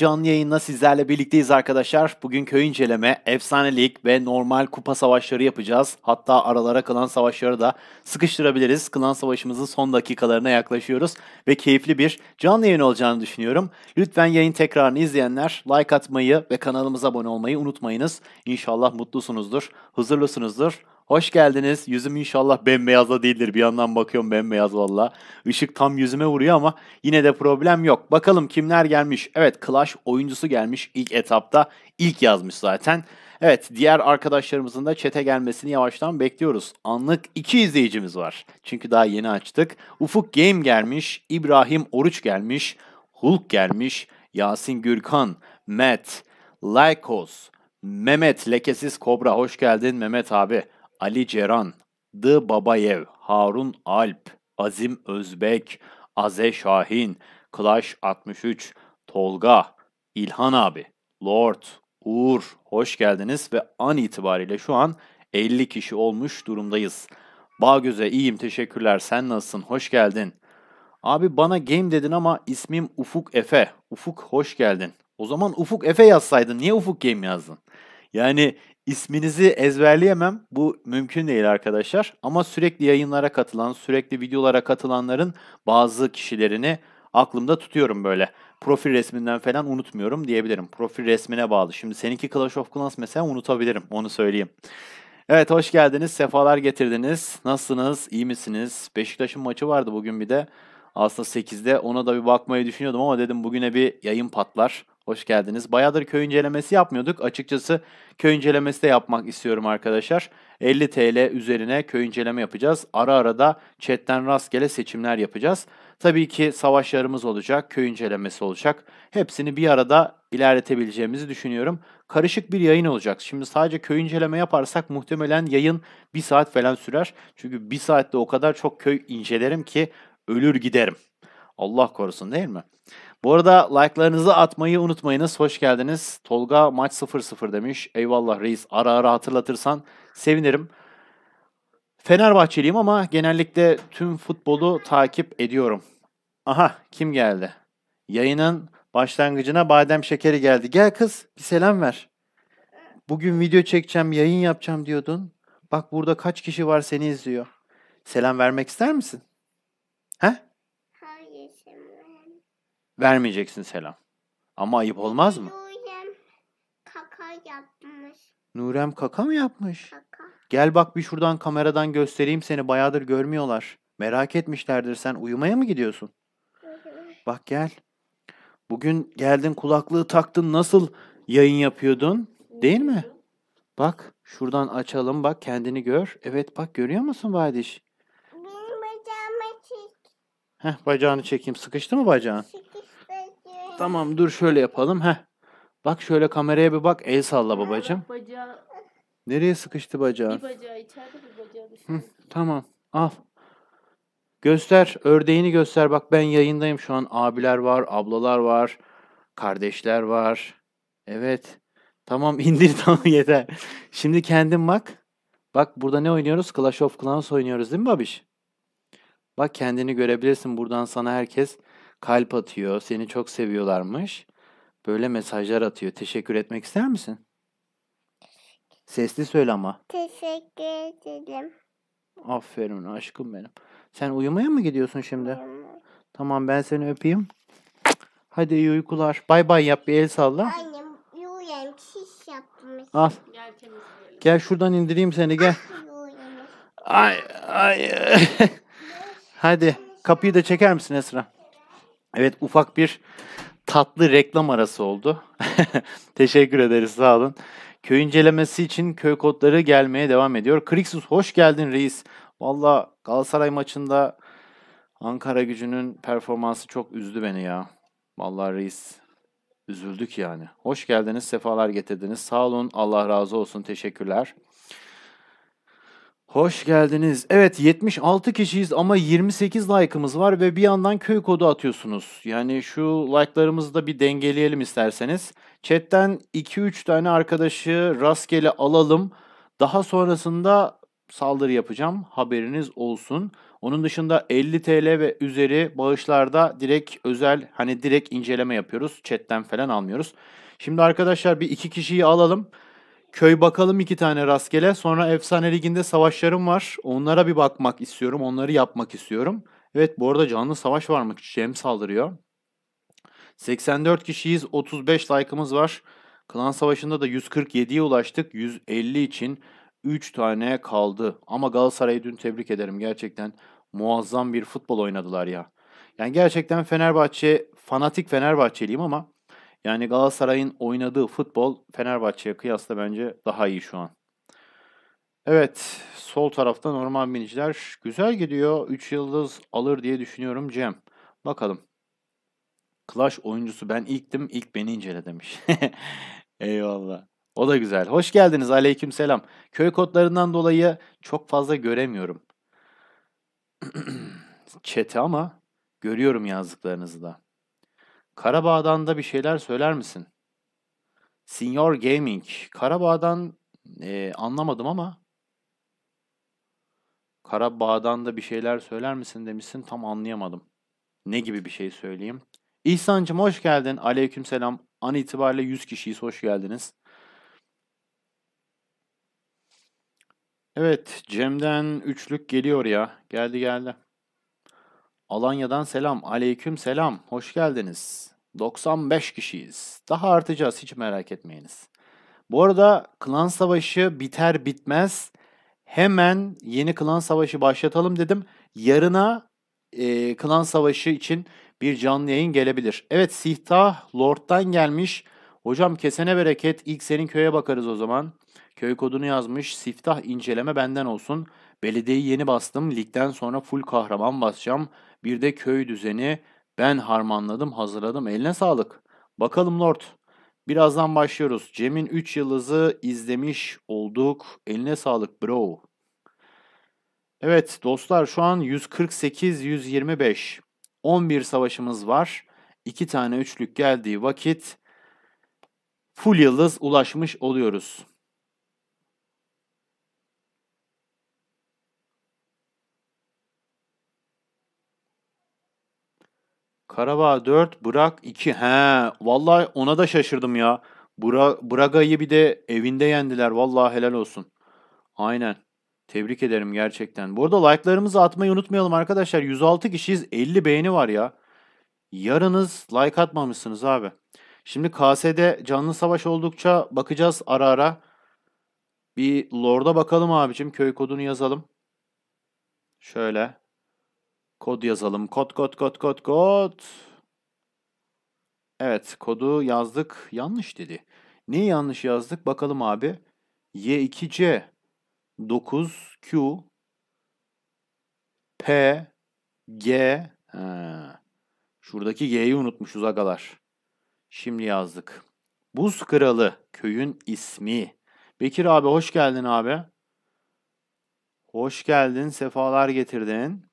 canlı yayınla sizlerle birlikteyiz arkadaşlar. Bugün köy inceleme, efsanelik ve normal kupa savaşları yapacağız. Hatta aralara kalan savaşları da sıkıştırabiliriz. Klan savaşımızın son dakikalarına yaklaşıyoruz ve keyifli bir canlı yayın olacağını düşünüyorum. Lütfen yayın tekrarını izleyenler like atmayı ve kanalımıza abone olmayı unutmayınız. İnşallah mutlusunuzdur, huzurlusunuzdur. Hoş geldiniz. Yüzüm inşallah bembeyaz da değildir. Bir yandan bakıyorum bembeyaz valla. Işık tam yüzüme vuruyor ama yine de problem yok. Bakalım kimler gelmiş? Evet Clash oyuncusu gelmiş ilk etapta. ilk yazmış zaten. Evet diğer arkadaşlarımızın da çete gelmesini yavaştan bekliyoruz. Anlık 2 izleyicimiz var. Çünkü daha yeni açtık. Ufuk Game gelmiş. İbrahim Oruç gelmiş. Hulk gelmiş. Yasin Gürkan. Matt. Lycos. Mehmet Lekesiz Kobra hoş geldin Mehmet abi. Ali Ceran, D. Babayev, Harun Alp, Azim Özbek, Aze Şahin, Clash 63, Tolga, İlhan abi, Lord, Uğur, hoş geldiniz ve an itibariyle şu an 50 kişi olmuş durumdayız. Bağgöz'e iyiyim teşekkürler sen nasılsın hoş geldin. Abi bana game dedin ama ismim Ufuk Efe. Ufuk hoş geldin. O zaman Ufuk Efe yazsaydın niye Ufuk Game yazdın? Yani İsminizi ezberleyemem. Bu mümkün değil arkadaşlar. Ama sürekli yayınlara katılan, sürekli videolara katılanların bazı kişilerini aklımda tutuyorum böyle. Profil resminden falan unutmuyorum diyebilirim. Profil resmine bağlı. Şimdi seninki Clash of Clans mesela unutabilirim. Onu söyleyeyim. Evet hoş geldiniz. Sefalar getirdiniz. Nasılsınız? İyi misiniz? Beşiktaş'ın maçı vardı bugün bir de. Aslında 8'de ona da bir bakmayı düşünüyordum ama dedim bugüne bir yayın patlar. Hoş geldiniz. Bayağıdır köy incelemesi yapmıyorduk. Açıkçası köy incelemesi de yapmak istiyorum arkadaşlar. 50 TL üzerine köy inceleme yapacağız. Ara ara da chatten rastgele seçimler yapacağız. Tabii ki savaşlarımız olacak, köy incelemesi olacak. Hepsini bir arada ilerletebileceğimizi düşünüyorum. Karışık bir yayın olacak. Şimdi sadece köy inceleme yaparsak muhtemelen yayın bir saat falan sürer. Çünkü bir saatte o kadar çok köy incelerim ki ölür giderim. Allah korusun değil mi? Bu arada like'larınızı atmayı unutmayınız. Hoş geldiniz. Tolga maç 0-0 demiş. Eyvallah reis ara ara hatırlatırsan sevinirim. Fenerbahçeliyim ama genellikle tüm futbolu takip ediyorum. Aha kim geldi? Yayının başlangıcına badem şekeri geldi. Gel kız bir selam ver. Bugün video çekeceğim, yayın yapacağım diyordun. Bak burada kaç kişi var seni izliyor. Selam vermek ister misin? He? Vermeyeceksin selam. Ama ayıp olmaz mı? Nurem kaka yapmış. Nurem kaka mı yapmış? Kaka. Gel bak bir şuradan kameradan göstereyim seni. Bayağıdır görmüyorlar. Merak etmişlerdir. Sen uyumaya mı gidiyorsun? bak gel. Bugün geldin kulaklığı taktın. Nasıl yayın yapıyordun? Değil mi? Bak şuradan açalım bak kendini gör. Evet bak görüyor musun Vadiş? Benim bacağımı çek. Heh bacağını çekeyim. Sıkıştı mı bacağın? Sıkıştı. Tamam dur şöyle yapalım. Heh. Bak şöyle kameraya bir bak. El salla babacığım. Bacağı, Nereye sıkıştı bacağı? bir bacağı içeride bir bacağı dışarıda. Şey tamam al. Göster ördeğini göster. Bak ben yayındayım şu an. Abiler var, ablalar var, kardeşler var. Evet. Tamam indir tamam yeter. Şimdi kendin bak. Bak burada ne oynuyoruz? Clash of Clans oynuyoruz değil mi babiş? Bak kendini görebilirsin. Buradan sana herkes kalp atıyor, seni çok seviyorlarmış. Böyle mesajlar atıyor. Teşekkür etmek ister misin? Sesli söyle ama. Teşekkür ederim. Aferin aşkım benim. Sen uyumaya mı gidiyorsun şimdi? Uyumaya. Tamam ben seni öpeyim. Hadi iyi uykular. Bay bay yap bir el salla. Annem uyuyayım şiş yapmış. Al. Gel, gel şuradan indireyim seni gel. Ah, ay ay. Hadi kapıyı da çeker misin Esra? Evet ufak bir tatlı reklam arası oldu. Teşekkür ederiz sağ olun. Köy incelemesi için köy kodları gelmeye devam ediyor. Kriksus hoş geldin reis. Valla Galatasaray maçında Ankara gücünün performansı çok üzdü beni ya. Valla reis üzüldük yani. Hoş geldiniz, sefalar getirdiniz. Sağ olun, Allah razı olsun, teşekkürler. Hoş geldiniz. Evet 76 kişiyiz ama 28 like'ımız var ve bir yandan köy kodu atıyorsunuz. Yani şu like'larımızı da bir dengeleyelim isterseniz. Chat'ten 2-3 tane arkadaşı rastgele alalım. Daha sonrasında saldırı yapacağım. Haberiniz olsun. Onun dışında 50 TL ve üzeri bağışlarda direkt özel hani direkt inceleme yapıyoruz. Chat'ten falan almıyoruz. Şimdi arkadaşlar bir iki kişiyi alalım. Köy bakalım iki tane rastgele. Sonra Efsane Ligi'nde savaşlarım var. Onlara bir bakmak istiyorum. Onları yapmak istiyorum. Evet bu arada canlı savaş var mı Cem saldırıyor. 84 kişiyiz. 35 like'ımız var. Klan savaşında da 147'ye ulaştık. 150 için 3 tane kaldı. Ama Galatasaray'ı dün tebrik ederim. Gerçekten muazzam bir futbol oynadılar ya. Yani gerçekten Fenerbahçe, fanatik Fenerbahçeliyim ama yani Galatasaray'ın oynadığı futbol Fenerbahçe'ye kıyasla bence daha iyi şu an. Evet, sol tarafta normal biniciler güzel gidiyor. 3 yıldız alır diye düşünüyorum Cem. Bakalım. Clash oyuncusu ben ilktim, ilk beni incele demiş. Eyvallah. O da güzel. Hoş geldiniz. Aleyküm selam. Köy kodlarından dolayı çok fazla göremiyorum. Çete ama görüyorum yazdıklarınızı da. Karabağ'dan da bir şeyler söyler misin? Senior Gaming. Karabağ'dan e, anlamadım ama Karabağ'dan da bir şeyler söyler misin demişsin. Tam anlayamadım. Ne gibi bir şey söyleyeyim? İhsancım hoş geldin. Aleykümselam. An itibariyle 100 kişiyiz. Hoş geldiniz. Evet, Cem'den üçlük geliyor ya. Geldi geldi. Alanya'dan selam. Aleyküm selam. Hoş geldiniz. 95 kişiyiz. Daha artacağız hiç merak etmeyiniz. Bu arada klan savaşı biter bitmez hemen yeni klan savaşı başlatalım dedim. Yarına e, klan savaşı için bir canlı yayın gelebilir. Evet Sihtah Lord'dan gelmiş. Hocam kesene bereket ilk senin köye bakarız o zaman. Köy kodunu yazmış. Siftah inceleme benden olsun. Belediyeyi yeni bastım. Ligden sonra full kahraman basacağım. Bir de köy düzeni. Ben harmanladım, hazırladım. Eline sağlık. Bakalım Lord. Birazdan başlıyoruz. Cem'in 3 yıldızı izlemiş olduk. Eline sağlık bro. Evet dostlar şu an 148-125. 11 savaşımız var. 2 tane üçlük geldiği vakit full yıldız ulaşmış oluyoruz. Karabağ 4, Bırak 2. He, vallahi ona da şaşırdım ya. Bra Braga'yı bir de evinde yendiler. Vallahi helal olsun. Aynen. Tebrik ederim gerçekten. Bu arada like'larımızı atmayı unutmayalım arkadaşlar. 106 kişiyiz. 50 beğeni var ya. Yarınız like atmamışsınız abi. Şimdi KS'de canlı savaş oldukça bakacağız ara ara. Bir Lord'a bakalım abicim. Köy kodunu yazalım. Şöyle. Kod yazalım. Kod kod kod kod kod. Evet kodu yazdık. Yanlış dedi. Neyi yanlış yazdık? Bakalım abi. Y2C 9Q P G ha. Şuradaki G'yi unutmuşuz agalar. Şimdi yazdık. Buz Kralı köyün ismi. Bekir abi hoş geldin abi. Hoş geldin, sefalar getirdin.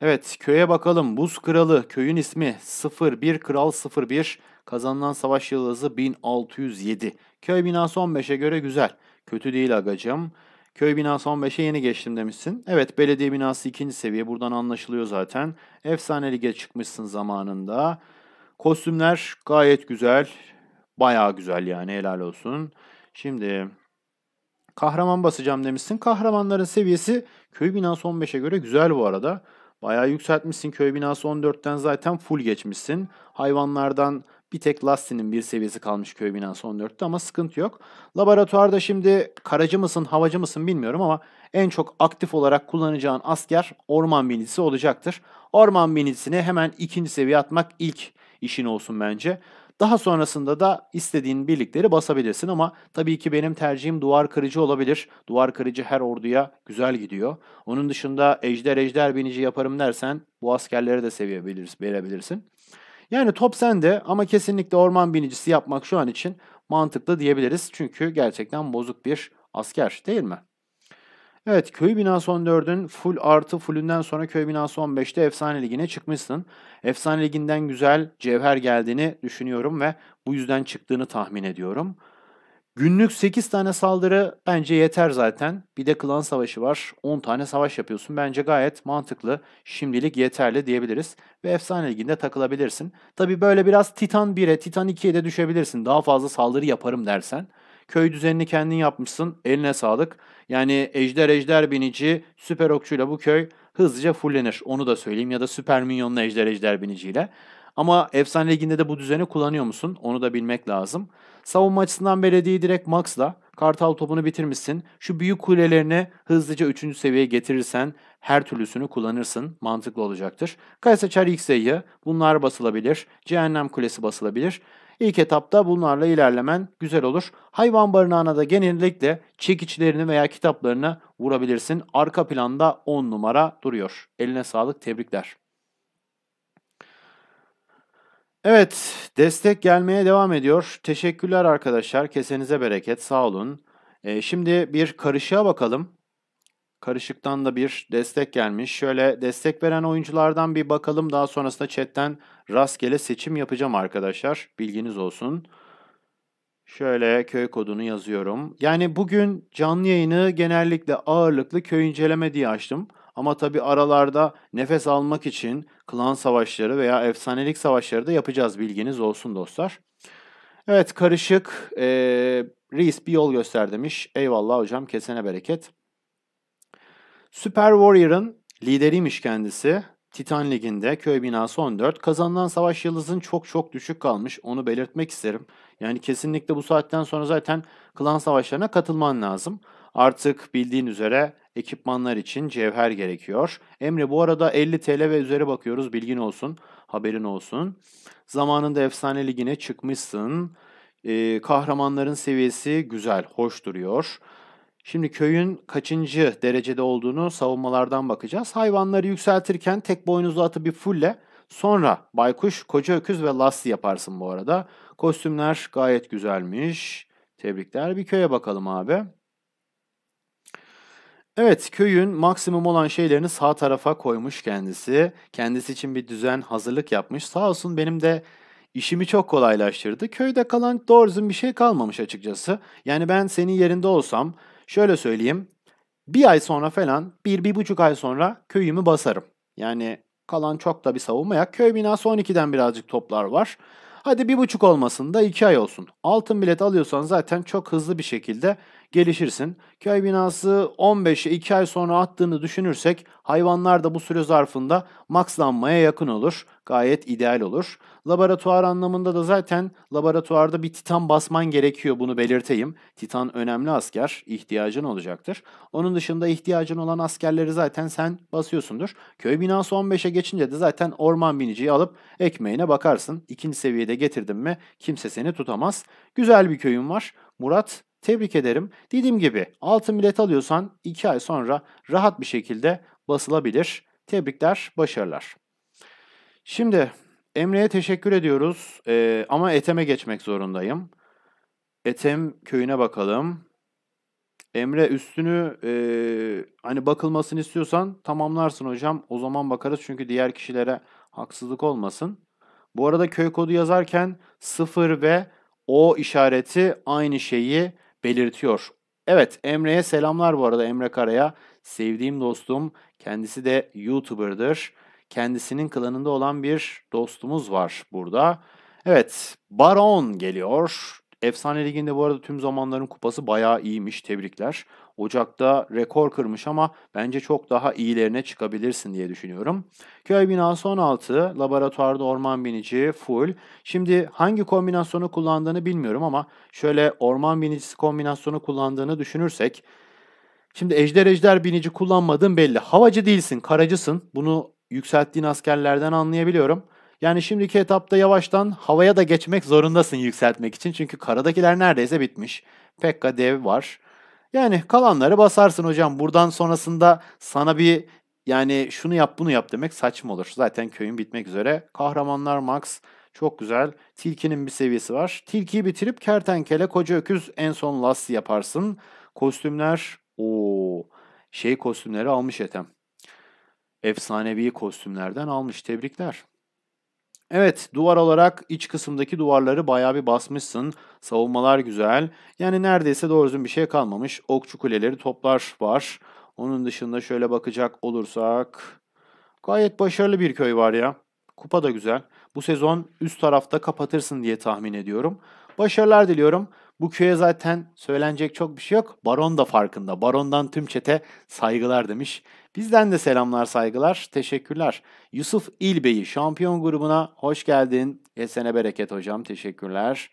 Evet köye bakalım. Buz Kralı köyün ismi 01 Kral 01 kazanılan savaş yıldızı 1607. Köy binası 15'e göre güzel. Kötü değil agacım. Köy binası 15'e yeni geçtim demişsin. Evet belediye binası ikinci seviye buradan anlaşılıyor zaten. Efsane lige çıkmışsın zamanında. Kostümler gayet güzel. Bayağı güzel yani helal olsun. Şimdi kahraman basacağım demişsin. Kahramanların seviyesi köy binası 15'e göre güzel bu arada. Bayağı yükseltmişsin köy binası 14'ten zaten full geçmişsin. Hayvanlardan bir tek Lasti'nin bir seviyesi kalmış köy binası 14'te ama sıkıntı yok. Laboratuvarda şimdi karacı mısın, havacı mısın bilmiyorum ama en çok aktif olarak kullanacağın asker orman binicisi olacaktır. Orman binicisine hemen ikinci seviye atmak ilk işin olsun bence. Daha sonrasında da istediğin birlikleri basabilirsin ama tabii ki benim tercihim duvar kırıcı olabilir. Duvar kırıcı her orduya güzel gidiyor. Onun dışında ejder ejder binici yaparım dersen bu askerleri de seviyebiliriz, verebilirsin. Yani top sende ama kesinlikle orman binicisi yapmak şu an için mantıklı diyebiliriz. Çünkü gerçekten bozuk bir asker değil mi? Evet köy binası 14'ün full artı fullünden sonra köy binası 15'te Efsane Ligi'ne çıkmışsın. Efsane Ligi'nden güzel cevher geldiğini düşünüyorum ve bu yüzden çıktığını tahmin ediyorum. Günlük 8 tane saldırı bence yeter zaten. Bir de klan savaşı var. 10 tane savaş yapıyorsun. Bence gayet mantıklı. Şimdilik yeterli diyebiliriz. Ve efsane liginde takılabilirsin. Tabi böyle biraz Titan 1'e, Titan 2'ye de düşebilirsin. Daha fazla saldırı yaparım dersen. Köy düzenini kendin yapmışsın. Eline sağlık. Yani ejder ejder binici süper okçuyla bu köy hızlıca fullenir. Onu da söyleyeyim ya da süper minyonla ejder ejder biniciyle. Ama efsane liginde de bu düzeni kullanıyor musun? Onu da bilmek lazım. Savunma açısından belediye direkt maxla kartal topunu bitirmişsin. Şu büyük kulelerini hızlıca 3. seviyeye getirirsen her türlüsünü kullanırsın. Mantıklı olacaktır. Kayseçer X'e'yi bunlar basılabilir. Cehennem kulesi basılabilir. İlk etapta bunlarla ilerlemen güzel olur. Hayvan barınağına da genellikle çekiçlerini veya kitaplarını vurabilirsin. Arka planda 10 numara duruyor. Eline sağlık, tebrikler. Evet, destek gelmeye devam ediyor. Teşekkürler arkadaşlar. Kesenize bereket, sağ olun. E, şimdi bir karışığa bakalım. Karışık'tan da bir destek gelmiş. Şöyle destek veren oyunculardan bir bakalım. Daha sonrasında chatten rastgele seçim yapacağım arkadaşlar. Bilginiz olsun. Şöyle köy kodunu yazıyorum. Yani bugün canlı yayını genellikle ağırlıklı köy inceleme diye açtım. Ama tabi aralarda nefes almak için klan savaşları veya efsanelik savaşları da yapacağız bilginiz olsun dostlar. Evet karışık. Ee, reis bir yol göster demiş. Eyvallah hocam kesene bereket. Super Warrior'ın lideriymiş kendisi. Titan Ligi'nde köy binası 14. Kazanılan savaş yıldızın çok çok düşük kalmış. Onu belirtmek isterim. Yani kesinlikle bu saatten sonra zaten klan savaşlarına katılman lazım. Artık bildiğin üzere ekipmanlar için cevher gerekiyor. Emre bu arada 50 TL ve üzeri bakıyoruz bilgin olsun, haberin olsun. Zamanında Efsane Ligi'ne çıkmışsın. Ee, kahramanların seviyesi güzel, hoş duruyor. Şimdi köyün kaçıncı derecede olduğunu savunmalardan bakacağız. Hayvanları yükseltirken tek boynuzlu atı bir fulle sonra baykuş, koca öküz ve lasti yaparsın bu arada. Kostümler gayet güzelmiş. Tebrikler. Bir köye bakalım abi. Evet, köyün maksimum olan şeylerini sağ tarafa koymuş kendisi. Kendisi için bir düzen, hazırlık yapmış. Sağ olsun benim de işimi çok kolaylaştırdı. Köyde kalan doğrusun bir şey kalmamış açıkçası. Yani ben senin yerinde olsam Şöyle söyleyeyim. Bir ay sonra falan, bir, bir buçuk ay sonra köyümü basarım. Yani kalan çok da bir savunma yok. Köy binası 12'den birazcık toplar var. Hadi bir buçuk olmasın da iki ay olsun. Altın bilet alıyorsan zaten çok hızlı bir şekilde gelişirsin. Köy binası 15'e 2 ay sonra attığını düşünürsek hayvanlar da bu süre zarfında makslanmaya yakın olur. Gayet ideal olur. Laboratuvar anlamında da zaten laboratuvarda bir titan basman gerekiyor bunu belirteyim. Titan önemli asker, ihtiyacın olacaktır. Onun dışında ihtiyacın olan askerleri zaten sen basıyorsundur. Köy binası 15'e geçince de zaten orman biniciyi alıp ekmeğine bakarsın. İkinci seviyede getirdim mi kimse seni tutamaz. Güzel bir köyüm var. Murat Tebrik ederim. Dediğim gibi altın bilet alıyorsan 2 ay sonra rahat bir şekilde basılabilir. Tebrikler, başarılar. Şimdi Emre'ye teşekkür ediyoruz ee, ama Etem'e geçmek zorundayım. Etem köyüne bakalım. Emre üstünü e, hani bakılmasını istiyorsan tamamlarsın hocam. O zaman bakarız çünkü diğer kişilere haksızlık olmasın. Bu arada köy kodu yazarken 0 ve O işareti aynı şeyi belirtiyor. Evet Emre'ye selamlar bu arada Emre Kara'ya. Sevdiğim dostum kendisi de YouTuber'dır. Kendisinin klanında olan bir dostumuz var burada. Evet Baron geliyor. Efsane Ligi'nde bu arada tüm zamanların kupası bayağı iyiymiş. Tebrikler. Ocak'ta rekor kırmış ama bence çok daha iyilerine çıkabilirsin diye düşünüyorum. Köy binası 16, laboratuvarda orman binici full. Şimdi hangi kombinasyonu kullandığını bilmiyorum ama şöyle orman binicisi kombinasyonu kullandığını düşünürsek Şimdi ejder ejder binici kullanmadığın belli. Havacı değilsin, karacısın. Bunu yükselttiğin askerlerden anlayabiliyorum. Yani şimdiki etapta yavaştan havaya da geçmek zorundasın yükseltmek için. Çünkü karadakiler neredeyse bitmiş. Pekka dev var. Yani kalanları basarsın hocam. Buradan sonrasında sana bir yani şunu yap bunu yap demek saçma olur. Zaten köyün bitmek üzere. Kahramanlar Max çok güzel. Tilkinin bir seviyesi var. Tilkiyi bitirip kertenkele koca öküz en son Lassi yaparsın. Kostümler o şey kostümleri almış etem. Efsanevi kostümlerden almış. Tebrikler. Evet duvar olarak iç kısımdaki duvarları bayağı bir basmışsın. Savunmalar güzel. Yani neredeyse doğru düzgün bir şey kalmamış. Okçu kuleleri toplar var. Onun dışında şöyle bakacak olursak gayet başarılı bir köy var ya. Kupa da güzel. Bu sezon üst tarafta kapatırsın diye tahmin ediyorum. Başarılar diliyorum. Bu köye zaten söylenecek çok bir şey yok. Baron da farkında. Barondan tüm çete saygılar demiş. Bizden de selamlar saygılar. Teşekkürler. Yusuf İlbey'i şampiyon grubuna hoş geldin. Esene bereket hocam. Teşekkürler.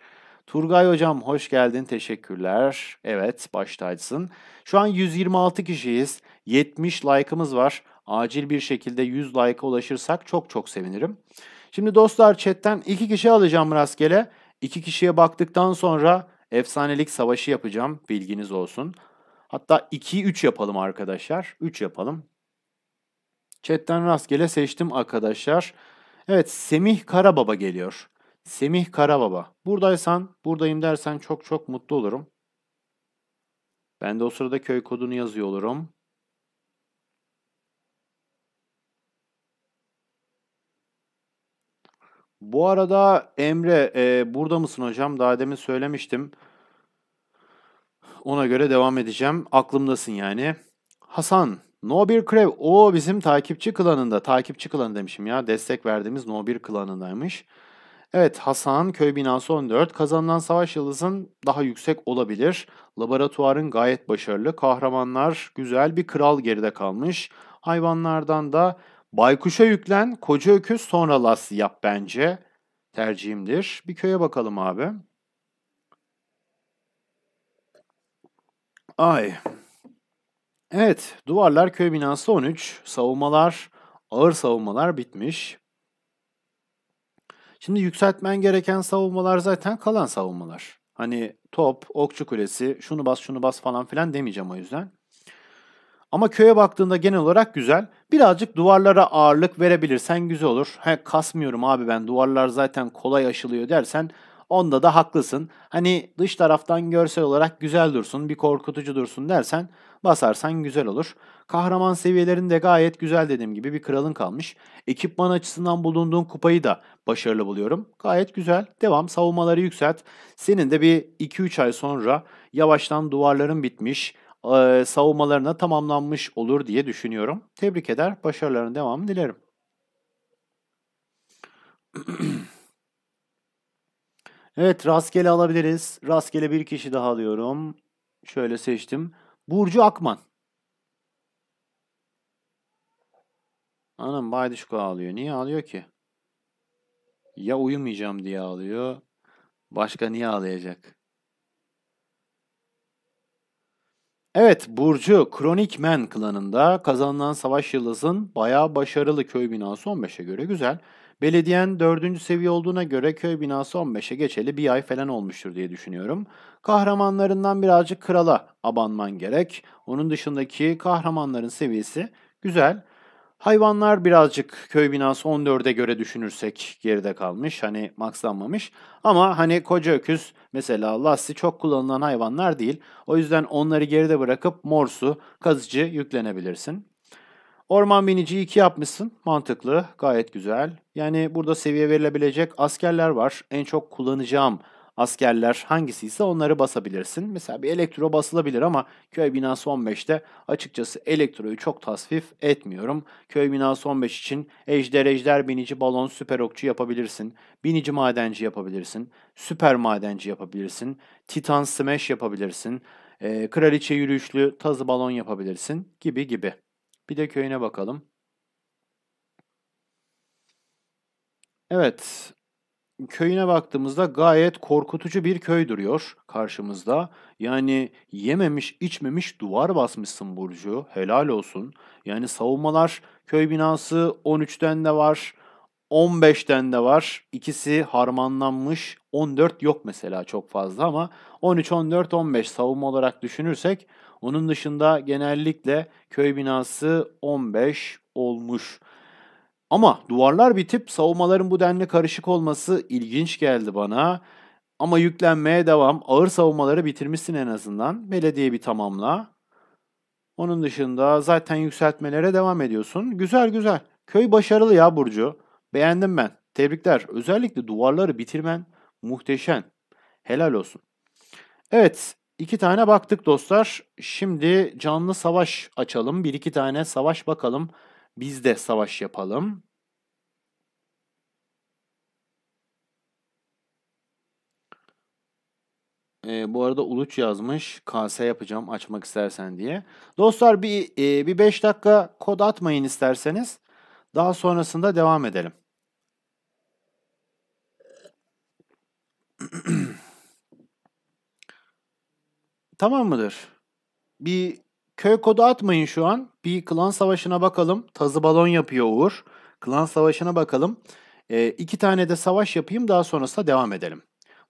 Turgay hocam hoş geldin. Teşekkürler. Evet baştaysın. Şu an 126 kişiyiz. 70 like'ımız var. Acil bir şekilde 100 like'a ulaşırsak çok çok sevinirim. Şimdi dostlar chatten iki kişi alacağım rastgele. İki kişiye baktıktan sonra Efsanelik savaşı yapacağım. Bilginiz olsun. Hatta 2'yi 3 yapalım arkadaşlar. 3 yapalım. Chatten rastgele seçtim arkadaşlar. Evet Semih Karababa geliyor. Semih Karababa. Buradaysan, buradayım dersen çok çok mutlu olurum. Ben de o sırada köy kodunu yazıyor olurum. Bu arada Emre e, burada mısın hocam? Daha demin söylemiştim. Ona göre devam edeceğim. Aklımdasın yani. Hasan. No 1 Krev. O bizim takipçi klanında. Takipçi klanı demişim ya. Destek verdiğimiz No 1 klanındaymış. Evet Hasan köy binası 14. Kazanılan savaş yıldızın daha yüksek olabilir. Laboratuvarın gayet başarılı. Kahramanlar güzel bir kral geride kalmış. Hayvanlardan da Baykuşa yüklen, koca öküz sonra las yap bence. Tercihimdir. Bir köye bakalım abi. Ay. Evet, duvarlar köy binası 13. Savunmalar, ağır savunmalar bitmiş. Şimdi yükseltmen gereken savunmalar zaten kalan savunmalar. Hani top, okçu kulesi, şunu bas şunu bas falan filan demeyeceğim o yüzden. Ama köye baktığında genel olarak güzel. Birazcık duvarlara ağırlık verebilirsen güzel olur. He, kasmıyorum abi ben duvarlar zaten kolay aşılıyor dersen onda da haklısın. Hani dış taraftan görsel olarak güzel dursun, bir korkutucu dursun dersen basarsan güzel olur. Kahraman seviyelerinde gayet güzel dediğim gibi bir kralın kalmış. Ekipman açısından bulunduğun kupayı da başarılı buluyorum. Gayet güzel. Devam savunmaları yükselt. Senin de bir 2-3 ay sonra yavaştan duvarların bitmiş, savunmalarına tamamlanmış olur diye düşünüyorum. Tebrik eder, başarıların devamını dilerim. evet, rastgele alabiliriz. Rastgele bir kişi daha alıyorum. Şöyle seçtim. Burcu Akman. Anam Baydışko ağlıyor. Niye ağlıyor ki? Ya uyumayacağım diye ağlıyor. Başka niye ağlayacak? Evet Burcu Kronik Men klanında kazanılan savaş yıldızın bayağı başarılı köy binası 15'e göre güzel. Belediyen 4. seviye olduğuna göre köy binası 15'e geçeli bir ay falan olmuştur diye düşünüyorum. Kahramanlarından birazcık krala abanman gerek. Onun dışındaki kahramanların seviyesi güzel. Hayvanlar birazcık köy binası 14'e göre düşünürsek geride kalmış. Hani makslanmamış. Ama hani koca öküz mesela lasti çok kullanılan hayvanlar değil. O yüzden onları geride bırakıp morsu, kazıcı yüklenebilirsin. Orman binici 2 yapmışsın. Mantıklı, gayet güzel. Yani burada seviye verilebilecek askerler var. En çok kullanacağım askerler hangisi ise onları basabilirsin. Mesela bir elektro basılabilir ama köy binası 15'te açıkçası elektroyu çok tasvip etmiyorum. Köy binası 15 için ejder ejder binici balon süper okçu yapabilirsin. Binici madenci yapabilirsin. Süper madenci yapabilirsin. Titan smash yapabilirsin. E, kraliçe yürüyüşlü tazı balon yapabilirsin gibi gibi. Bir de köyüne bakalım. Evet, köyüne baktığımızda gayet korkutucu bir köy duruyor karşımızda. Yani yememiş içmemiş duvar basmışsın Burcu. Helal olsun. Yani savunmalar köy binası 13'ten de var. 15'ten de var. İkisi harmanlanmış. 14 yok mesela çok fazla ama 13, 14, 15 savunma olarak düşünürsek onun dışında genellikle köy binası 15 olmuş. Ama duvarlar bitip savunmaların bu denli karışık olması ilginç geldi bana. Ama yüklenmeye devam. Ağır savunmaları bitirmişsin en azından. Belediye bir tamamla. Onun dışında zaten yükseltmelere devam ediyorsun. Güzel güzel. Köy başarılı ya Burcu. Beğendim ben. Tebrikler. Özellikle duvarları bitirmen muhteşem. Helal olsun. Evet, iki tane baktık dostlar. Şimdi canlı savaş açalım. Bir iki tane savaş bakalım. Biz de savaş yapalım. E, bu arada Uluç yazmış. KS yapacağım açmak istersen diye. Dostlar bir e, bir 5 dakika kod atmayın isterseniz. Daha sonrasında devam edelim. tamam mıdır? Bir Köy kodu atmayın şu an. Bir klan savaşına bakalım. Tazı balon yapıyor Uğur. Klan savaşına bakalım. E, iki tane de savaş yapayım daha sonrasında devam edelim.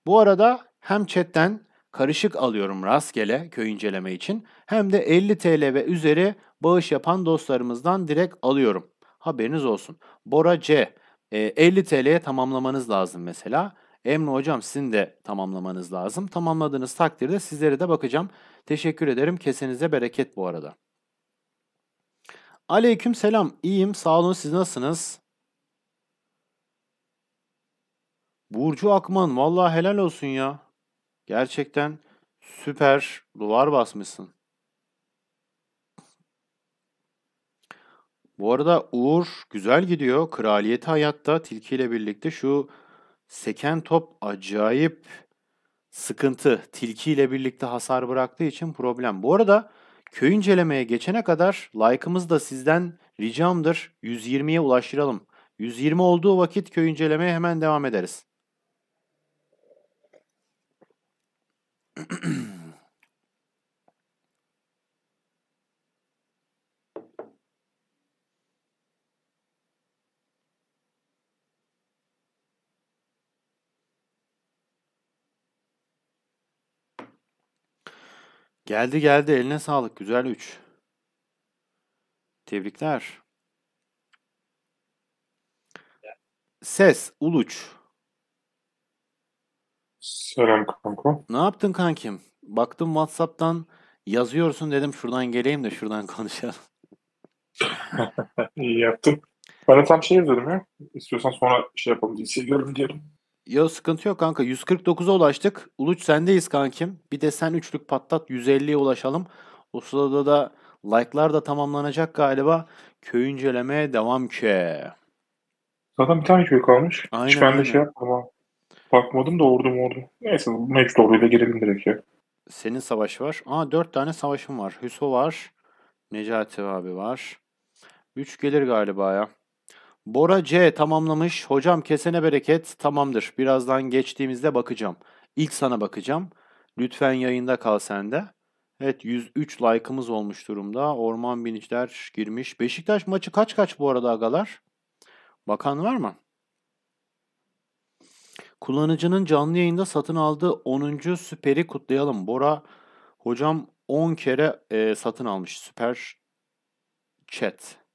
Bu arada hem chatten karışık alıyorum rastgele köy inceleme için hem de 50 TL ve üzeri bağış yapan dostlarımızdan direkt alıyorum. Haberiniz olsun. Bora C. E, 50 TL'ye tamamlamanız lazım mesela. Emre hocam sizin de tamamlamanız lazım. Tamamladığınız takdirde sizlere de bakacağım. Teşekkür ederim. Kesenize bereket bu arada. Aleyküm selam. İyiyim. Sağ olun. Siz nasılsınız? Burcu Akman. Vallahi helal olsun ya. Gerçekten süper duvar basmışsın. Bu arada Uğur güzel gidiyor. Kraliyeti hayatta tilkiyle birlikte şu seken top acayip sıkıntı tilkiyle birlikte hasar bıraktığı için problem. Bu arada köy incelemeye geçene kadar like'ımız da sizden ricamdır 120'ye ulaştıralım. 120 olduğu vakit köy incelemeye hemen devam ederiz. Geldi geldi eline sağlık güzel 3. Tebrikler. Ses Uluç. Selam kanka. Ne yaptın kankim? Baktım WhatsApp'tan yazıyorsun dedim şuradan geleyim de şuradan konuşalım. İyi yaptın. Bana tam şey yazıyordum ya. İstiyorsan sonra şey yapalım. Diye, görün diyelim. Ya sıkıntı yok kanka. 149'a ulaştık. Uluç sendeyiz kankim. Bir de sen üçlük patlat 150'ye ulaşalım. O sırada da like'lar da tamamlanacak galiba. Köy incelemeye devam ki. Zaten bir tane köy kalmış. Aynen, Hiç ben aynen. de şey yapmadım ha. Bakmadım da ordu ordu. Neyse mevcut orduyla girelim direkt ya. Senin savaş var. Aa dört tane savaşım var. Hüso var. Necati abi var. Üç gelir galiba ya. Bora C tamamlamış. Hocam kesene bereket tamamdır. Birazdan geçtiğimizde bakacağım. İlk sana bakacağım. Lütfen yayında kal sen Evet 103 like'ımız olmuş durumda. Orman Binicler girmiş. Beşiktaş maçı kaç kaç bu arada agalar? Bakan var mı? Kullanıcının canlı yayında satın aldığı 10. süperi kutlayalım. Bora hocam 10 kere e, satın almış süper chat.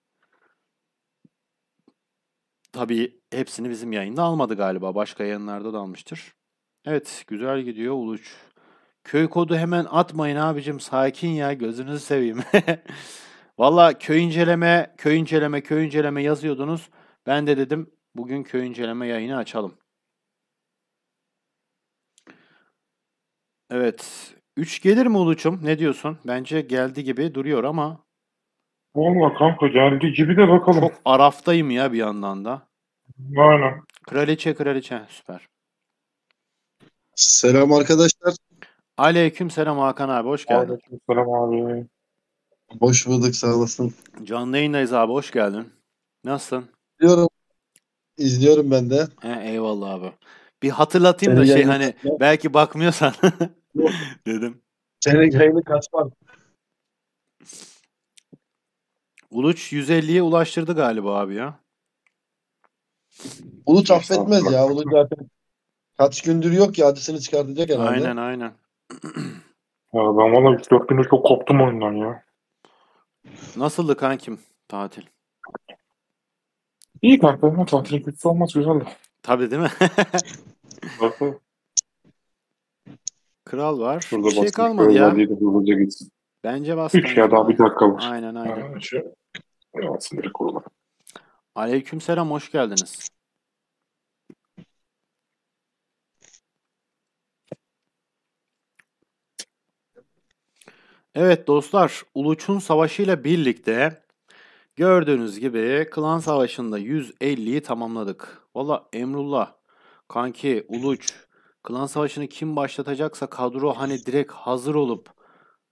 Tabii hepsini bizim yayında almadı galiba. Başka yayınlarda da almıştır. Evet güzel gidiyor Uluç. Köy kodu hemen atmayın abicim. Sakin ya gözünüzü seveyim. Valla köy inceleme, köy inceleme, köy inceleme yazıyordunuz. Ben de dedim bugün köy inceleme yayını açalım. Evet. 3 gelir mi Uluç'um? Ne diyorsun? Bence geldi gibi duruyor ama Valla kanka geldi gibi de bakalım. Çok araftayım ya bir yandan da. Aynen. Kraliçe kraliçe süper. Selam arkadaşlar. Aleyküm selam Hakan abi hoş geldin. Aleyküm selam abi. Hoş bulduk sağ olasın. Canlı yayındayız abi hoş geldin. Nasılsın? İzliyorum. İzliyorum ben de. He, eyvallah abi. Bir hatırlatayım Senin da şey hani kaçmam. belki bakmıyorsan dedim. Senin yayını kaçmam. Uluç 150'ye ulaştırdı galiba abi ya. Uluç affetmez ya. Uluç zaten kaç gündür yok ya. Hadisini çıkartacak herhalde. Aynen aynen. ya ben valla 3-4 gündür çok koptum oyundan ya. Nasıldı kankim tatil? İyi kanka ama tatil kötü olmaz güzeldi. Tabii değil mi? Kral var. Şurada bir şey kalmadı ya. Hızlıca gitsin. Bence Boston. 3 ya daha bir dakika var. Aynen aynen. Ha, Aleyküm selam hoş geldiniz. Evet dostlar, Uluç'un savaşıyla birlikte gördüğünüz gibi klan savaşında 150'yi tamamladık. Valla Emrullah, kanki Uluç, klan savaşını kim başlatacaksa kadro hani direkt hazır olup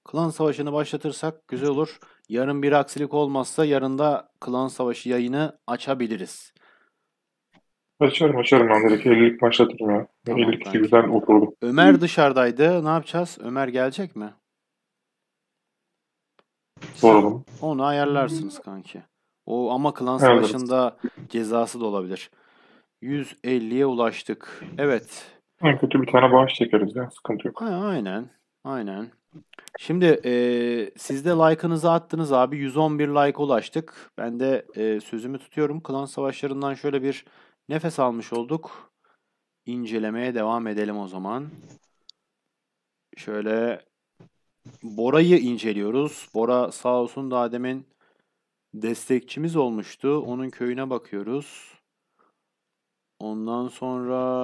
Klan savaşını başlatırsak güzel olur. Yarın bir aksilik olmazsa yarın da klan savaşı yayını açabiliriz. Açarım açarım ben direkt 50'lik başlatırım ya. Tamam, 52 güzel oturdum. Ömer dışarıdaydı. Ne yapacağız? Ömer gelecek mi? Soralım. Onu ayarlarsınız kanki. O ama klan savaşında evet. cezası da olabilir. 150'ye ulaştık. Evet. En kötü bir tane bağış çekeriz ya. Sıkıntı yok. Ha, aynen. Aynen. Şimdi e, siz de like'ınızı attınız abi. 111 like ulaştık. Ben de e, sözümü tutuyorum. Klan savaşlarından şöyle bir nefes almış olduk. İncelemeye devam edelim o zaman. Şöyle Bora'yı inceliyoruz. Bora sağ olsun daha demin destekçimiz olmuştu. Onun köyüne bakıyoruz. Ondan sonra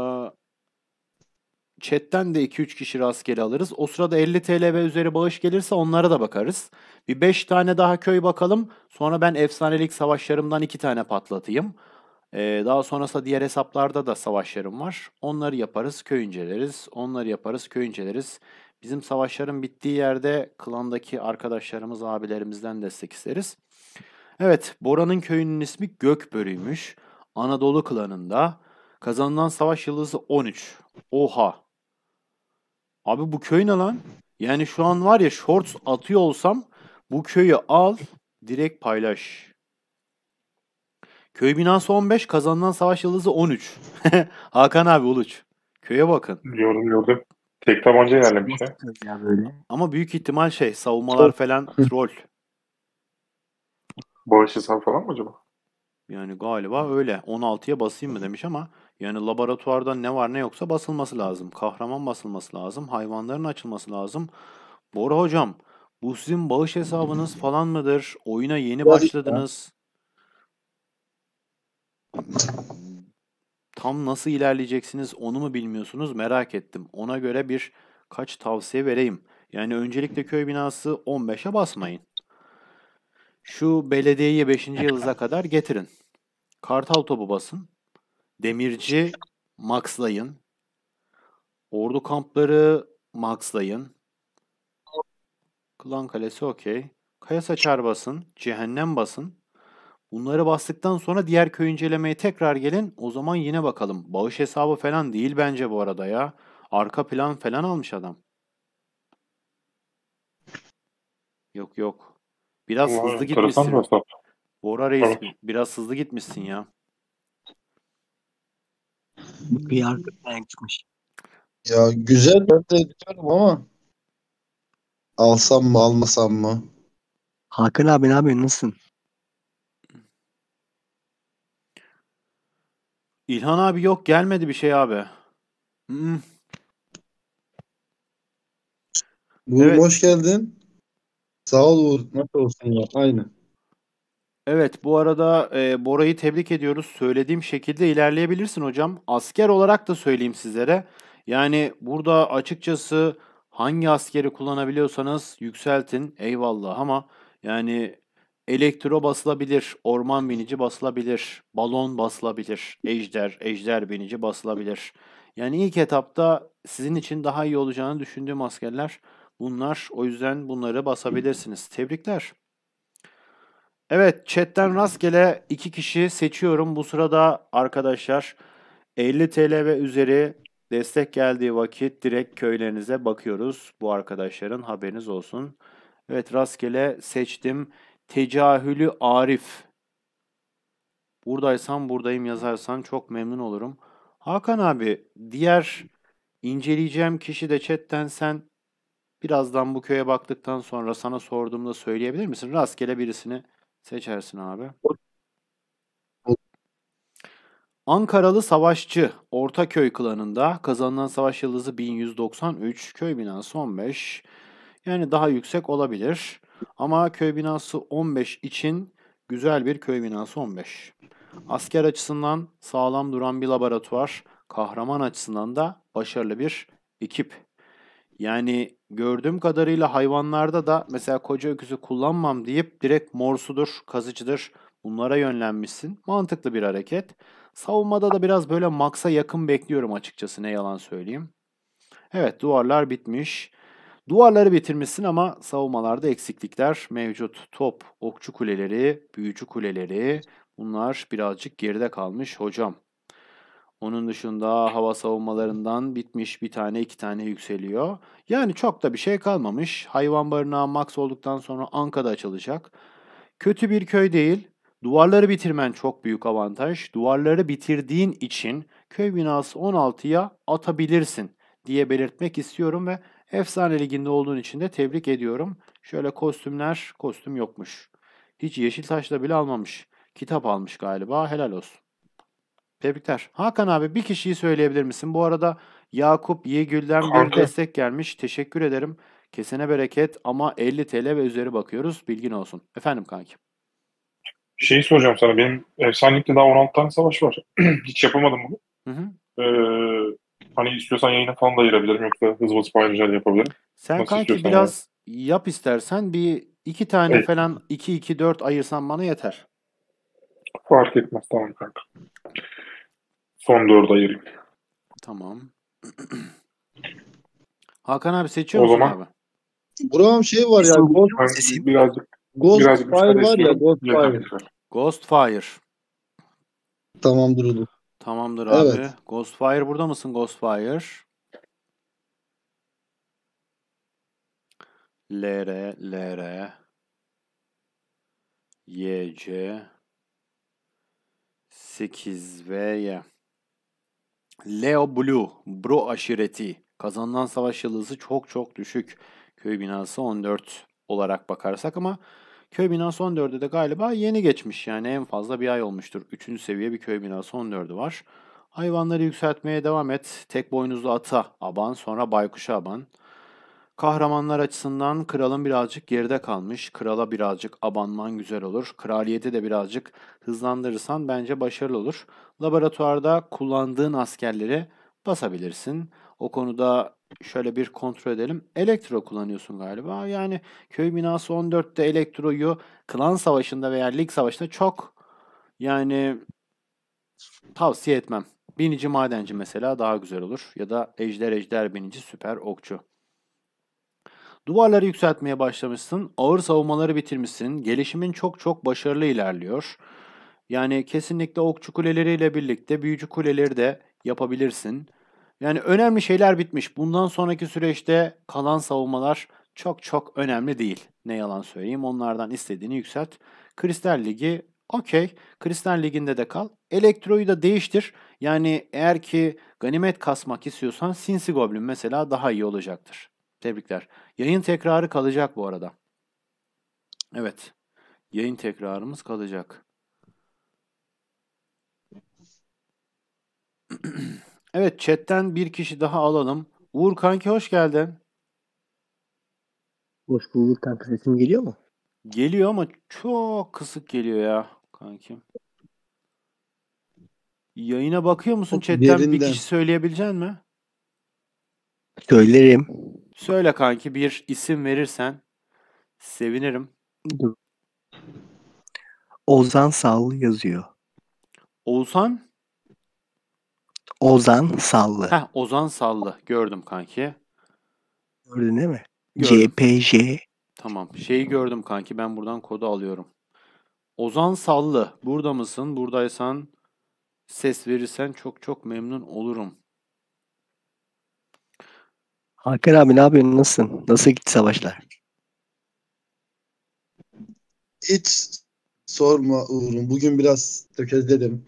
chatten de 2-3 kişi rastgele alırız. O sırada 50 TL ve üzeri bağış gelirse onlara da bakarız. Bir 5 tane daha köy bakalım. Sonra ben efsanelik savaşlarımdan 2 tane patlatayım. Ee, daha sonrasında diğer hesaplarda da savaşlarım var. Onları yaparız, köy inceleriz. Onları yaparız, köy inceleriz. Bizim savaşların bittiği yerde klandaki arkadaşlarımız, abilerimizden destek isteriz. Evet, Bora'nın köyünün ismi Gökbörü'ymüş. Anadolu klanında. Kazanılan savaş yıldızı 13. Oha! Abi bu köy ne lan? Yani şu an var ya shorts atıyor olsam bu köyü al direkt paylaş. Köy binası 15, kazandan savaş yıldızı 13. Hakan abi Uluç. Köye bakın. Yorum gördüm. Tek tabanca ilerlemiş. Ya. ya böyle. Ama büyük ihtimal şey savunmalar falan troll. Bağış hesabı falan mı acaba? Yani galiba öyle. 16'ya basayım mı demiş ama yani laboratuvarda ne var ne yoksa basılması lazım. Kahraman basılması lazım. Hayvanların açılması lazım. Bora hocam bu sizin bağış hesabınız falan mıdır? Oyuna yeni başladınız. Tam nasıl ilerleyeceksiniz onu mu bilmiyorsunuz merak ettim. Ona göre bir kaç tavsiye vereyim. Yani öncelikle köy binası 15'e basmayın. Şu belediyeyi 5. yıldıza kadar getirin. Kartal topu basın. Demirci Maxlayın. Ordu kampları Maxlayın. Klan kalesi okey. Kaya saçar basın. Cehennem basın. Bunları bastıktan sonra diğer köy incelemeye tekrar gelin. O zaman yine bakalım. Bağış hesabı falan değil bence bu arada ya. Arka plan falan almış adam. Yok yok. Biraz hızlı gitmişsin. Bora Reis biraz hızlı gitmişsin ya. Bu kıyar çıkmış. Ya güzel ben de diyorum ama alsam mı almasam mı? Hakan abi ne yapıyorsun? Nasılsın? İlhan abi yok gelmedi bir şey abi. Hmm. Uğur evet. hoş geldin. Sağ ol Uğur. Nasıl olsun ya? Aynen. Evet bu arada e, Bora'yı tebrik ediyoruz. Söylediğim şekilde ilerleyebilirsin hocam. Asker olarak da söyleyeyim sizlere. Yani burada açıkçası hangi askeri kullanabiliyorsanız yükseltin. Eyvallah ama yani elektro basılabilir, orman binici basılabilir, balon basılabilir, ejder, ejder binici basılabilir. Yani ilk etapta sizin için daha iyi olacağını düşündüğüm askerler bunlar. O yüzden bunları basabilirsiniz. Tebrikler. Evet chatten rastgele iki kişi seçiyorum. Bu sırada arkadaşlar 50 TL ve üzeri destek geldiği vakit direkt köylerinize bakıyoruz. Bu arkadaşların haberiniz olsun. Evet rastgele seçtim. Tecahülü Arif. Buradaysan buradayım yazarsan çok memnun olurum. Hakan abi diğer inceleyeceğim kişi de chatten sen birazdan bu köye baktıktan sonra sana sorduğumda söyleyebilir misin? Rastgele birisini Seçersin abi. Ankaralı savaşçı Ortaköy klanında kazanılan savaş yıldızı 1193, köy binası 15. Yani daha yüksek olabilir. Ama köy binası 15 için güzel bir köy binası 15. Asker açısından sağlam duran bir laboratuvar, kahraman açısından da başarılı bir ekip. Yani gördüğüm kadarıyla hayvanlarda da mesela koca öküzü kullanmam deyip direkt morsudur, kazıcıdır bunlara yönlenmişsin. Mantıklı bir hareket. Savunmada da biraz böyle maksa yakın bekliyorum açıkçası ne yalan söyleyeyim. Evet duvarlar bitmiş. Duvarları bitirmişsin ama savunmalarda eksiklikler mevcut. Top, okçu kuleleri, büyücü kuleleri bunlar birazcık geride kalmış hocam. Onun dışında hava savunmalarından bitmiş bir tane iki tane yükseliyor. Yani çok da bir şey kalmamış. Hayvan barınağı max olduktan sonra Anka'da açılacak. Kötü bir köy değil. Duvarları bitirmen çok büyük avantaj. Duvarları bitirdiğin için köy binası 16'ya atabilirsin diye belirtmek istiyorum ve Efsane Ligi'nde olduğun için de tebrik ediyorum. Şöyle kostümler, kostüm yokmuş. Hiç yeşil taşla bile almamış. Kitap almış galiba. Helal olsun birlikte Hakan abi bir kişiyi söyleyebilir misin? Bu arada Yakup Yegül'den bir destek gelmiş. Teşekkür ederim. Kesene bereket ama 50 TL ve üzeri bakıyoruz. Bilgin olsun. Efendim Kanki. Şeyi soracağım sana. Benim efsanelikte daha 16 tane savaş var. Hiç yapamadım bunu. Hı hı. Ee, hani istiyorsan yayına falan da ayırabilirim. Yoksa hızlı basıp ayrıca yapabilirim. Sen Nasıl kanki biraz yani? yap istersen. Bir iki tane evet. falan 2-2-4 ayırsan bana yeter. Fark etmez tamam kanka. Son dört ayırayım. Tamam. Hakan abi seçiyor o musun zaman... abi? Buram şey var ya. Ghost, birazcık, Ghost birazcık Fire var ya. Ghost Fire. Ghost Fire. Tamamdır oğlum. Tamamdır abi. Evet. Ghost Fire burada mısın Ghost Ghostfire? LR, LR, YC, 8 VY. Leo Blue, Bro aşireti. Kazanılan savaş yıldızı çok çok düşük. Köy binası 14 olarak bakarsak ama köy binası 14'ü de galiba yeni geçmiş. Yani en fazla bir ay olmuştur. Üçüncü seviye bir köy binası 14'ü var. Hayvanları yükseltmeye devam et. Tek boynuzlu ata aban sonra baykuşa aban. Kahramanlar açısından kralın birazcık geride kalmış. Krala birazcık abanman güzel olur. Kraliyeti de birazcık hızlandırırsan bence başarılı olur. Laboratuvarda kullandığın askerleri basabilirsin. O konuda şöyle bir kontrol edelim. Elektro kullanıyorsun galiba. Yani köy binası 14'te elektroyu klan savaşında veya lig savaşında çok yani tavsiye etmem. Binici madenci mesela daha güzel olur. Ya da ejder ejder binici süper okçu. Duvarları yükseltmeye başlamışsın, ağır savunmaları bitirmişsin, gelişimin çok çok başarılı ilerliyor. Yani kesinlikle okçu kuleleriyle birlikte büyücü kuleleri de yapabilirsin. Yani önemli şeyler bitmiş. Bundan sonraki süreçte kalan savunmalar çok çok önemli değil. Ne yalan söyleyeyim onlardan istediğini yükselt. Kristal Ligi okey. Kristal Ligi'nde de kal. Elektroyu da değiştir. Yani eğer ki ganimet kasmak istiyorsan Sinsi Goblin mesela daha iyi olacaktır. Tebrikler. Yayın tekrarı kalacak bu arada. Evet. Yayın tekrarımız kalacak. evet chatten bir kişi daha alalım. Uğur kanki hoş geldin. Hoş bulduk kanka sesim geliyor mu? Geliyor ama çok kısık geliyor ya kankim. Yayına bakıyor musun? Çok chatten birinden. bir kişi söyleyebilecek mi? Söylerim. Söyle kanki bir isim verirsen sevinirim. Ozan Sallı yazıyor. Ozan, Ozan Sallı. Heh, Ozan Sallı. Gördüm kanki. Gördün değil mi? Gördüm. CPJ. Tamam. Şeyi gördüm kanki. Ben buradan kodu alıyorum. Ozan Sallı. Burada mısın? Buradaysan ses verirsen çok çok memnun olurum. Hakan abi ne yapıyorsun? Nasılsın? Nasıl gitti savaşlar? Hiç sorma Uğur'um. Bugün biraz tökezledim.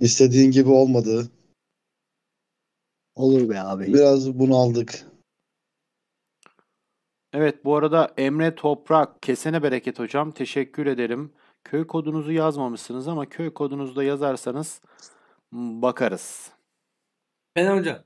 İstediğin gibi olmadı. Olur be abi. Biraz bunu aldık. Evet bu arada Emre Toprak kesene bereket hocam. Teşekkür ederim. Köy kodunuzu yazmamışsınız ama köy kodunuzu da yazarsanız bakarız. Ben hocam.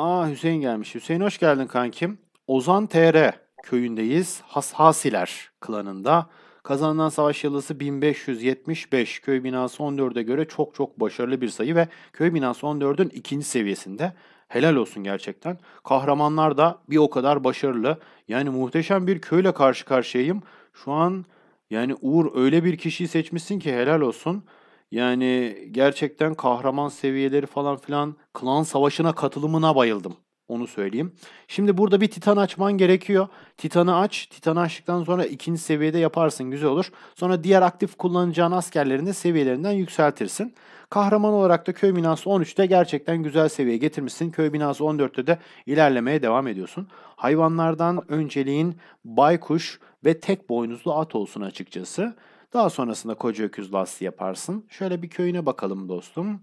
Aa Hüseyin gelmiş. Hüseyin hoş geldin kankim. Ozan TR köyündeyiz. Hasiler klanında. Kazanılan savaş yılısı 1575. Köy binası 14'e göre çok çok başarılı bir sayı ve köy binası 14'ün ikinci seviyesinde. Helal olsun gerçekten. Kahramanlar da bir o kadar başarılı. Yani muhteşem bir köyle karşı karşıyayım. Şu an yani Uğur öyle bir kişiyi seçmişsin ki helal olsun. Yani gerçekten kahraman seviyeleri falan filan klan savaşına katılımına bayıldım. Onu söyleyeyim. Şimdi burada bir titan açman gerekiyor. Titanı aç. Titanı açtıktan sonra ikinci seviyede yaparsın. Güzel olur. Sonra diğer aktif kullanacağın askerlerini seviyelerinden yükseltirsin. Kahraman olarak da köy binası 13'te gerçekten güzel seviye getirmişsin. Köy binası 14'te de ilerlemeye devam ediyorsun. Hayvanlardan önceliğin baykuş ve tek boynuzlu at olsun açıkçası. Daha sonrasında koca öküz lastiği yaparsın. Şöyle bir köyüne bakalım dostum.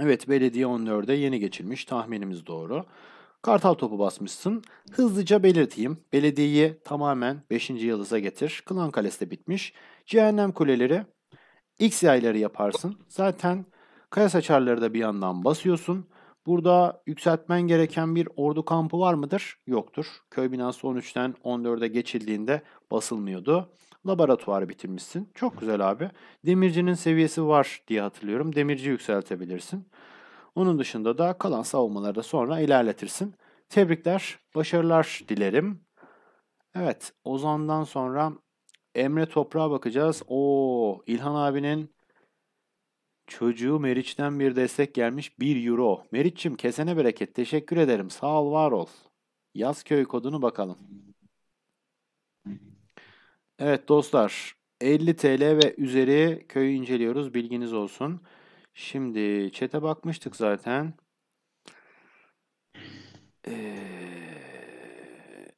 Evet belediye 14'e yeni geçilmiş tahminimiz doğru. Kartal topu basmışsın. Hızlıca belirteyim. Belediyeyi tamamen 5. yıldıza getir. Klan Kalesi de bitmiş. Cehennem kuleleri X yayları yaparsın. Zaten kaya saçarları da bir yandan basıyorsun. Burada yükseltmen gereken bir ordu kampı var mıdır? Yoktur. Köy binası 13'ten 14'e geçildiğinde basılmıyordu laboratuvarı bitirmişsin. Çok güzel abi. Demircinin seviyesi var diye hatırlıyorum. Demirci yükseltebilirsin. Onun dışında da kalan savunmaları da sonra ilerletirsin. Tebrikler, başarılar dilerim. Evet, Ozan'dan sonra Emre Toprağa bakacağız. O İlhan abinin çocuğu Meriç'ten bir destek gelmiş 1 euro. Meriç'im kesene bereket teşekkür ederim. Sağ ol var ol. Yaz köy kodunu bakalım. Evet dostlar 50 TL ve üzeri köyü inceliyoruz bilginiz olsun. Şimdi çete bakmıştık zaten. Ee,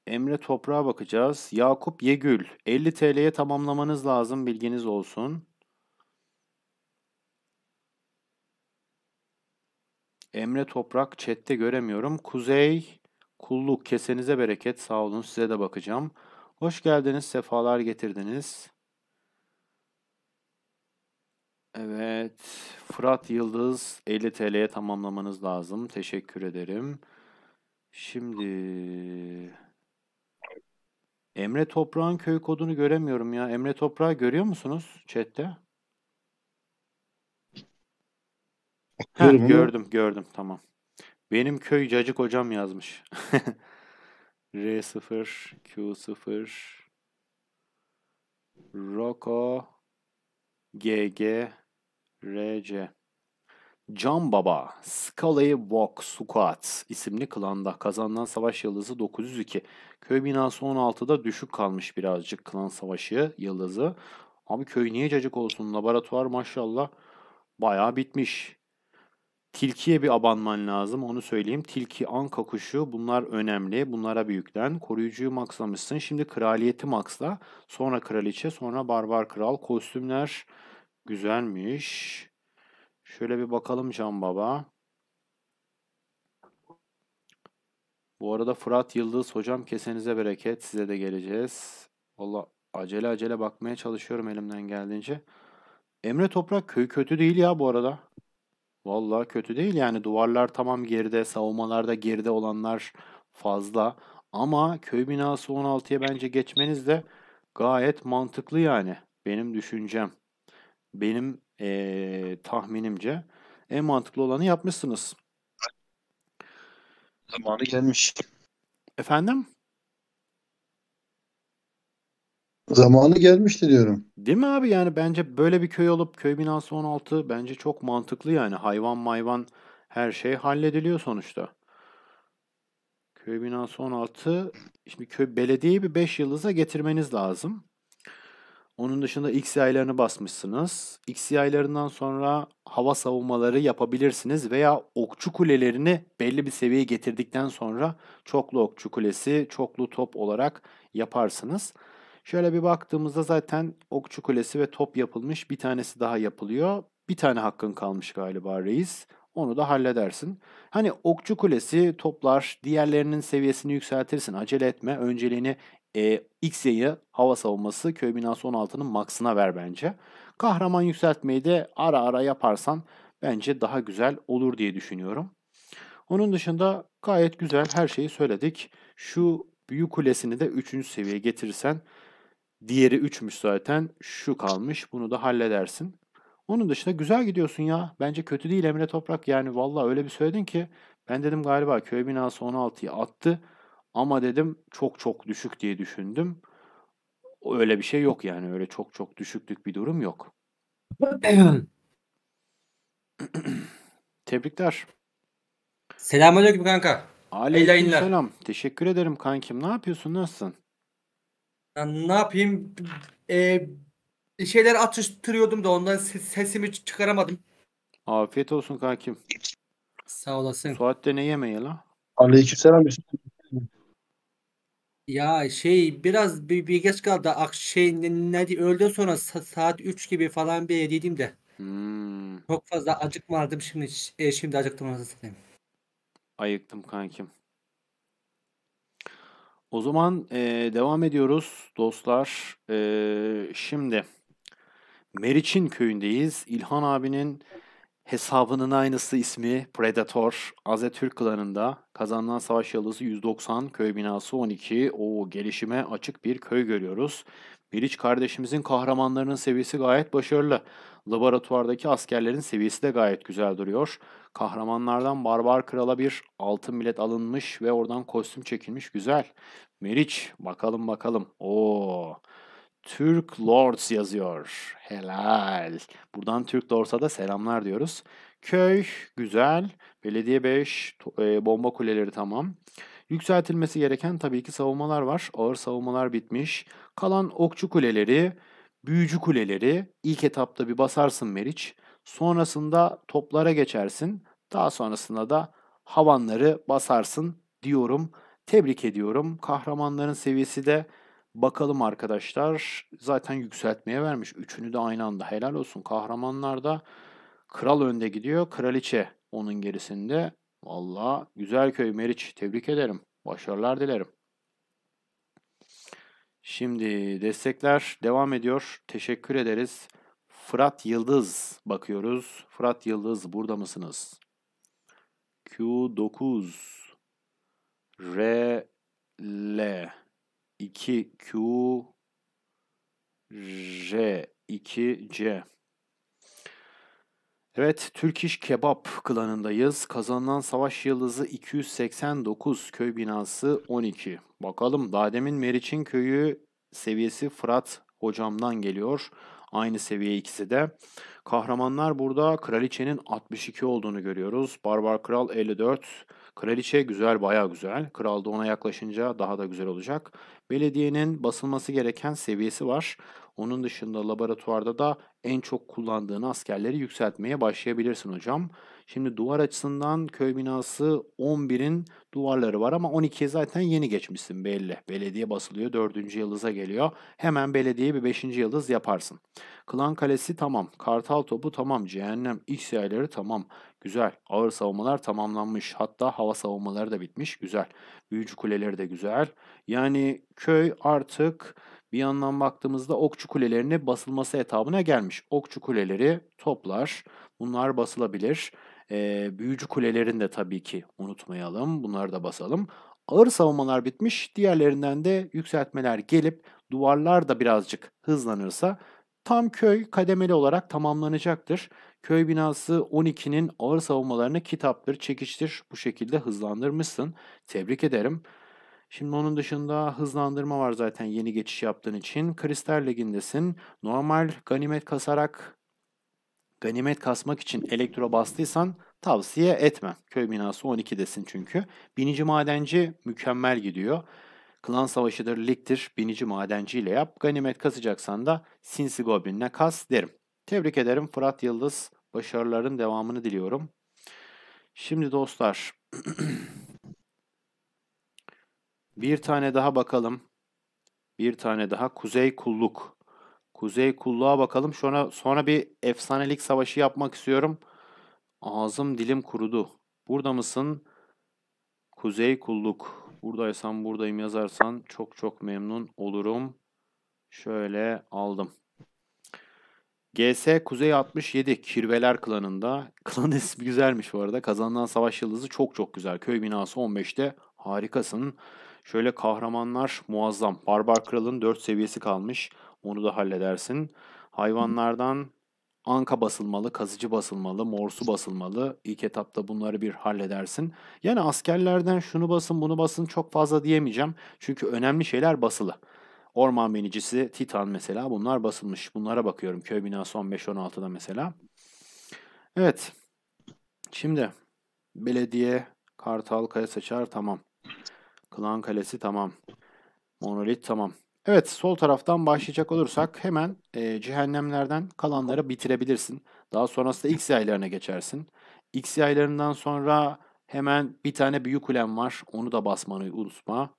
Emre Toprağa bakacağız. Yakup Yegül 50 TL'ye tamamlamanız lazım bilginiz olsun. Emre Toprak chatte göremiyorum. Kuzey Kulluk kesenize bereket sağ olun size de bakacağım. Hoş geldiniz, sefalar getirdiniz. Evet, Fırat Yıldız 50 TL'ye tamamlamanız lazım. Teşekkür ederim. Şimdi Emre Toprağ'ın köy kodunu göremiyorum ya. Emre Toprağı görüyor musunuz chatte? Heh, gördüm, gördüm. Tamam. Benim köy cacık hocam yazmış. R0, Q0, Roko, GG, RC. Can Baba, Scully Walk Squat isimli klanda kazandan savaş yıldızı 902. Köy binası 16'da düşük kalmış birazcık klan savaşı yıldızı. Abi köy niye cacık olsun laboratuvar maşallah baya bitmiş. Tilkiye bir abanman lazım onu söyleyeyim. Tilki, anka kuşu bunlar önemli. Bunlara bir yüklen. Koruyucuyu maxlamışsın. Şimdi kraliyeti maxla. Sonra kraliçe, sonra barbar kral. Kostümler güzelmiş. Şöyle bir bakalım Can Baba. Bu arada Fırat Yıldız hocam kesenize bereket. Size de geleceğiz. Valla acele acele bakmaya çalışıyorum elimden geldiğince. Emre Toprak köy kötü değil ya bu arada. Vallahi kötü değil yani duvarlar tamam geride, savunmalarda geride olanlar fazla ama köy binası 16'ya bence geçmeniz de gayet mantıklı yani benim düşüncem. Benim ee, tahminimce en mantıklı olanı yapmışsınız. Zamanı gelmiş. Efendim? Zamanı gelmişti diyorum. Değil mi abi? Yani bence böyle bir köy olup köy binası 16 bence çok mantıklı yani. Hayvan mayvan her şey hallediliyor sonuçta. Köy binası 16 şimdi köy belediyeyi bir 5 yıldıza getirmeniz lazım. Onun dışında X yaylarını basmışsınız. X yaylarından sonra hava savunmaları yapabilirsiniz veya okçu kulelerini belli bir seviyeye getirdikten sonra çoklu okçu kulesi, çoklu top olarak yaparsınız. Şöyle bir baktığımızda zaten okçu kulesi ve top yapılmış. Bir tanesi daha yapılıyor. Bir tane hakkın kalmış galiba reis. Onu da halledersin. Hani okçu kulesi toplar, diğerlerinin seviyesini yükseltirsin. Acele etme. Önceliğini e, X yayı hava savunması köy binası 16'nın maksına ver bence. Kahraman yükseltmeyi de ara ara yaparsan bence daha güzel olur diye düşünüyorum. Onun dışında gayet güzel her şeyi söyledik. Şu büyük kulesini de 3. seviyeye getirirsen Diğeri 3'müş zaten. Şu kalmış. Bunu da halledersin. Onun dışında güzel gidiyorsun ya. Bence kötü değil Emre Toprak. Yani valla öyle bir söyledin ki ben dedim galiba köy binası 16'yı attı. Ama dedim çok çok düşük diye düşündüm. Öyle bir şey yok yani. Öyle çok çok düşüklük bir durum yok. Tebrikler. Selamünaleyküm kanka. Aleyküm selam. Teşekkür ederim kankim. Ne yapıyorsun? Nasılsın? Yani ne yapayım? Ee, şeyler atıştırıyordum da ondan sesimi çıkaramadım. Afiyet olsun kankim. Sağ olasın. Suat de ne yemeği la? Aleykümselam Yusuf. Ya şey biraz bir, bir geç kaldı. Ak şey ne, ne diye- öğleden sonra sa- saat 3 gibi falan bir yediydim de. Hmm, Çok fazla acıkmadım şimdi e, şimdi acıktım anasını ayıktım kankim. O zaman e, devam ediyoruz dostlar. E, şimdi Meriç'in köyündeyiz. İlhan abinin hesabının aynısı ismi Predator. Azetürk klanında kazanılan savaş yıldızı 190, köy binası 12. O gelişime açık bir köy görüyoruz. Meriç kardeşimizin kahramanlarının seviyesi gayet başarılı. Laboratuvardaki askerlerin seviyesi de gayet güzel duruyor. Kahramanlardan Barbar Kral'a bir altın bilet alınmış ve oradan kostüm çekilmiş güzel. Meriç bakalım bakalım. Oo. Türk Lords yazıyor. Helal. Buradan Türk Lords'a da selamlar diyoruz. Köy güzel. Belediye 5 e, bomba kuleleri tamam. Yükseltilmesi gereken tabii ki savunmalar var. Ağır savunmalar bitmiş. Kalan okçu kuleleri, büyücü kuleleri ilk etapta bir basarsın Meriç. Sonrasında toplara geçersin. Daha sonrasında da havanları basarsın diyorum. Tebrik ediyorum. Kahramanların seviyesi de bakalım arkadaşlar. Zaten yükseltmeye vermiş. Üçünü de aynı anda. Helal olsun. Kahramanlar da kral önde gidiyor. Kraliçe onun gerisinde. Valla güzel köy Meriç tebrik ederim. Başarılar dilerim. Şimdi destekler devam ediyor. Teşekkür ederiz. Fırat Yıldız bakıyoruz. Fırat Yıldız burada mısınız? Q9 R L 2 Q R 2 C Evet, Türk İş Kebap klanındayız. Kazanılan savaş yıldızı 289, köy binası 12. Bakalım daha demin Meriç'in köyü seviyesi Fırat hocamdan geliyor. Aynı seviye ikisi de. Kahramanlar burada kraliçenin 62 olduğunu görüyoruz. Barbar Kral 54. Kraliçe güzel baya güzel. Kral da ona yaklaşınca daha da güzel olacak. Belediyenin basılması gereken seviyesi var. Onun dışında laboratuvarda da en çok kullandığını askerleri yükseltmeye başlayabilirsin hocam. Şimdi duvar açısından köy binası 11'in duvarları var ama 12'ye zaten yeni geçmişsin belli. Belediye basılıyor 4. yıldıza geliyor. Hemen belediye bir 5. yıldız yaparsın. Klan Kalesi tamam. Kartal Topu tamam. Cehennem X yayları tamam. Güzel. Ağır savunmalar tamamlanmış. Hatta hava savunmaları da bitmiş. Güzel. Büyücü kuleleri de güzel. Yani köy artık bir yandan baktığımızda okçu kulelerine basılması etabına gelmiş. Okçu kuleleri toplar. Bunlar basılabilir. E, büyücü kulelerini de tabii ki unutmayalım. Bunları da basalım. Ağır savunmalar bitmiş. Diğerlerinden de yükseltmeler gelip duvarlar da birazcık hızlanırsa tam köy kademeli olarak tamamlanacaktır. Köy binası 12'nin ağır savunmalarını kitaptır, çekiştir bu şekilde hızlandırmışsın. Tebrik ederim. Şimdi onun dışında hızlandırma var zaten yeni geçiş yaptığın için. Kristal ligindesin. Normal ganimet kasarak ganimet kasmak için elektro bastıysan tavsiye etmem. Köy binası 12'desin çünkü. Binici madenci mükemmel gidiyor. Klan savaşıdır, ligdir, binici madenciyle yap. Ganimet kasacaksan da sinsi goblinle kas derim. Tebrik ederim Fırat Yıldız. Başarıların devamını diliyorum. Şimdi dostlar Bir tane daha bakalım. Bir tane daha Kuzey Kulluk. Kuzey Kulluğa bakalım. Sonra sonra bir efsanelik savaşı yapmak istiyorum. Ağzım dilim kurudu. Burada mısın? Kuzey Kulluk. Buradaysan buradayım yazarsan çok çok memnun olurum. Şöyle aldım. GS Kuzey 67 Kirveler klanında. Klan ismi güzelmiş bu arada. Kazanılan savaş yıldızı çok çok güzel. Köy binası 15'te. Harikasın. Şöyle kahramanlar muazzam. Barbar Kral'ın 4 seviyesi kalmış. Onu da halledersin. Hayvanlardan anka basılmalı, kazıcı basılmalı, morsu basılmalı. İlk etapta bunları bir halledersin. Yani askerlerden şunu basın, bunu basın çok fazla diyemeyeceğim. Çünkü önemli şeyler basılı. Orman Benicisi, Titan mesela bunlar basılmış. Bunlara bakıyorum. Köy binası 15-16'da mesela. Evet. Şimdi belediye, Kartal, Kaya Saçar tamam. Klan Kalesi tamam. Monolit tamam. Evet sol taraftan başlayacak olursak hemen e, cehennemlerden kalanları bitirebilirsin. Daha sonrasında X yaylarına geçersin. X yaylarından sonra hemen bir tane büyük kulem var. Onu da basmanı unutma.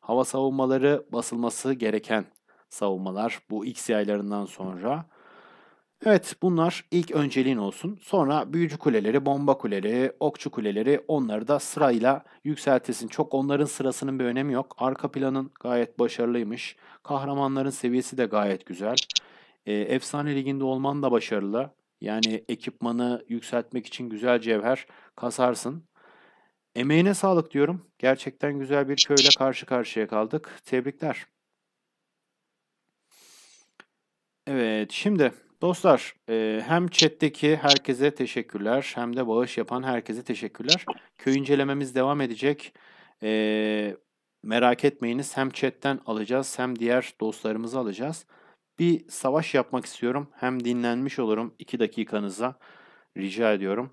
Hava savunmaları basılması gereken savunmalar bu X yaylarından sonra. Evet bunlar ilk önceliğin olsun. Sonra büyücü kuleleri, bomba kuleleri, okçu kuleleri onları da sırayla yükseltesin. Çok onların sırasının bir önemi yok. Arka planın gayet başarılıymış. Kahramanların seviyesi de gayet güzel. E, Efsane liginde olman da başarılı. Yani ekipmanı yükseltmek için güzel cevher kasarsın. Emeğine sağlık diyorum. Gerçekten güzel bir köyle karşı karşıya kaldık. Tebrikler. Evet şimdi Dostlar hem chatteki herkese teşekkürler hem de bağış yapan herkese teşekkürler. Köy incelememiz devam edecek. merak etmeyiniz hem chatten alacağız hem diğer dostlarımızı alacağız. Bir savaş yapmak istiyorum. Hem dinlenmiş olurum 2 dakikanıza rica ediyorum.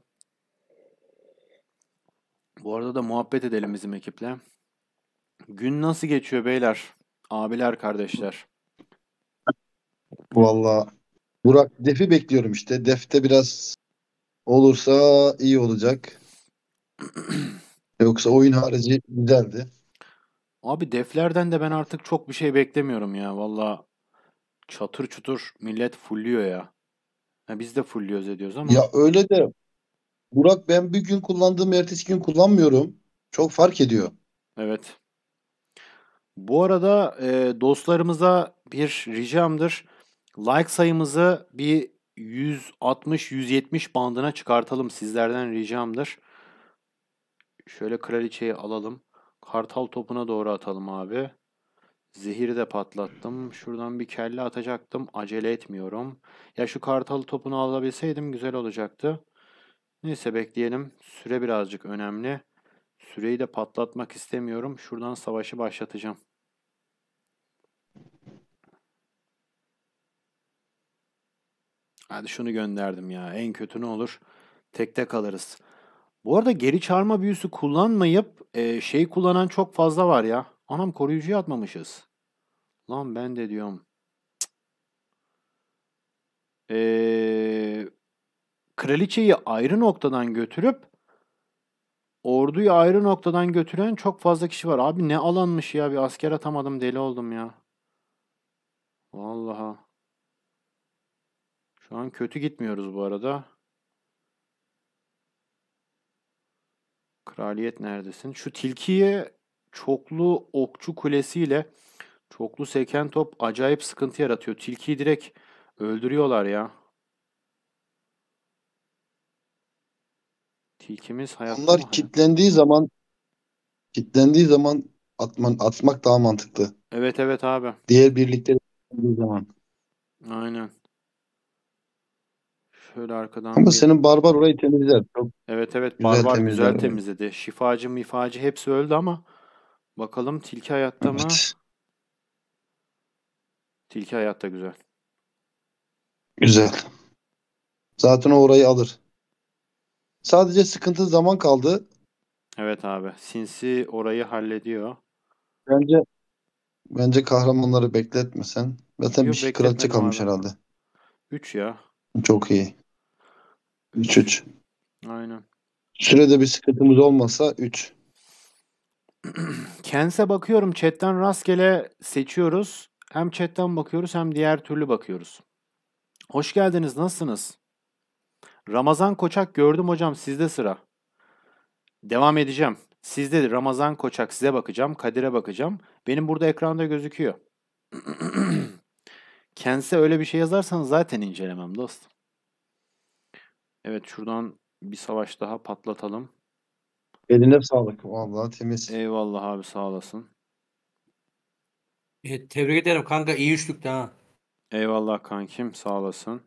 Bu arada da muhabbet edelim bizim ekiple. Gün nasıl geçiyor beyler? Abiler, kardeşler. Vallahi Burak Def'i bekliyorum işte. Def'te biraz olursa iyi olacak. Yoksa oyun harici giderdi. Abi deflerden de ben artık çok bir şey beklemiyorum ya. Valla çatır çutur millet fulluyor ya. ya. Biz de fulluyoruz ediyoruz ama. Ya öyle de Burak ben bir gün kullandığım ertesi gün kullanmıyorum. Çok fark ediyor. Evet. Bu arada e, dostlarımıza bir ricamdır. Like sayımızı bir 160-170 bandına çıkartalım sizlerden ricamdır. Şöyle kraliçeyi alalım. Kartal topuna doğru atalım abi. Zehiri de patlattım. Şuradan bir kelle atacaktım. Acele etmiyorum. Ya şu kartalı topunu alabilseydim güzel olacaktı. Neyse bekleyelim. Süre birazcık önemli. Süreyi de patlatmak istemiyorum. Şuradan savaşı başlatacağım. Hadi şunu gönderdim ya. En kötü ne olur? Tekte kalırız. Bu arada geri çağırma büyüsü kullanmayıp e, şey kullanan çok fazla var ya. Anam koruyucuyu atmamışız. Lan ben de diyorum. Eee kraliçeyi ayrı noktadan götürüp orduyu ayrı noktadan götüren çok fazla kişi var. Abi ne alanmış ya bir asker atamadım deli oldum ya. Vallahi an kötü gitmiyoruz bu arada. Kraliyet neredesin? Şu tilkiye çoklu okçu kulesiyle çoklu seken top acayip sıkıntı yaratıyor. Tilkiyi direkt öldürüyorlar ya. Tilkimiz hayatta Onlar mı? kitlendiği zaman kitlendiği zaman atman, atmak daha mantıklı. Evet evet abi. Diğer birlikte zaman. Aynen. Şöyle arkadan Ama bir... senin barbar orayı temizler. evet evet güzel barbar temizler güzel temizledi. Şifacı mifacı hepsi öldü ama bakalım tilki hayatta evet. mı? Tilki hayatta güzel. Güzel. Zaten orayı alır. Sadece sıkıntı zaman kaldı. Evet abi. Sinsi orayı hallediyor. Bence bence kahramanları bekletmesen. Zaten Yok, bir şey kraliçe kalmış abi. herhalde. 3 ya. Çok iyi. 3-3. Aynen. Sürede bir sıkıntımız olmasa 3. Kens'e bakıyorum. Chat'ten rastgele seçiyoruz. Hem chat'ten bakıyoruz hem diğer türlü bakıyoruz. Hoş geldiniz. Nasılsınız? Ramazan Koçak gördüm hocam. Sizde sıra. Devam edeceğim. Sizde de Ramazan Koçak size bakacağım. Kadir'e bakacağım. Benim burada ekranda gözüküyor. Kens'e öyle bir şey yazarsanız zaten incelemem dostum. Evet şuradan bir savaş daha patlatalım. Eline sağlık. Vallahi temiz. Eyvallah abi sağ olasın. E, tebrik ederim kanka iyi üçlüktü ha. Eyvallah kankim sağ olasın.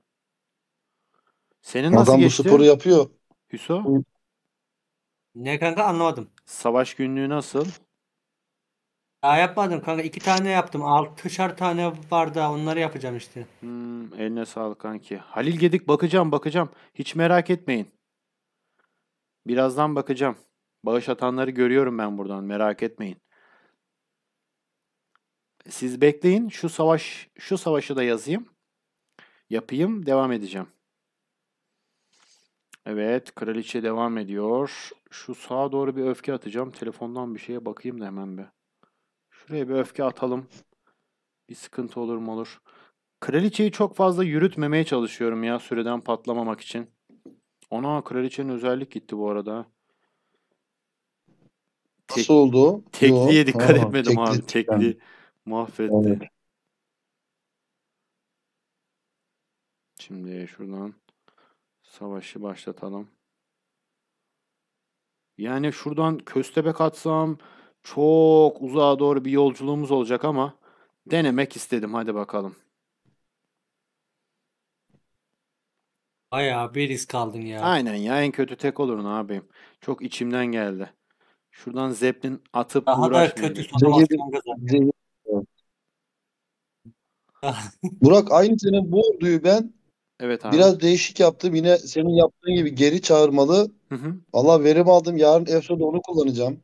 Senin nasıl Adam bu sporu yapıyor. Hüso? Ne kanka anlamadım. Savaş günlüğü nasıl? Daha yapmadım kanka. iki tane yaptım. Altışar tane vardı Onları yapacağım işte. Hmm, eline sağlık kanki. Halil Gedik bakacağım bakacağım. Hiç merak etmeyin. Birazdan bakacağım. Bağış atanları görüyorum ben buradan. Merak etmeyin. Siz bekleyin. Şu savaş şu savaşı da yazayım. Yapayım. Devam edeceğim. Evet, kraliçe devam ediyor. Şu sağa doğru bir öfke atacağım. Telefondan bir şeye bakayım da hemen bir. Şuraya bir öfke atalım. Bir sıkıntı olur mu olur. Kraliçeyi çok fazla yürütmemeye çalışıyorum ya süreden patlamamak için. Ona kraliçenin özellik gitti bu arada. Tek, Nasıl oldu? Tekliye Yo. dikkat Aa, etmedim tekli, abi. Tekli yani. mahvetti. Evet. Şimdi şuradan savaşı başlatalım. Yani şuradan köstebek atsam çok uzağa doğru bir yolculuğumuz olacak ama denemek istedim. Hadi bakalım. Bayağı bir risk aldın ya. Aynen ya en kötü tek olurun abim. Çok içimden geldi. Şuradan zeplin atıp Daha da kötü Burak aynı senin bu orduyu ben Evet abi. biraz değişik yaptım. Yine senin yaptığın gibi geri çağırmalı. Hı hı. Valla verim aldım. Yarın EFSO'da onu kullanacağım.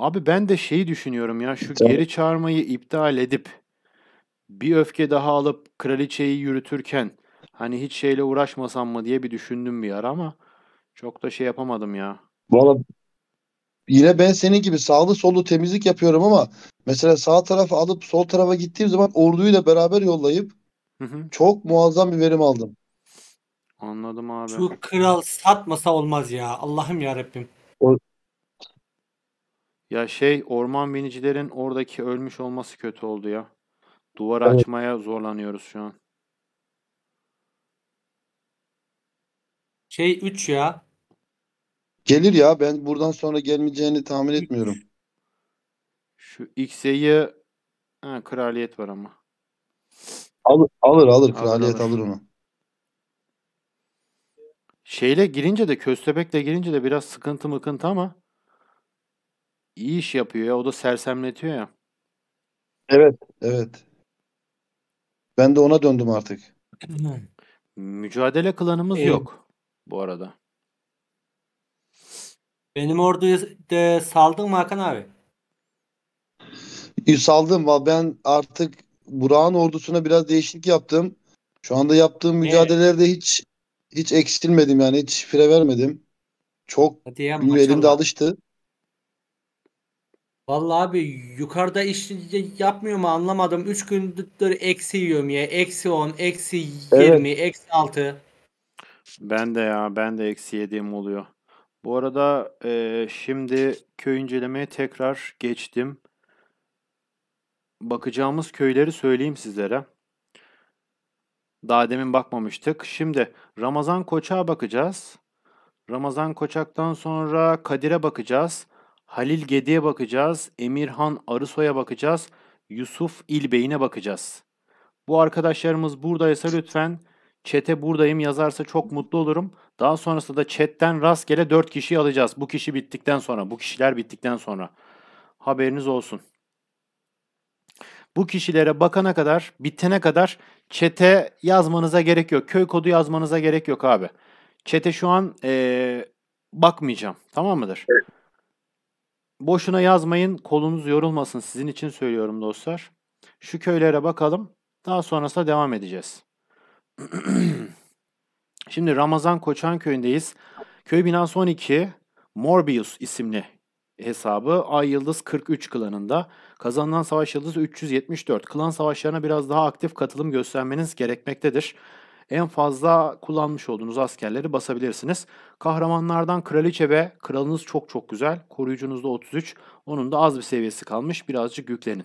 Abi ben de şeyi düşünüyorum ya şu Tabii. geri çağırmayı iptal edip bir öfke daha alıp kraliçeyi yürütürken hani hiç şeyle uğraşmasam mı diye bir düşündüm bir ara ama çok da şey yapamadım ya. Valla yine ben senin gibi sağlı sollu temizlik yapıyorum ama mesela sağ tarafa alıp sol tarafa gittiğim zaman orduyu da beraber yollayıp hı hı. çok muazzam bir verim aldım. Anladım abi. Şu kral satmasa olmaz ya. Allah'ım ya Rabbim. Ya şey orman binicilerin oradaki ölmüş olması kötü oldu ya. Duvarı Evet. açmaya zorlanıyoruz şu an. Şey 3 ya. Gelir ya ben buradan sonra gelmeyeceğini tahmin etmiyorum. Şu X'e'yi ha, kraliyet var ama. Alır alır alır kraliyet alır. alır onu. Şeyle girince de köstebekle girince de biraz sıkıntı mıkıntı ama iyi iş yapıyor ya. O da sersemletiyor ya. Evet, evet. Ben de ona döndüm artık. Mücadele klanımız Evet. yok bu arada. Benim orduyu de saldın mı Hakan abi? Saldım. Ben artık Burak'ın ordusuna biraz değişiklik yaptım. Şu anda yaptığım mücadelelerde hiç hiç eksilmedim yani hiç fire vermedim. Çok ya maşallah. elimde alıştı. Vallahi abi yukarıda iş yapmıyor mu anlamadım. 3 gündür eksi yiyorum ya. Eksi 10, eksi 20, evet. eksi 6. Ben de ya ben de eksi yediğim oluyor. Bu arada e, şimdi köy incelemeye tekrar geçtim. Bakacağımız köyleri söyleyeyim sizlere. Daha demin bakmamıştık. Şimdi Ramazan Koçak'a bakacağız. Ramazan Koçak'tan sonra Kadir'e bakacağız. Halil Gedi'ye bakacağız. Emirhan Arısoy'a bakacağız. Yusuf İlbey'ine bakacağız. Bu arkadaşlarımız buradaysa lütfen çete buradayım yazarsa çok mutlu olurum. Daha sonrasında da chatten rastgele 4 kişiyi alacağız. Bu kişi bittikten sonra, bu kişiler bittikten sonra. Haberiniz olsun. Bu kişilere bakana kadar, bitene kadar çete yazmanıza gerek yok. Köy kodu yazmanıza gerek yok abi. Çete şu an ee, bakmayacağım. Tamam mıdır? Evet. Boşuna yazmayın, kolunuz yorulmasın. Sizin için söylüyorum dostlar. Şu köylere bakalım. Daha sonrasında devam edeceğiz. Şimdi Ramazan Koçan köyündeyiz. Köy binası 12 Morbius isimli hesabı Ay Yıldız 43 klanında. Kazanılan savaş yıldızı 374. Klan savaşlarına biraz daha aktif katılım göstermeniz gerekmektedir en fazla kullanmış olduğunuz askerleri basabilirsiniz. Kahramanlardan kraliçe ve kralınız çok çok güzel. Koruyucunuzda 33. Onun da az bir seviyesi kalmış. Birazcık yüklenin.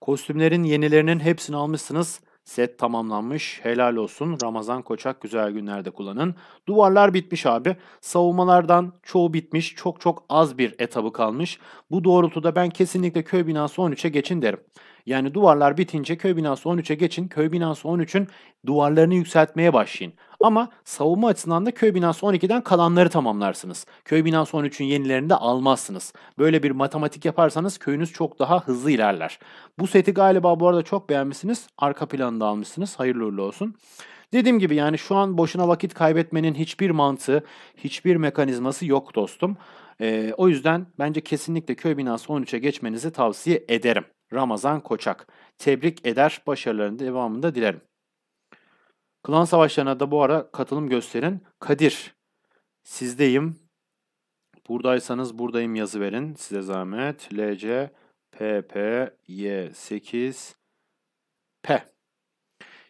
Kostümlerin yenilerinin hepsini almışsınız. Set tamamlanmış. Helal olsun. Ramazan Koçak güzel günlerde kullanın. Duvarlar bitmiş abi. Savunmalardan çoğu bitmiş. Çok çok az bir etabı kalmış. Bu doğrultuda ben kesinlikle köy binası 13'e geçin derim. Yani duvarlar bitince köy binası 13'e geçin. Köy binası 13'ün duvarlarını yükseltmeye başlayın. Ama savunma açısından da köy binası 12'den kalanları tamamlarsınız. Köy binası 13'ün yenilerini de almazsınız. Böyle bir matematik yaparsanız köyünüz çok daha hızlı ilerler. Bu seti galiba bu arada çok beğenmişsiniz. Arka planı da almışsınız. Hayırlı uğurlu olsun. Dediğim gibi yani şu an boşuna vakit kaybetmenin hiçbir mantığı, hiçbir mekanizması yok dostum. Ee, o yüzden bence kesinlikle köy binası 13'e geçmenizi tavsiye ederim. Ramazan Koçak. Tebrik eder, başarılarının devamında dilerim. Klan savaşlarına da bu ara katılım gösterin. Kadir, sizdeyim. Buradaysanız buradayım yazı verin. Size zahmet. LC, PP, Y8, P.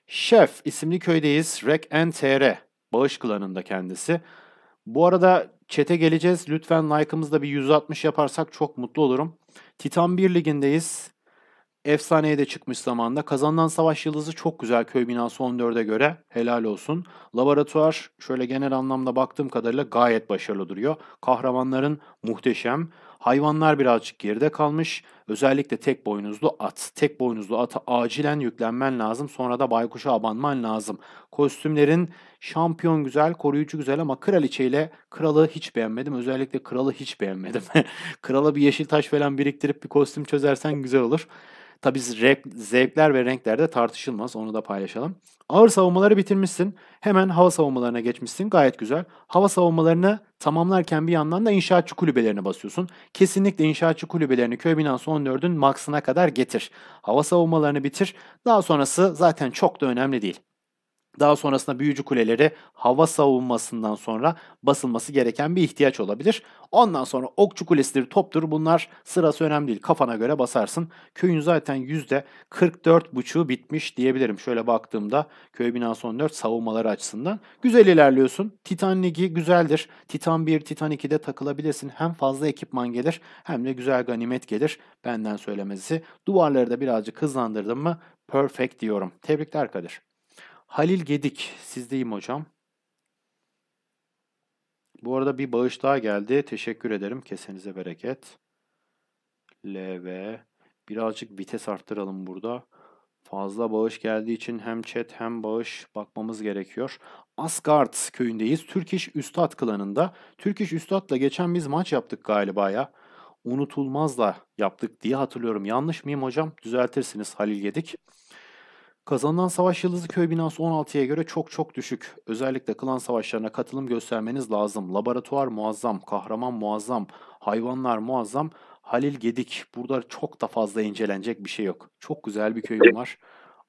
Şef isimli köydeyiz. Rek NTR. Bağış klanında kendisi. Bu arada çete geleceğiz. Lütfen like'ımızda bir 160 yaparsak çok mutlu olurum. Titan 1 ligindeyiz. Efsaneye de çıkmış zamanda. Kazandan Savaş Yıldızı çok güzel köy binası 14'e göre. Helal olsun. Laboratuvar şöyle genel anlamda baktığım kadarıyla gayet başarılı duruyor. Kahramanların muhteşem. Hayvanlar birazcık geride kalmış. Özellikle tek boynuzlu at. Tek boynuzlu ata acilen yüklenmen lazım. Sonra da baykuşa abanman lazım. Kostümlerin şampiyon güzel, koruyucu güzel ama kraliçeyle kralı hiç beğenmedim. Özellikle kralı hiç beğenmedim. Krala bir yeşil taş falan biriktirip bir kostüm çözersen güzel olur. Tabi zevkler ve renkler de tartışılmaz. Onu da paylaşalım. Ağır savunmaları bitirmişsin. Hemen hava savunmalarına geçmişsin. Gayet güzel. Hava savunmalarını tamamlarken bir yandan da inşaatçı kulübelerine basıyorsun. Kesinlikle inşaatçı kulübelerini köy binası 14'ün maksına kadar getir. Hava savunmalarını bitir. Daha sonrası zaten çok da önemli değil. Daha sonrasında büyücü kuleleri hava savunmasından sonra basılması gereken bir ihtiyaç olabilir. Ondan sonra okçu kulesidir, toptur bunlar sırası önemli değil. Kafana göre basarsın. Köyün zaten %44,5'u bitmiş diyebilirim. Şöyle baktığımda köy binası 14 savunmaları açısından. Güzel ilerliyorsun. Titan Ligi güzeldir. Titan 1, Titan 2'de takılabilirsin. Hem fazla ekipman gelir hem de güzel ganimet gelir. Benden söylemesi. Duvarları da birazcık hızlandırdım mı perfect diyorum. Tebrikler Kadir. Halil Gedik sizdeyim hocam. Bu arada bir bağış daha geldi. Teşekkür ederim. Kesenize bereket. LV. Birazcık vites arttıralım burada. Fazla bağış geldiği için hem chat hem bağış bakmamız gerekiyor. Asgard köyündeyiz. Türk Üstad klanında. Türk Üstad'la geçen biz maç yaptık galiba ya. Unutulmazla yaptık diye hatırlıyorum. Yanlış mıyım hocam? Düzeltirsiniz Halil Gedik. Kazanılan savaş yıldızı köy binası 16'ya göre çok çok düşük. Özellikle klan savaşlarına katılım göstermeniz lazım. Laboratuvar muazzam, kahraman muazzam, hayvanlar muazzam. Halil Gedik. Burada çok da fazla incelenecek bir şey yok. Çok güzel bir köyüm var.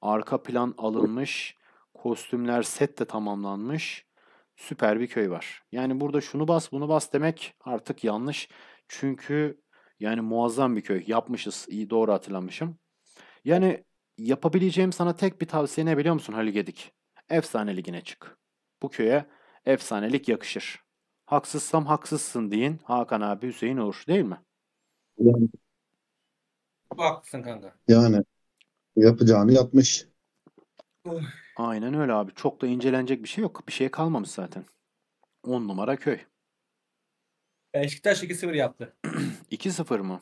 Arka plan alınmış. Kostümler set de tamamlanmış. Süper bir köy var. Yani burada şunu bas bunu bas demek artık yanlış. Çünkü yani muazzam bir köy. Yapmışız. İyi doğru hatırlamışım. Yani Yapabileceğim sana tek bir tavsiye ne biliyor musun Halil Gedik? Efsane ligine çık. Bu köye efsanelik yakışır. Haksızsam haksızsın deyin Hakan abi Hüseyin Uğur değil mi? Yani. Haklısın kanka. Yani yapacağını yapmış. Aynen öyle abi. Çok da incelenecek bir şey yok. Bir şey kalmamış zaten. 10 numara köy. Beşiktaş 2-0 yaptı. 2-0 mı?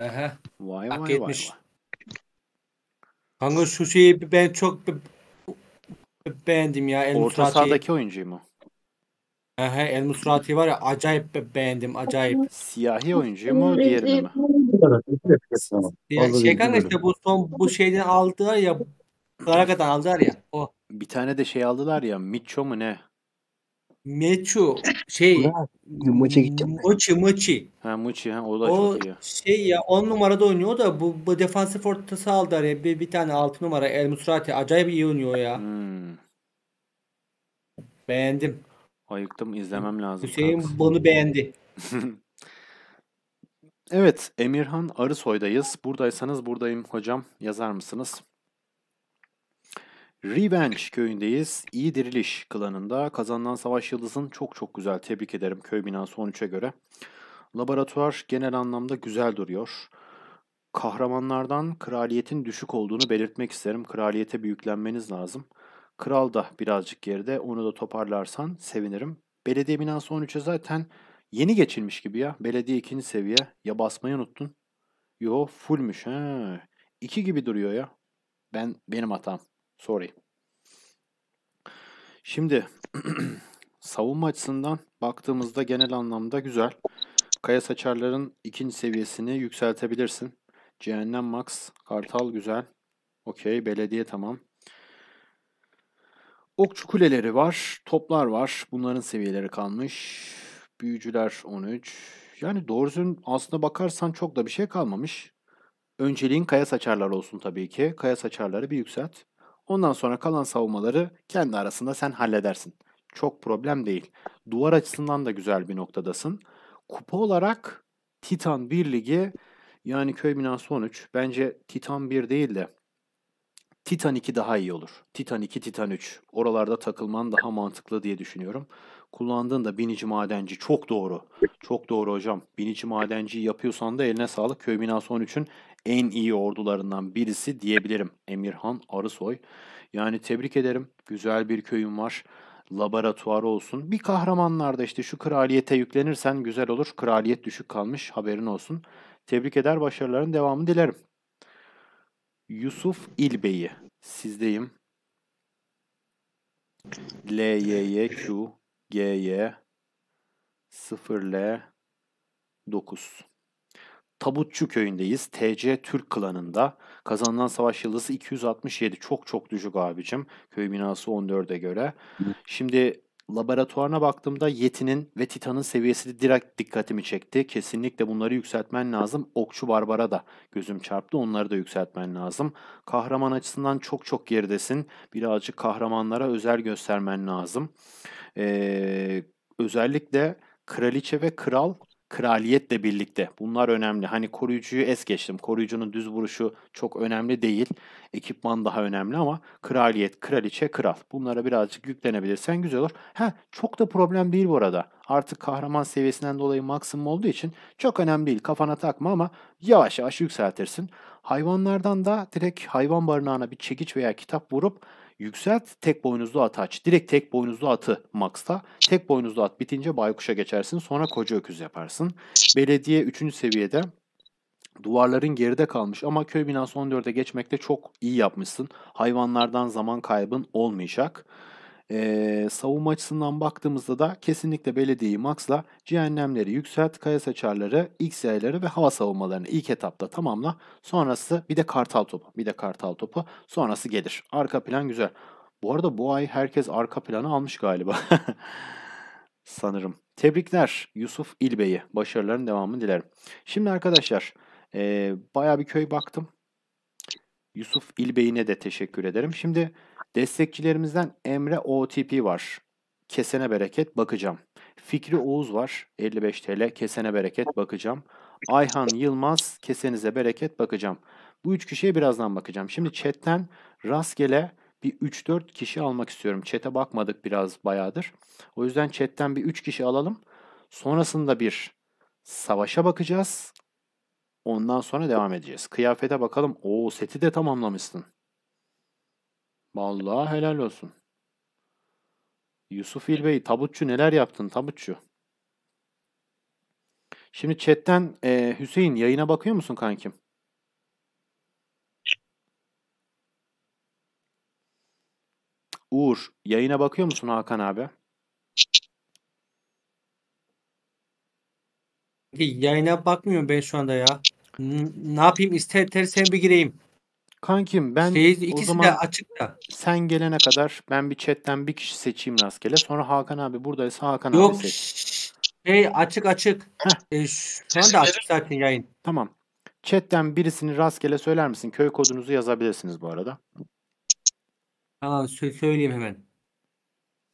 Aha. Vay Hak vay etmiş. vay. Kanka şu şeyi ben çok be- beğendim ya. El Orta Musrati'yi. sahadaki oyuncu mu? Aha, El Musrati var ya acayip be- beğendim acayip. Siyahi oyuncu mu diğerini mi? Ya şey kanka işte bu son bu şeyden aldılar ya Zaragatan aldılar ya. O. Bir tane de şey aldılar ya Micho mu ne? Meçu şey maça gideceğim. Moçi Moçi. Ha maçı ha o da o çok iyi. şey ya 10 numarada oynuyor da bu, bu defansif ortası aldı araya bir, bir tane 6 numara El Musrati acayip iyi oynuyor ya. Hmm. Beğendim. Ayıktım izlemem lazım. Hüseyin kanka. bunu beğendi. evet Emirhan Arısoy'dayız. Buradaysanız buradayım hocam yazar mısınız? Revenge köyündeyiz. İyi diriliş klanında. kazandan Savaş Yıldız'ın çok çok güzel. Tebrik ederim köy binası 13'e göre. Laboratuvar genel anlamda güzel duruyor. Kahramanlardan kraliyetin düşük olduğunu belirtmek isterim. Kraliyete büyüklenmeniz lazım. Kral da birazcık geride. Onu da toparlarsan sevinirim. Belediye binası 13'e zaten yeni geçilmiş gibi ya. Belediye ikinci seviye. Ya basmayı unuttun. Yo fullmüş he. 2 gibi duruyor ya. Ben benim hatam. Sorry. Şimdi savunma açısından baktığımızda genel anlamda güzel. Kaya Saçarların ikinci seviyesini yükseltebilirsin. Cehennem Max, Kartal güzel. Okey, belediye tamam. Okçu kuleleri var, toplar var. Bunların seviyeleri kalmış. Büyücüler 13. Yani doğrusun aslında bakarsan çok da bir şey kalmamış. Önceliğin kaya saçarlar olsun tabii ki. Kaya saçarları bir yükselt. Ondan sonra kalan savunmaları kendi arasında sen halledersin. Çok problem değil. Duvar açısından da güzel bir noktadasın. Kupa olarak Titan 1 Ligi yani köy binası 13 bence Titan 1 değil de Titan 2 daha iyi olur. Titan 2, Titan 3. Oralarda takılman daha mantıklı diye düşünüyorum. Kullandığında binici madenci çok doğru. Çok doğru hocam. Binici madenci yapıyorsan da eline sağlık. Köy binası 13'ün en iyi ordularından birisi diyebilirim Emirhan Arısoy. Yani tebrik ederim. Güzel bir köyün var. Laboratuvar olsun. Bir kahramanlarda işte şu kraliyete yüklenirsen güzel olur. Kraliyet düşük kalmış haberin olsun. Tebrik eder başarıların devamı dilerim. Yusuf İlbey'i sizdeyim. L Y Y Q G Y 0 L 9 Tabutçu köyündeyiz. TC Türk klanında. Kazanılan savaş yıldızı 267. Çok çok düşük abicim. Köy binası 14'e göre. Şimdi laboratuvarına baktığımda Yeti'nin ve Titan'ın seviyesi de direkt dikkatimi çekti. Kesinlikle bunları yükseltmen lazım. Okçu Barbara da gözüm çarptı. Onları da yükseltmen lazım. Kahraman açısından çok çok geridesin. Birazcık kahramanlara özel göstermen lazım. Ee, özellikle kraliçe ve kral kraliyetle birlikte. Bunlar önemli. Hani koruyucuyu es geçtim. Koruyucunun düz vuruşu çok önemli değil. Ekipman daha önemli ama kraliyet, kraliçe, kral. Bunlara birazcık yüklenebilirsen güzel olur. Ha çok da problem değil bu arada. Artık kahraman seviyesinden dolayı maksimum olduğu için çok önemli değil. Kafana takma ama yavaş yavaş yükseltirsin. Hayvanlardan da direkt hayvan barınağına bir çekiç veya kitap vurup Yükselt tek boynuzlu at aç. Direkt tek boynuzlu atı Max'ta. Tek boynuzlu at bitince baykuşa geçersin. Sonra koca öküz yaparsın. Belediye 3. seviyede Duvarların geride kalmış ama köy binası 14'e geçmekte çok iyi yapmışsın. Hayvanlardan zaman kaybın olmayacak. Ee, savunma açısından baktığımızda da kesinlikle belediyeyi maksla cehennemleri yükselt, kaya saçarları, X yayları ve hava savunmalarını ilk etapta tamamla. Sonrası bir de kartal topu. Bir de kartal topu. Sonrası gelir. Arka plan güzel. Bu arada bu ay herkes arka planı almış galiba. Sanırım. Tebrikler Yusuf İlbey'i. Başarıların devamını dilerim. Şimdi arkadaşlar e, baya bir köy baktım. Yusuf İlbey'ine de teşekkür ederim. Şimdi Destekçilerimizden Emre OTP var. Kesene bereket bakacağım. Fikri Oğuz var. 55 TL. Kesene bereket bakacağım. Ayhan Yılmaz. Kesenize bereket bakacağım. Bu üç kişiye birazdan bakacağım. Şimdi chatten rastgele bir 3-4 kişi almak istiyorum. Çete bakmadık biraz bayağıdır. O yüzden chatten bir 3 kişi alalım. Sonrasında bir savaşa bakacağız. Ondan sonra devam edeceğiz. Kıyafete bakalım. Oo seti de tamamlamışsın. Vallahi helal olsun. Yusuf İlbey, tabutçu neler yaptın tabutçu? Şimdi chatten e, Hüseyin yayına bakıyor musun kankim? Uğur yayına bakıyor musun Hakan abi? Yayına bakmıyorum ben şu anda ya. N- ne yapayım ister tersen bir gireyim. Kankim ben Feyiz, o zaman de açıkta. sen gelene kadar ben bir chatten bir kişi seçeyim rastgele. Sonra Hakan abi buradaysa Hakan Yok, abi seç. hey açık açık. E, şu anda açık zaten yayın. Tamam. Chatten birisini rastgele söyler misin? Köy kodunuzu yazabilirsiniz bu arada. Tamam sö- söyleyeyim hemen.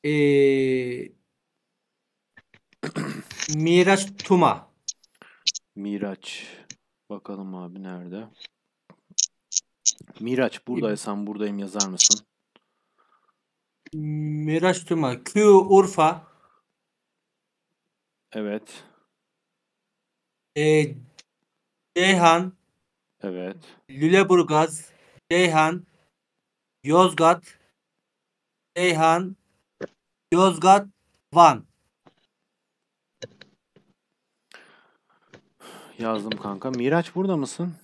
Ee, Miraç Tuma. Miraç. Bakalım abi nerede? Miraç buradaysan buradayım yazar mısın? Miraç Tuma. Q Urfa. Evet. E, Ceyhan. Evet. Lüleburgaz. Ceyhan. Yozgat. Ceyhan. Yozgat. Van. Yazdım kanka. Miraç burada mısın?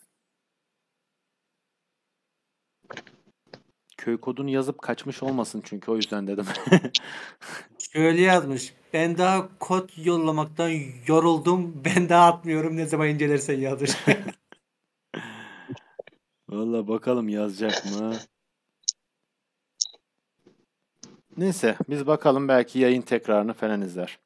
Köy kodunu yazıp kaçmış olmasın çünkü o yüzden dedim. Şöyle yazmış. Ben daha kod yollamaktan yoruldum. Ben daha atmıyorum. Ne zaman incelersen yazır. Valla bakalım yazacak mı? Neyse biz bakalım belki yayın tekrarını falan izler.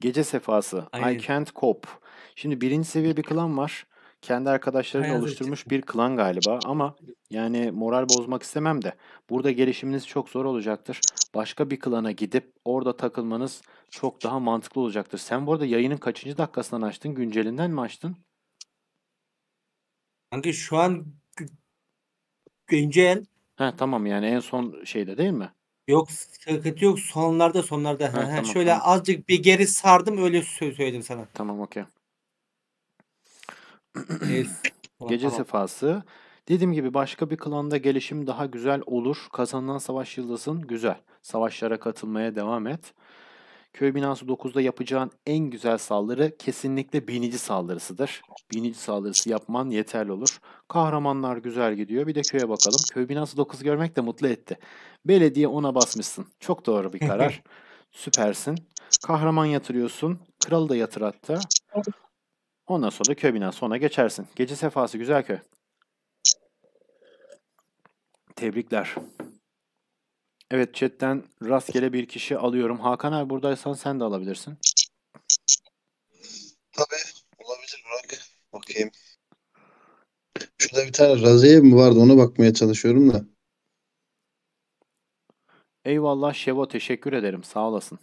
Gece sefası. Aynen. I can't cope. Şimdi birinci seviye bir klan var kendi arkadaşlarıyla Hayal oluşturmuş ettim. bir klan galiba ama yani moral bozmak istemem de burada gelişiminiz çok zor olacaktır. Başka bir klana gidip orada takılmanız çok daha mantıklı olacaktır. Sen bu arada yayının kaçıncı dakikasından açtın? Güncelinden mi açtın? Kanka şu an güncel. Ha tamam yani en son şeyde değil mi? Yok sıkıntı yok sonlarda sonlarda. Ha, tamam, Şöyle tamam. azıcık bir geri sardım öyle söyledim sana. Tamam okey. Gece sefası. Dediğim gibi başka bir klanda gelişim daha güzel olur. Kazanılan savaş yıldızın güzel. Savaşlara katılmaya devam et. Köy binası 9'da yapacağın en güzel saldırı kesinlikle binici saldırısıdır. Binici saldırısı yapman yeterli olur. Kahramanlar güzel gidiyor. Bir de köye bakalım. Köy binası 9 görmek de mutlu etti. Belediye ona basmışsın. Çok doğru bir karar. Süpersin. Kahraman yatırıyorsun. Kral da yatır hatta. Ondan sonra da köy binası ona geçersin. Gece sefası güzel köy. Tebrikler. Evet chatten rastgele bir kişi alıyorum. Hakan abi buradaysan sen de alabilirsin. Tabii olabilir Burak. Bakayım. Şurada bir tane Raziye mi vardı ona bakmaya çalışıyorum da. Eyvallah Şevo teşekkür ederim sağ olasın.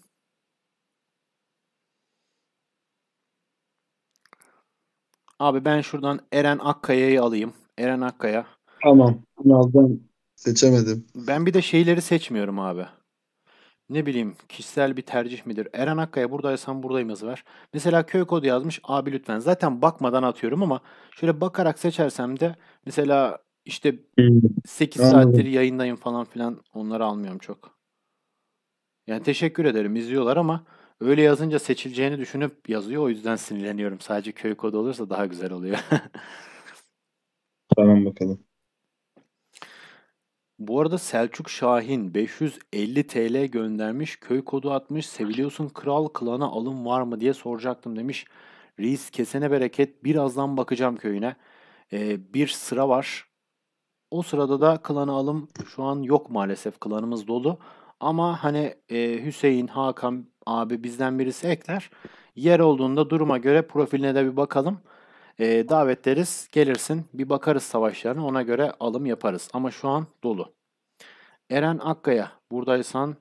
Abi ben şuradan Eren Akkaya'yı alayım. Eren Akkaya. Tamam. Birazdan seçemedim. Ben bir de şeyleri seçmiyorum abi. Ne bileyim kişisel bir tercih midir? Eren Akkaya buradaysan buradayım yazı ver. Mesela köy kodu yazmış abi lütfen. Zaten bakmadan atıyorum ama şöyle bakarak seçersem de mesela işte 8 Anladım. saattir yayındayım falan filan onları almıyorum çok. Yani teşekkür ederim izliyorlar ama Öyle yazınca seçileceğini düşünüp yazıyor. O yüzden sinirleniyorum. Sadece köy kodu olursa daha güzel oluyor. tamam bakalım. Bu arada Selçuk Şahin 550 TL göndermiş. Köy kodu atmış. Seviliyorsun kral klanı alım var mı diye soracaktım demiş. Reis kesene bereket. Birazdan bakacağım köyüne. Ee, bir sıra var. O sırada da klanı alım şu an yok maalesef. Klanımız dolu. Ama hani e, Hüseyin, Hakan abi bizden birisi ekler. Yer olduğunda duruma göre profiline de bir bakalım. E, davet deriz, gelirsin, bir bakarız savaşlarına ona göre alım yaparız. Ama şu an dolu. Eren Akkaya, buradaysan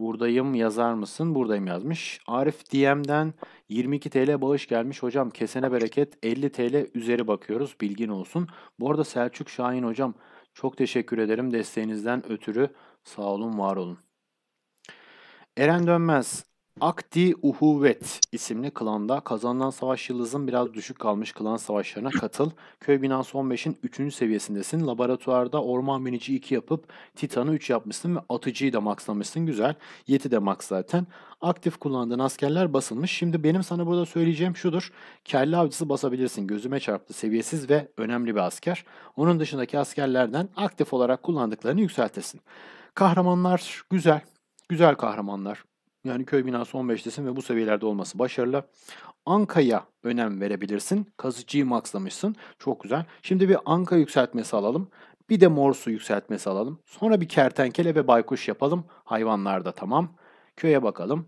buradayım yazar mısın? Buradayım yazmış. Arif DM'den 22 TL bağış gelmiş. Hocam kesene bereket 50 TL üzeri bakıyoruz bilgin olsun. Bu arada Selçuk Şahin hocam çok teşekkür ederim desteğinizden ötürü. Sağ olun var olun. Eren Dönmez Akdi Uhuvet isimli klanda kazanılan savaş yıldızın biraz düşük kalmış klan savaşlarına katıl. Köy binası 15'in 3. seviyesindesin. Laboratuvarda orman minici 2 yapıp Titan'ı 3 yapmışsın ve atıcıyı da maxlamışsın. Güzel. Yeti de max zaten. Aktif kullandığın askerler basılmış. Şimdi benim sana burada söyleyeceğim şudur. Kelle avcısı basabilirsin. Gözüme çarptı. Seviyesiz ve önemli bir asker. Onun dışındaki askerlerden aktif olarak kullandıklarını yükseltesin. Kahramanlar güzel. Güzel kahramanlar. Yani köy binası 15'tesin ve bu seviyelerde olması başarılı. Anka'ya önem verebilirsin. Kazıcıyı maxlamışsın. Çok güzel. Şimdi bir Anka yükseltmesi alalım. Bir de morsu yükseltmesi alalım. Sonra bir kertenkele ve baykuş yapalım. Hayvanlarda tamam. Köye bakalım.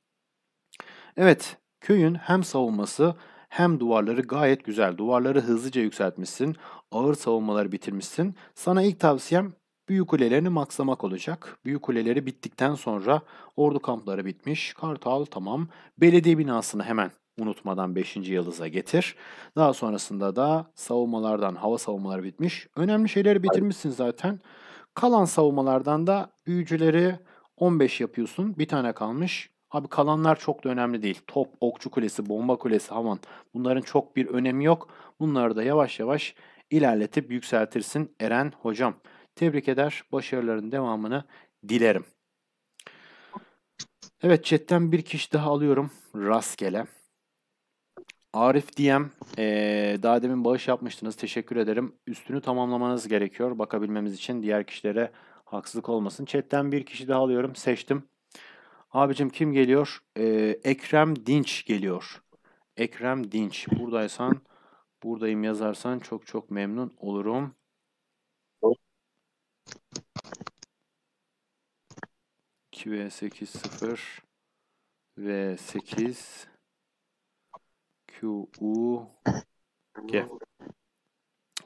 evet, köyün hem savunması hem duvarları gayet güzel. Duvarları hızlıca yükseltmişsin. Ağır savunmaları bitirmişsin. Sana ilk tavsiyem büyük kulelerini maksamak olacak. Büyük kuleleri bittikten sonra ordu kampları bitmiş. Kartal tamam. Belediye binasını hemen unutmadan 5. Yıldız'a getir. Daha sonrasında da savunmalardan hava savunmaları bitmiş. Önemli şeyleri bitirmişsin zaten. Kalan savunmalardan da büyücüleri 15 yapıyorsun. Bir tane kalmış. Abi kalanlar çok da önemli değil. Top, okçu kulesi, bomba kulesi, havan bunların çok bir önemi yok. Bunları da yavaş yavaş ilerletip yükseltirsin Eren hocam tebrik eder, başarıların devamını dilerim. Evet chatten bir kişi daha alıyorum rastgele. Arif DM, ee, daha demin bağış yapmıştınız. Teşekkür ederim. Üstünü tamamlamanız gerekiyor bakabilmemiz için. Diğer kişilere haksızlık olmasın. Chatten bir kişi daha alıyorum. Seçtim. Abicim kim geliyor? Ee, Ekrem Dinç geliyor. Ekrem Dinç. Buradaysan, buradayım yazarsan çok çok memnun olurum. QE8 0 V8 QU G.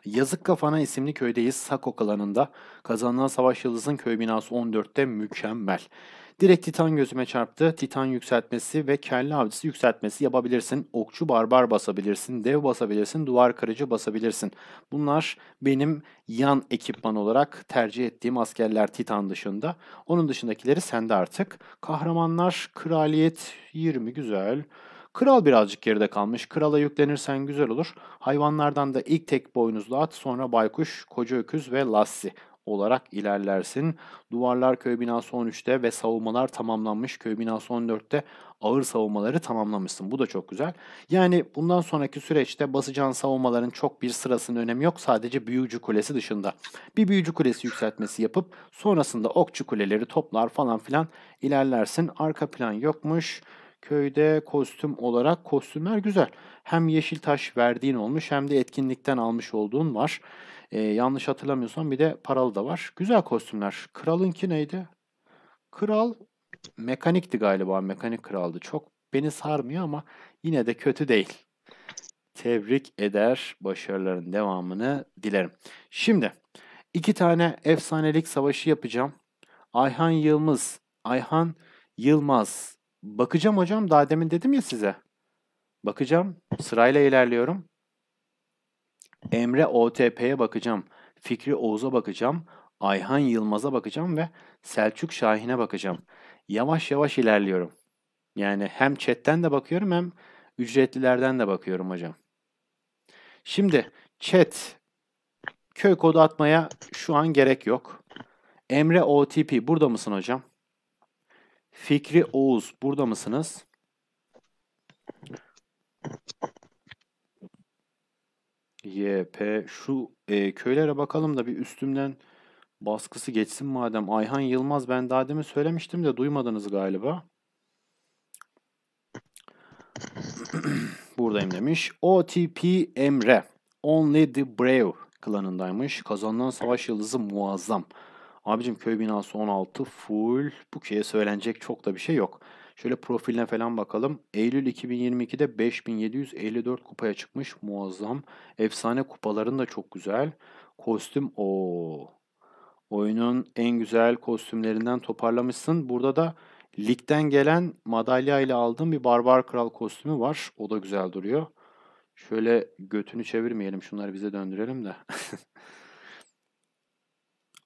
Yazık Kafana isimli köydeyiz Sakok alanında Kazanılan savaş yıldızın köy binası 14'te mükemmel. Direkt Titan gözüme çarptı. Titan yükseltmesi ve kelle avcısı yükseltmesi yapabilirsin. Okçu barbar basabilirsin. Dev basabilirsin. Duvar kırıcı basabilirsin. Bunlar benim yan ekipman olarak tercih ettiğim askerler Titan dışında. Onun dışındakileri sende artık. Kahramanlar kraliyet 20 güzel. Kral birazcık geride kalmış. Krala yüklenirsen güzel olur. Hayvanlardan da ilk tek boynuzlu at, sonra baykuş, koca öküz ve lassi olarak ilerlersin. Duvarlar köy binası 13'te ve savunmalar tamamlanmış. Köy binası 14'te ağır savunmaları tamamlamışsın. Bu da çok güzel. Yani bundan sonraki süreçte basacağın savunmaların çok bir sırasının önemi yok. Sadece büyücü kulesi dışında. Bir büyücü kulesi yükseltmesi yapıp sonrasında okçu kuleleri toplar falan filan ilerlersin. Arka plan yokmuş köyde kostüm olarak kostümler güzel. Hem yeşil taş verdiğin olmuş hem de etkinlikten almış olduğun var. E, yanlış hatırlamıyorsam bir de paralı da var. Güzel kostümler. Kralınki neydi? Kral mekanikti galiba. Mekanik kraldı. Çok beni sarmıyor ama yine de kötü değil. Tebrik eder. Başarıların devamını dilerim. Şimdi iki tane efsanelik savaşı yapacağım. Ayhan Yılmaz. Ayhan Yılmaz. Bakacağım hocam daha demin dedim ya size. Bakacağım. Sırayla ilerliyorum. Emre OTP'ye bakacağım. Fikri Oğuz'a bakacağım. Ayhan Yılmaz'a bakacağım ve Selçuk Şahin'e bakacağım. Yavaş yavaş ilerliyorum. Yani hem chatten de bakıyorum hem ücretlilerden de bakıyorum hocam. Şimdi chat köy kodu atmaya şu an gerek yok. Emre OTP burada mısın hocam? Fikri Oğuz burada mısınız? YP şu e, köylere bakalım da bir üstümden baskısı geçsin madem. Ayhan Yılmaz ben daha demin söylemiştim de duymadınız galiba. Buradayım demiş. OTP Emre. Only the Brave klanındaymış. kazandığın savaş yıldızı muazzam. Abicim köy binası 16 full. Bu köye söylenecek çok da bir şey yok. Şöyle profiline falan bakalım. Eylül 2022'de 5754 kupaya çıkmış. Muazzam. Efsane kupaların da çok güzel. Kostüm o oyunun en güzel kostümlerinden toparlamışsın. Burada da ligden gelen madalya ile aldığım bir barbar kral kostümü var. O da güzel duruyor. Şöyle götünü çevirmeyelim. Şunları bize döndürelim de.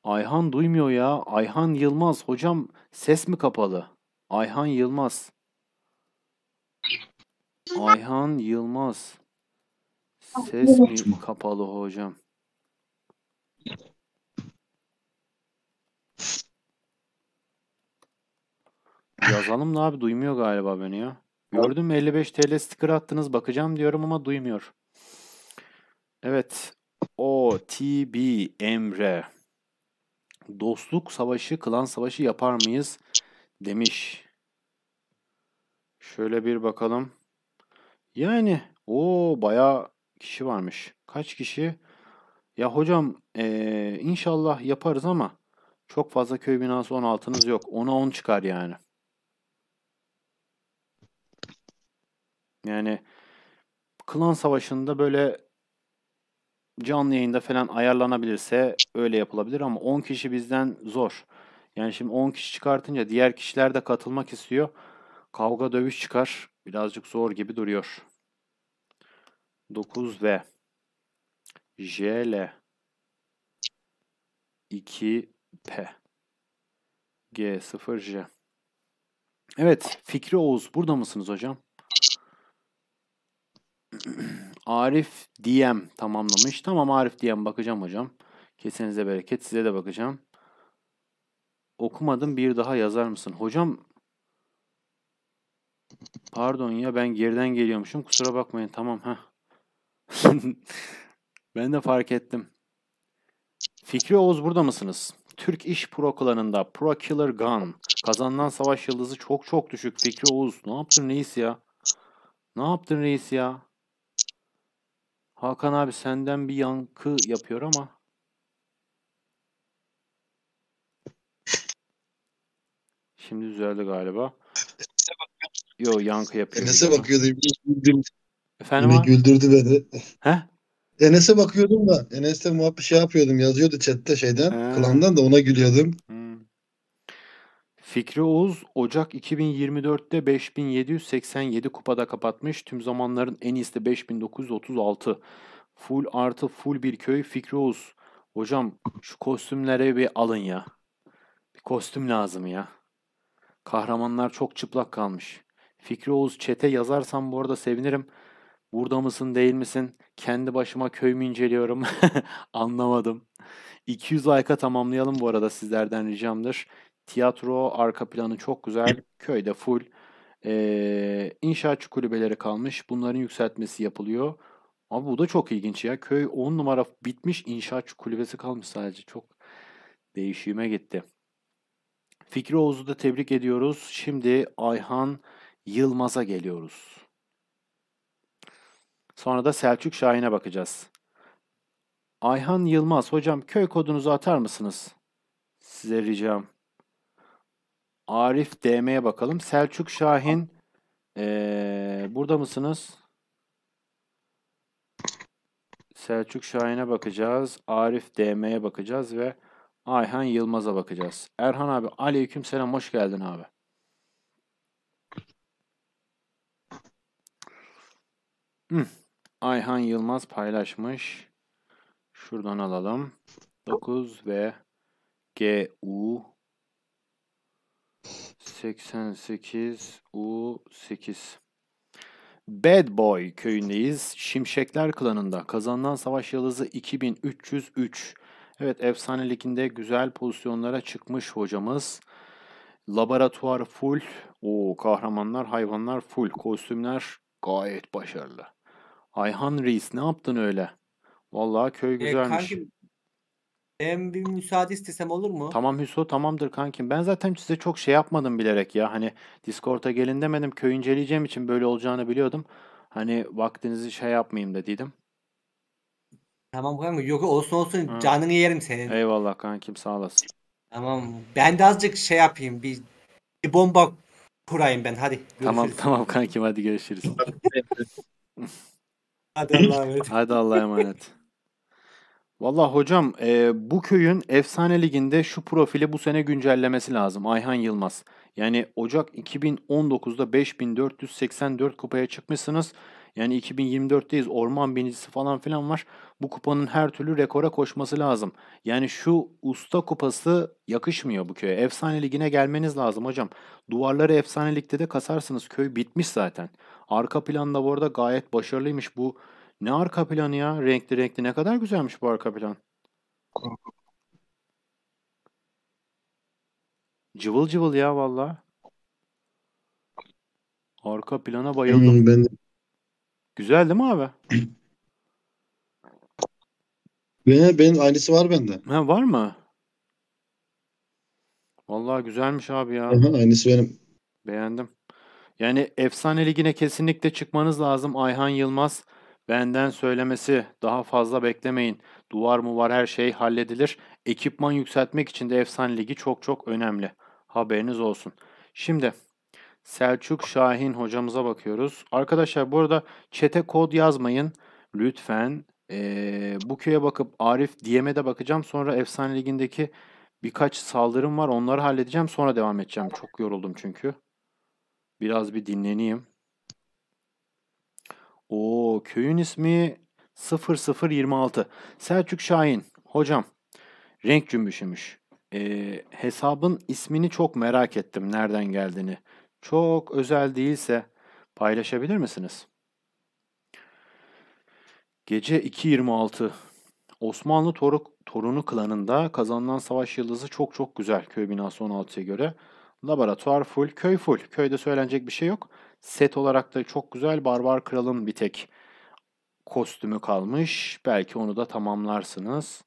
Ayhan duymuyor ya. Ayhan Yılmaz hocam ses mi kapalı? Ayhan Yılmaz. Ayhan Yılmaz. Ses mi kapalı hocam? Yazalım da abi duymuyor galiba beni ya. Gördün mü 55 TL sticker attınız bakacağım diyorum ama duymuyor. Evet. O T B Emre. Dostluk savaşı, klan savaşı yapar mıyız? demiş. Şöyle bir bakalım. Yani o bayağı kişi varmış. Kaç kişi? Ya hocam ee, inşallah yaparız ama çok fazla köy binası 16'nız yok. 10'a 10 çıkar yani. Yani klan savaşında böyle canlı yayında falan ayarlanabilirse öyle yapılabilir ama 10 kişi bizden zor. Yani şimdi 10 kişi çıkartınca diğer kişiler de katılmak istiyor. Kavga dövüş çıkar. Birazcık zor gibi duruyor. 9 ve JL 2P G0J Evet Fikri Oğuz burada mısınız hocam? Arif DM tamamlamış. Tamam Arif DM bakacağım hocam. Kesinize bereket size de bakacağım. Okumadım bir daha yazar mısın? Hocam pardon ya ben geriden geliyormuşum. Kusura bakmayın. Tamam ha. ben de fark ettim. Fikri Oğuz burada mısınız? Türk İş Pro klanında Pro Killer Gun. Kazanılan savaş yıldızı çok çok düşük. Fikri Oğuz. Ne yaptın reis ya? Ne yaptın reis ya? Hakan abi senden bir yankı yapıyor ama Şimdi düzeldi galiba. Yo yankı yapıyor. Enes'e bakıyordum. Şey Efendim Yine güldürdü beni. He? Enes'e bakıyordum da Enes'le muhabbet şey yapıyordum. Yazıyordu chatte şeyden. He. Klandan da ona gülüyordum. Hmm. Fikri Oğuz Ocak 2024'te 5787 kupada kapatmış. Tüm zamanların en iyisi de 5936. Full artı full bir köy Fikri Oğuz. Hocam şu kostümlere bir alın ya. Bir kostüm lazım ya. Kahramanlar çok çıplak kalmış. Fikri Oğuz çete yazarsam bu arada sevinirim. Burada mısın değil misin? Kendi başıma köy mü inceliyorum? Anlamadım. 200 like'a tamamlayalım bu arada sizlerden ricamdır. Tiyatro arka planı çok güzel. Köyde full. Ee, inşaatçı kulübeleri kalmış. Bunların yükseltmesi yapılıyor. Abi bu da çok ilginç ya. Köy 10 numara bitmiş inşaatçı kulübesi kalmış sadece. Çok değişime gitti. Fikri Oğuz'u da tebrik ediyoruz. Şimdi Ayhan Yılmaz'a geliyoruz. Sonra da Selçuk Şahin'e bakacağız. Ayhan Yılmaz, hocam köy kodunuzu atar mısınız? Size ricam. Arif DM'ye bakalım. Selçuk Şahin, ee, burada mısınız? Selçuk Şahin'e bakacağız. Arif DM'ye bakacağız ve Ayhan Yılmaz'a bakacağız. Erhan abi aleyküm selam hoş geldin abi. Hmm. Ayhan Yılmaz paylaşmış. Şuradan alalım. 9 ve GU 88 U8 Bad Boy köyündeyiz. Şimşekler klanında kazandan savaş yıldızı 2303. Evet Efsane Ligi'nde güzel pozisyonlara çıkmış hocamız. Laboratuvar full. O kahramanlar, hayvanlar full. Kostümler gayet başarılı. Ayhan Reis ne yaptın öyle? Vallahi köy e, güzelmiş. E, kankim, bir müsaade istesem olur mu? Tamam Hüso tamamdır kankim. Ben zaten size çok şey yapmadım bilerek ya. Hani Discord'a gelin demedim. Köy inceleyeceğim için böyle olacağını biliyordum. Hani vaktinizi şey yapmayayım dedim. Tamam kanka. Yok olsun olsun. Hı. Canını yerim senin. Eyvallah kankim sağ olasın. Tamam. Ben de azıcık şey yapayım. Bir, bir bomba kurayım ben. Hadi. Görüşürüz. Tamam tamam kankim hadi görüşürüz. hadi Allah'a emanet. Hadi Allah'a emanet. Valla hocam e, bu köyün efsane liginde şu profili bu sene güncellemesi lazım. Ayhan Yılmaz. Yani Ocak 2019'da 5484 kupaya çıkmışsınız. Yani 2024'teyiz orman binicisi falan filan var. Bu kupanın her türlü rekora koşması lazım. Yani şu usta kupası yakışmıyor bu köye. Efsane ligine gelmeniz lazım hocam. Duvarları efsane ligde de kasarsınız. Köy bitmiş zaten. Arka planda bu arada gayet başarılıymış bu. Ne arka planı ya? Renkli renkli ne kadar güzelmiş bu arka plan. Cıvıl cıvıl ya valla. Arka plana bayıldım. Hmm, ben Güzel değil mi abi? Benim, benim aynısı var bende. Ha, var mı? Vallahi güzelmiş abi ya. aynısı benim. Beğendim. Yani efsane ligine kesinlikle çıkmanız lazım Ayhan Yılmaz. Benden söylemesi daha fazla beklemeyin. Duvar mı var her şey halledilir. Ekipman yükseltmek için de efsane ligi çok çok önemli. Haberiniz olsun. Şimdi Selçuk Şahin hocamıza bakıyoruz. Arkadaşlar bu arada çete kod yazmayın. Lütfen ee, bu köye bakıp Arif DM'e de bakacağım. Sonra Efsane Ligi'ndeki birkaç saldırım var. Onları halledeceğim. Sonra devam edeceğim. Çok yoruldum çünkü. Biraz bir dinleneyim. O köyün ismi 0026. Selçuk Şahin. Hocam. Renk cümbüşümüş. E, hesabın ismini çok merak ettim. Nereden geldiğini çok özel değilse paylaşabilir misiniz? Gece 2.26 Osmanlı Toruk, Torunu klanında kazanılan savaş yıldızı çok çok güzel köy binası 16'ya göre. Laboratuvar full, köy full. Köyde söylenecek bir şey yok. Set olarak da çok güzel Barbar Kral'ın bir tek kostümü kalmış. Belki onu da tamamlarsınız.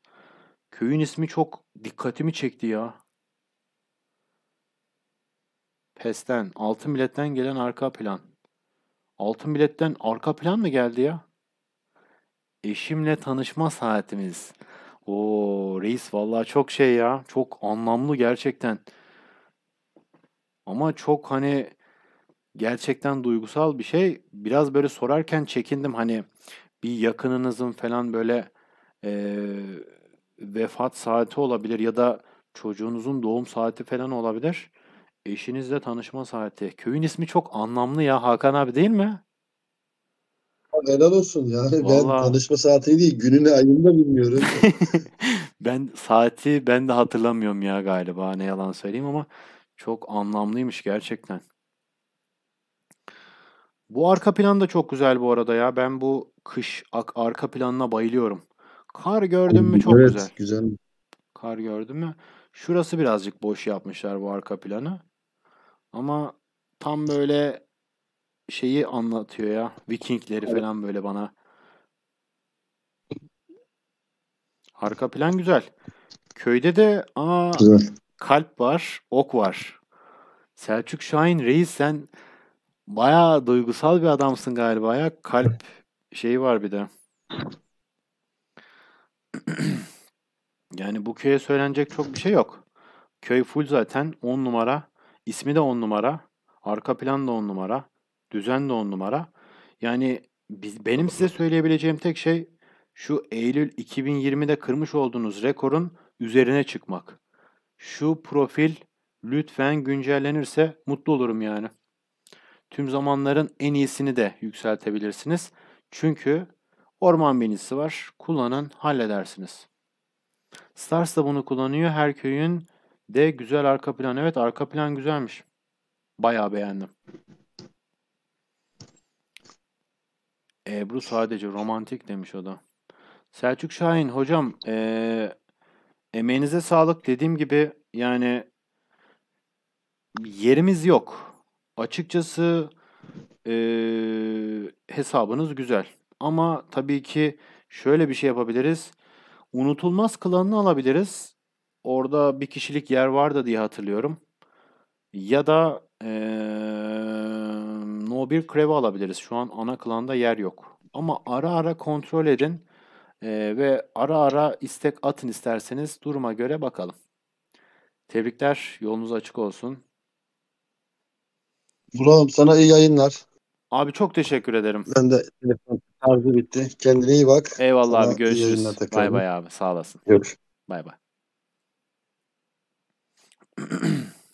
Köyün ismi çok dikkatimi çekti ya. PES'ten, altın biletten gelen arka plan. Altın biletten arka plan mı geldi ya? Eşimle tanışma saatimiz. O reis vallahi çok şey ya. Çok anlamlı gerçekten. Ama çok hani gerçekten duygusal bir şey. Biraz böyle sorarken çekindim hani bir yakınınızın falan böyle e, vefat saati olabilir ya da çocuğunuzun doğum saati falan olabilir. Eşinizle tanışma saati. Köyün ismi çok anlamlı ya Hakan abi değil mi? Helal olsun yani Vallahi... ben tanışma saati değil gününü ayını da bilmiyorum. ben saati ben de hatırlamıyorum ya galiba ne yalan söyleyeyim ama çok anlamlıymış gerçekten. Bu arka plan da çok güzel bu arada ya. Ben bu kış arka planına bayılıyorum. Kar gördün mü çok evet, güzel. güzel. Kar gördün mü? Şurası birazcık boş yapmışlar bu arka planı. Ama tam böyle şeyi anlatıyor ya. Vikingleri falan böyle bana. Arka plan güzel. Köyde de aa Güzel. kalp var, ok var. Selçuk Şahin reis sen baya duygusal bir adamsın galiba ya. Kalp şeyi var bir de. Yani bu köye söylenecek çok bir şey yok. Köy full zaten 10 numara. İsmi de on numara. Arka plan da on numara. Düzen de on numara. Yani biz, benim size söyleyebileceğim tek şey şu Eylül 2020'de kırmış olduğunuz rekorun üzerine çıkmak. Şu profil lütfen güncellenirse mutlu olurum yani. Tüm zamanların en iyisini de yükseltebilirsiniz. Çünkü orman benisi var. Kullanın, halledersiniz. Stars da bunu kullanıyor. Her köyün D güzel arka plan. Evet arka plan güzelmiş. Bayağı beğendim. Ebru sadece romantik demiş o da. Selçuk Şahin hocam e, emeğinize sağlık. Dediğim gibi yani yerimiz yok. Açıkçası e, hesabınız güzel. Ama tabii ki şöyle bir şey yapabiliriz. Unutulmaz klanını alabiliriz orada bir kişilik yer vardı diye hatırlıyorum. Ya da ee, No 1 Crev'i alabiliriz. Şu an ana klanda yer yok. Ama ara ara kontrol edin ee, ve ara ara istek atın isterseniz duruma göre bakalım. Tebrikler. Yolunuz açık olsun. Buralım sana iyi yayınlar. Abi çok teşekkür ederim. Ben de telefon tarzı bitti. Kendine iyi bak. Eyvallah sana abi görüşürüz. Bay bay abi sağ olasın. Görüş. Bay bay.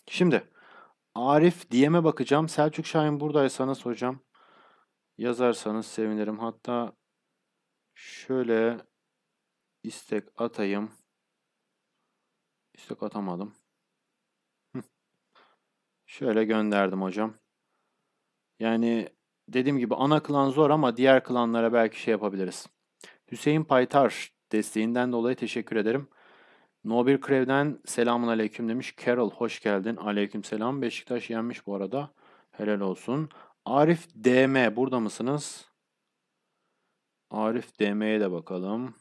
Şimdi Arif DM'e bakacağım. Selçuk Şahin sana soracağım yazarsanız sevinirim. Hatta şöyle istek atayım. İstek atamadım. şöyle gönderdim hocam. Yani dediğim gibi ana klan zor ama diğer klanlara belki şey yapabiliriz. Hüseyin Paytar desteğinden dolayı teşekkür ederim no Bir Krev'den selamun aleyküm demiş. Carol hoş geldin. Aleyküm selam. Beşiktaş yenmiş bu arada. Helal olsun. Arif DM burada mısınız? Arif DM'ye de bakalım.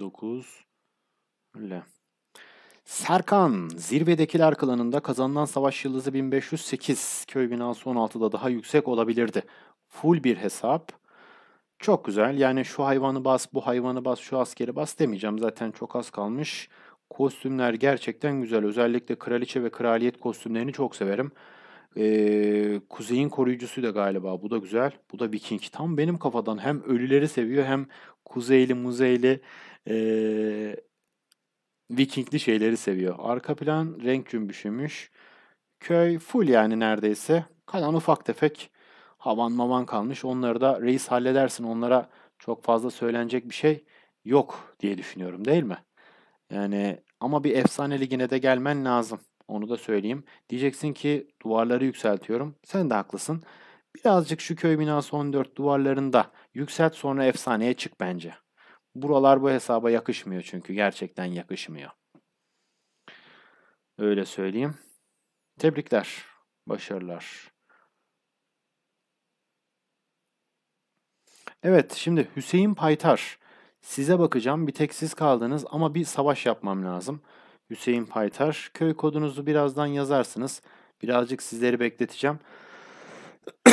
Dokuz. Öyle. Serkan, zirvedekiler klanında kazanılan savaş yıldızı 1508, köy binası 16'da daha yüksek olabilirdi. Full bir hesap. Çok güzel. Yani şu hayvanı bas, bu hayvanı bas, şu askeri bas demeyeceğim. Zaten çok az kalmış. Kostümler gerçekten güzel. Özellikle kraliçe ve kraliyet kostümlerini çok severim. Ee, kuzeyin koruyucusu da galiba. Bu da güzel. Bu da Viking. Tam benim kafadan. Hem ölüleri seviyor hem kuzeyli muzeyli ee, Vikingli şeyleri seviyor. Arka plan renk cümbüşüymüş. Köy full yani neredeyse. Kalan ufak tefek havan mavan kalmış. Onları da reis halledersin. Onlara çok fazla söylenecek bir şey yok diye düşünüyorum değil mi? Yani ama bir efsane ligine de gelmen lazım. Onu da söyleyeyim. Diyeceksin ki duvarları yükseltiyorum. Sen de haklısın. Birazcık şu köy binası 14 duvarlarında yükselt sonra efsaneye çık bence. Buralar bu hesaba yakışmıyor çünkü gerçekten yakışmıyor. Öyle söyleyeyim. Tebrikler. Başarılar. Evet, şimdi Hüseyin Paytar. Size bakacağım, bir tek siz kaldınız ama bir savaş yapmam lazım. Hüseyin Paytar, köy kodunuzu birazdan yazarsınız. Birazcık sizleri bekleteceğim.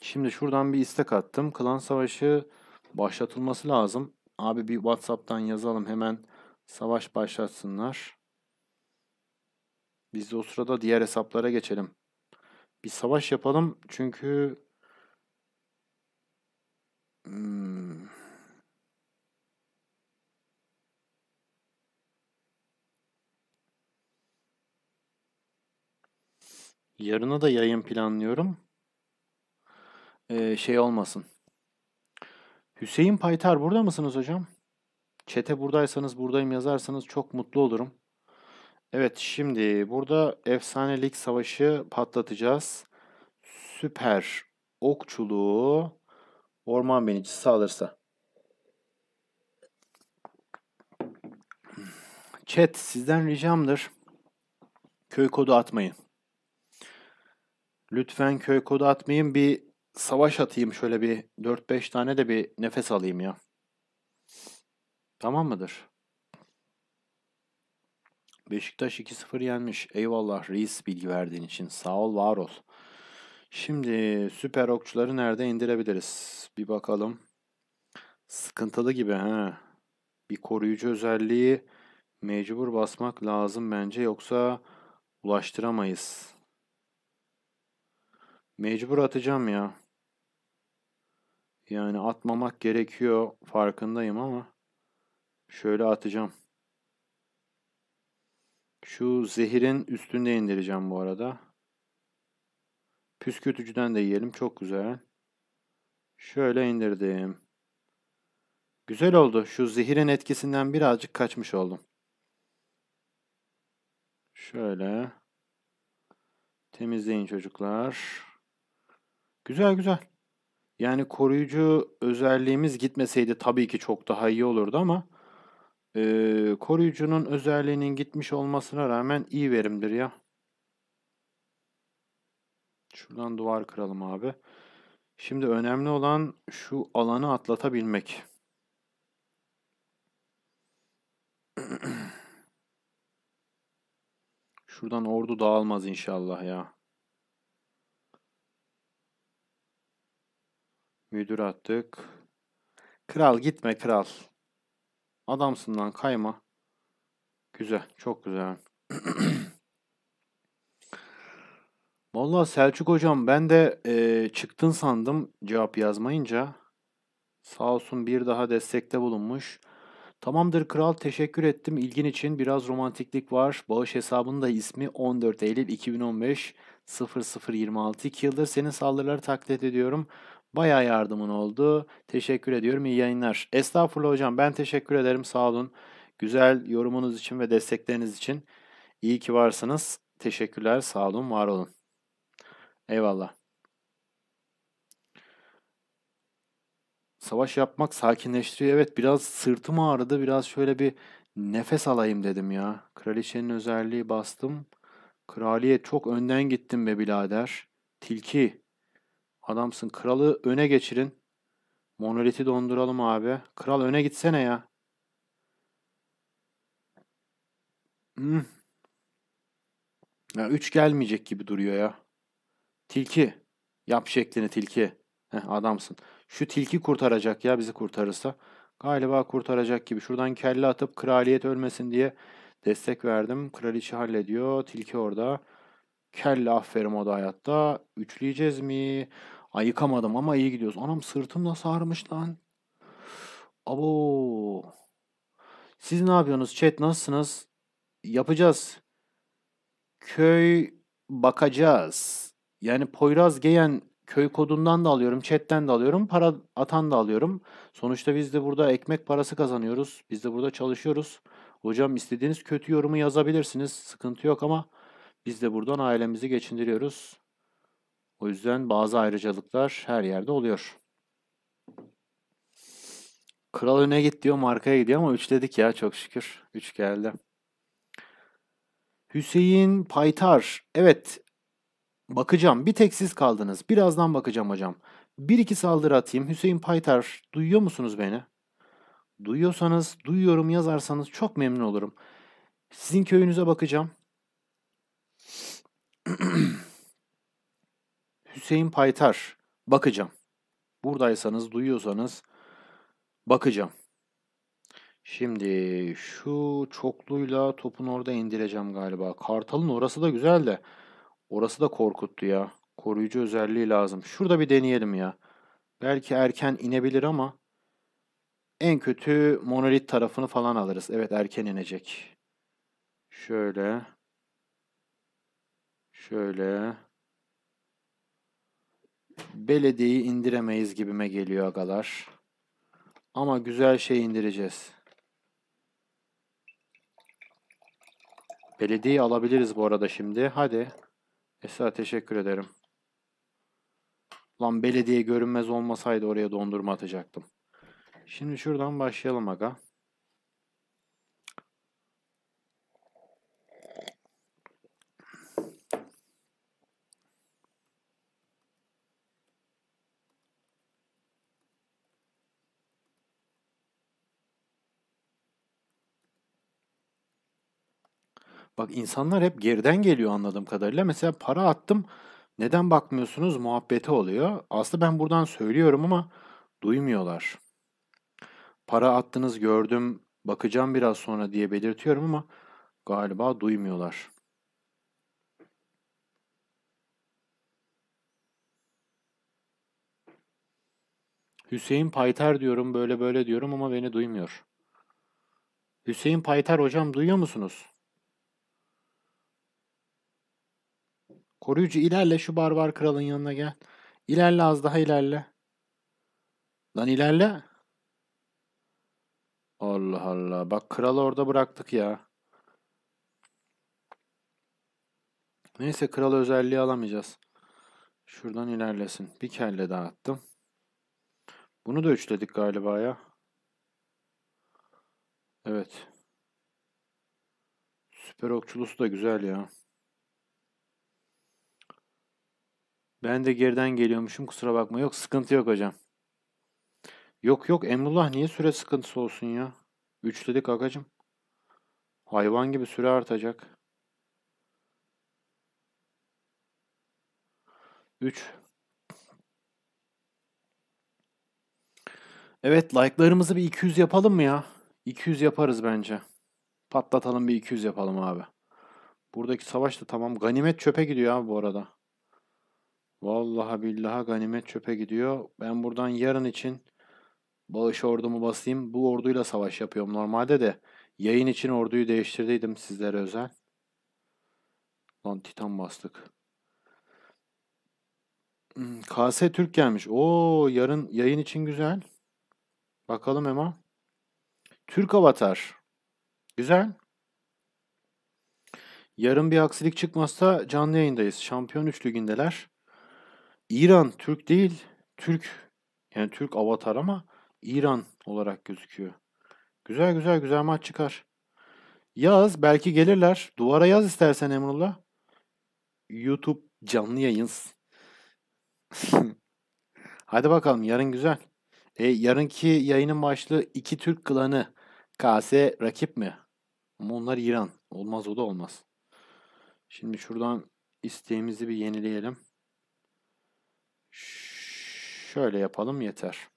Şimdi şuradan bir istek attım. Klan savaşı başlatılması lazım. Abi bir WhatsApp'tan yazalım hemen savaş başlatsınlar. Biz de o sırada diğer hesaplara geçelim. Bir savaş yapalım çünkü Hmm. Yarına da yayın planlıyorum. Ee, şey olmasın. Hüseyin Paytar burada mısınız hocam? Çete buradaysanız buradayım yazarsanız çok mutlu olurum. Evet şimdi burada efsanelik savaşı patlatacağız. Süper okçuluğu orman benicisi alırsa. Chat sizden ricamdır. Köy kodu atmayın. Lütfen köy kodu atmayın. Bir savaş atayım şöyle bir 4-5 tane de bir nefes alayım ya. Tamam mıdır? Beşiktaş 2-0 yenmiş. Eyvallah reis bilgi verdiğin için. Sağ ol, var ol. Şimdi süper okçuları nerede indirebiliriz? Bir bakalım. Sıkıntılı gibi ha. Bir koruyucu özelliği mecbur basmak lazım bence yoksa ulaştıramayız. Mecbur atacağım ya. Yani atmamak gerekiyor farkındayım ama şöyle atacağım. Şu zehirin üstünde indireceğim bu arada. Püskürtücüden de yiyelim. Çok güzel. Şöyle indirdim. Güzel oldu. Şu zihirin etkisinden birazcık kaçmış oldum. Şöyle. Temizleyin çocuklar. Güzel güzel. Yani koruyucu özelliğimiz gitmeseydi tabii ki çok daha iyi olurdu ama e, koruyucunun özelliğinin gitmiş olmasına rağmen iyi verimdir ya. Şuradan duvar kıralım abi. Şimdi önemli olan şu alanı atlatabilmek. Şuradan ordu dağılmaz inşallah ya. Müdür attık. Kral gitme kral. Adamsından kayma. Güzel. Çok güzel. Valla Selçuk hocam ben de e, çıktın sandım cevap yazmayınca. Sağ olsun bir daha destekte bulunmuş. Tamamdır kral teşekkür ettim. ilgin için biraz romantiklik var. Bağış hesabının da ismi 14 Eylül 2015 0026. 2 yıldır senin saldırıları taklit ediyorum. Baya yardımın oldu. Teşekkür ediyorum. İyi yayınlar. Estağfurullah hocam ben teşekkür ederim. Sağ olun. Güzel yorumunuz için ve destekleriniz için. İyi ki varsınız. Teşekkürler. Sağ olun. Var olun. Eyvallah. Savaş yapmak sakinleştiriyor. Evet biraz sırtım ağrıdı. Biraz şöyle bir nefes alayım dedim ya. Kraliçenin özelliği bastım. Kraliye çok önden gittim be birader. Tilki. Adamsın. Kralı öne geçirin. Monoliti donduralım abi. Kral öne gitsene ya. Hmm. Ya 3 gelmeyecek gibi duruyor ya. Tilki. Yap şeklini tilki. Heh, adamsın. Şu tilki kurtaracak ya bizi kurtarırsa. Galiba kurtaracak gibi. Şuradan kelle atıp kraliyet ölmesin diye destek verdim. Kraliçe hallediyor. Tilki orada. Kelle aferin o da hayatta. Üçleyeceğiz mi? Ay yıkamadım ama iyi gidiyoruz. Anam sırtım da ağrımış lan. Abo. Siz ne yapıyorsunuz? Chat nasılsınız? Yapacağız. Köy bakacağız. Yani Poyraz Geyen köy kodundan da alıyorum, chatten de alıyorum, para atan da alıyorum. Sonuçta biz de burada ekmek parası kazanıyoruz. Biz de burada çalışıyoruz. Hocam istediğiniz kötü yorumu yazabilirsiniz. Sıkıntı yok ama biz de buradan ailemizi geçindiriyoruz. O yüzden bazı ayrıcalıklar her yerde oluyor. Kral öne git diyor, markaya gidiyor ama 3 dedik ya çok şükür. 3 geldi. Hüseyin Paytar. Evet, Bakacağım. Bir tek siz kaldınız. Birazdan bakacağım hocam. Bir iki saldırı atayım. Hüseyin Paytar, duyuyor musunuz beni? Duyuyorsanız, duyuyorum yazarsanız çok memnun olurum. Sizin köyünüze bakacağım. Hüseyin Paytar, bakacağım. Buradaysanız, duyuyorsanız bakacağım. Şimdi şu çokluyla topun orada indireceğim galiba. Kartal'ın orası da güzel de. Orası da korkuttu ya. Koruyucu özelliği lazım. Şurada bir deneyelim ya. Belki erken inebilir ama en kötü monolit tarafını falan alırız. Evet erken inecek. Şöyle. Şöyle. Belediyeyi indiremeyiz gibime geliyor agalar. Ama güzel şey indireceğiz. Belediyeyi alabiliriz bu arada şimdi. Hadi. Esra teşekkür ederim. Lan belediye görünmez olmasaydı oraya dondurma atacaktım. Şimdi şuradan başlayalım aga. Bak insanlar hep geriden geliyor anladığım kadarıyla. Mesela para attım neden bakmıyorsunuz muhabbeti oluyor. Aslında ben buradan söylüyorum ama duymuyorlar. Para attınız gördüm bakacağım biraz sonra diye belirtiyorum ama galiba duymuyorlar. Hüseyin Payter diyorum böyle böyle diyorum ama beni duymuyor. Hüseyin Payter hocam duyuyor musunuz? Koruyucu ilerle şu barbar kralın yanına gel. İlerle az daha ilerle. Lan ilerle. Allah Allah. Bak kralı orada bıraktık ya. Neyse kral özelliği alamayacağız. Şuradan ilerlesin. Bir kelle daha attım. Bunu da üçledik galiba ya. Evet. Süper okçulusu da güzel ya. Ben de geriden geliyormuşum kusura bakma. Yok sıkıntı yok hocam. Yok yok Emrullah niye süre sıkıntısı olsun ya? Üçledik akacım. Hayvan gibi süre artacak. Üç. Evet like'larımızı bir 200 yapalım mı ya? 200 yaparız bence. Patlatalım bir 200 yapalım abi. Buradaki savaş da tamam. Ganimet çöpe gidiyor abi bu arada. Vallahi billaha ganimet çöpe gidiyor. Ben buradan yarın için bağış ordumu basayım. Bu orduyla savaş yapıyorum normalde de. Yayın için orduyu değiştirdiydim sizlere özel. Lan titan bastık. Hmm, KS Türk gelmiş. Oo yarın yayın için güzel. Bakalım Ema. Türk avatar. Güzel. Yarın bir aksilik çıkmazsa canlı yayındayız. Şampiyon 3 ligindeler. İran Türk değil, Türk yani Türk avatar ama İran olarak gözüküyor. Güzel güzel güzel maç çıkar. Yaz belki gelirler. Duvara yaz istersen Emrullah. YouTube canlı yayın. Hadi bakalım yarın güzel. E, yarınki yayının başlığı iki Türk klanı. KS rakip mi? Ama onlar İran. Olmaz o da olmaz. Şimdi şuradan isteğimizi bir yenileyelim. Şöyle yapalım yeter.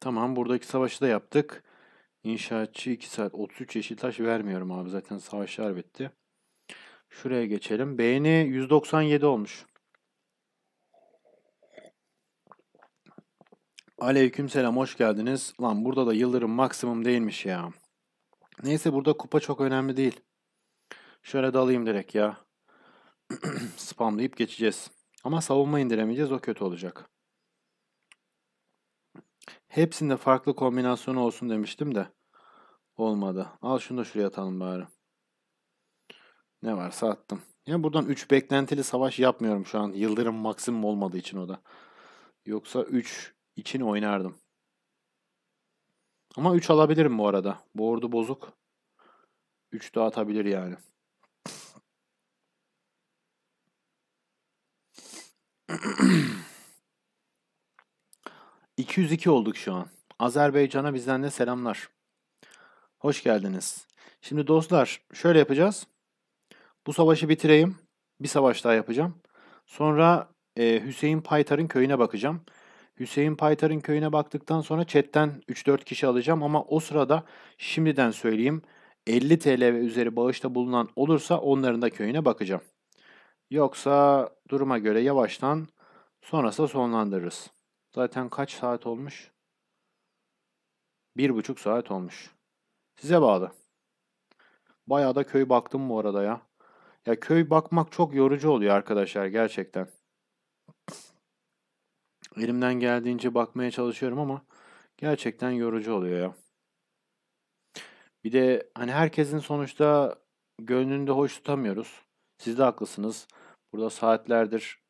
Tamam buradaki savaşı da yaptık. İnşaatçı 2 saat 33 yeşil taş vermiyorum abi zaten savaşlar bitti. Şuraya geçelim. Beğeni 197 olmuş. Aleyküm selam hoş geldiniz. Lan burada da yıldırım maksimum değilmiş ya. Neyse burada kupa çok önemli değil. Şöyle dalayım direkt ya. spamlayıp geçeceğiz. Ama savunma indiremeyeceğiz o kötü olacak. Hepsinde farklı kombinasyonu olsun demiştim de olmadı. Al şunu da şuraya atalım bari. Ne varsa attım. Yani buradan 3 beklentili savaş yapmıyorum şu an. Yıldırım maksimum olmadığı için o da. Yoksa 3 için oynardım. Ama 3 alabilirim bu arada. Bu ordu bozuk. 3 de atabilir yani. 202 olduk şu an. Azerbaycan'a bizden de selamlar. Hoş geldiniz. Şimdi dostlar şöyle yapacağız. Bu savaşı bitireyim. Bir savaş daha yapacağım. Sonra e, Hüseyin Paytar'ın köyüne bakacağım. Hüseyin Paytar'ın köyüne baktıktan sonra chatten 3-4 kişi alacağım ama o sırada şimdiden söyleyeyim 50 TL ve üzeri bağışta bulunan olursa onların da köyüne bakacağım. Yoksa duruma göre yavaştan sonrasında sonlandırırız. Zaten kaç saat olmuş? Bir buçuk saat olmuş. Size bağlı. Bayağı da köy baktım bu arada ya. Ya köy bakmak çok yorucu oluyor arkadaşlar gerçekten. Elimden geldiğince bakmaya çalışıyorum ama gerçekten yorucu oluyor ya. Bir de hani herkesin sonuçta gönlünde hoş tutamıyoruz. Siz de haklısınız. Burada saatlerdir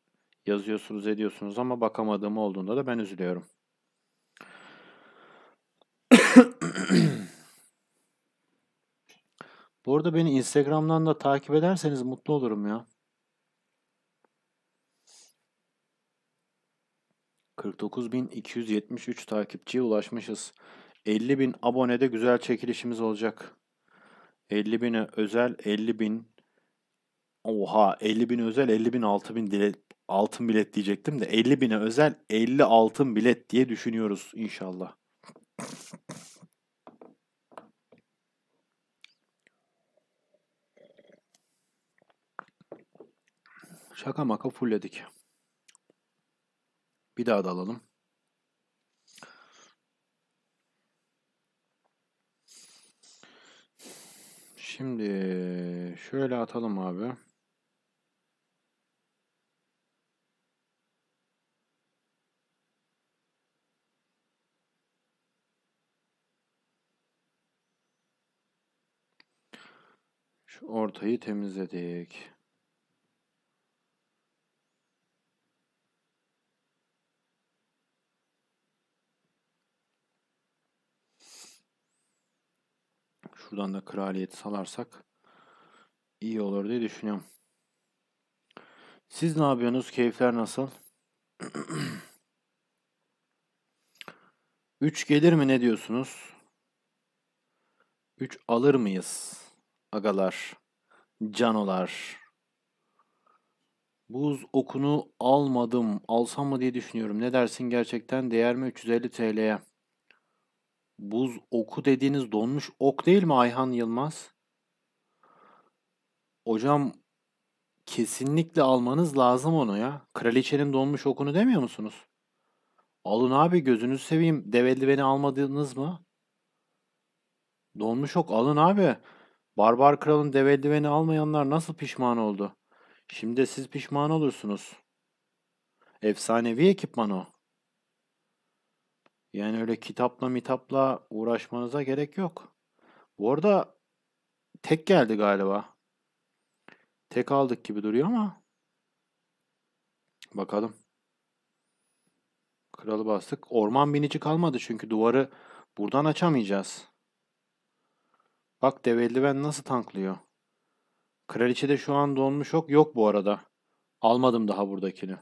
yazıyorsunuz ediyorsunuz ama bakamadığım olduğunda da ben üzülüyorum. Bu arada beni Instagram'dan da takip ederseniz mutlu olurum ya. 49.273 takipçiye ulaşmışız. 50.000 abonede güzel çekilişimiz olacak. 50.000'e özel 50.000 Oha 50 bin özel 50 bin altı bin bilet, altın bilet diyecektim de 50 bine özel 50 altın bilet diye düşünüyoruz inşallah. Şaka maka fullledik. Bir daha da alalım. Şimdi şöyle atalım abi. ortayı temizledik. Şuradan da kraliyet salarsak iyi olur diye düşünüyorum. Siz ne yapıyorsunuz? Keyifler nasıl? 3 gelir mi ne diyorsunuz? 3 alır mıyız? agalar, canolar. Buz okunu almadım, alsam mı diye düşünüyorum. Ne dersin gerçekten değer mi 350 TL'ye? Buz oku dediğiniz donmuş ok değil mi Ayhan Yılmaz? Hocam kesinlikle almanız lazım onu ya. Kraliçenin donmuş okunu demiyor musunuz? Alın abi gözünüzü seveyim. Dev beni almadınız mı? Donmuş ok alın abi. Barbar kralın dev eldiveni almayanlar nasıl pişman oldu? Şimdi de siz pişman olursunuz. Efsanevi ekipman o. Yani öyle kitapla mitapla uğraşmanıza gerek yok. Bu arada tek geldi galiba. Tek aldık gibi duruyor ama. Bakalım. Kralı bastık. Orman binici kalmadı çünkü duvarı buradan açamayacağız. Bak develi ben nasıl tanklıyor. Kraliçe de şu an donmuş yok, yok bu arada. Almadım daha buradakini.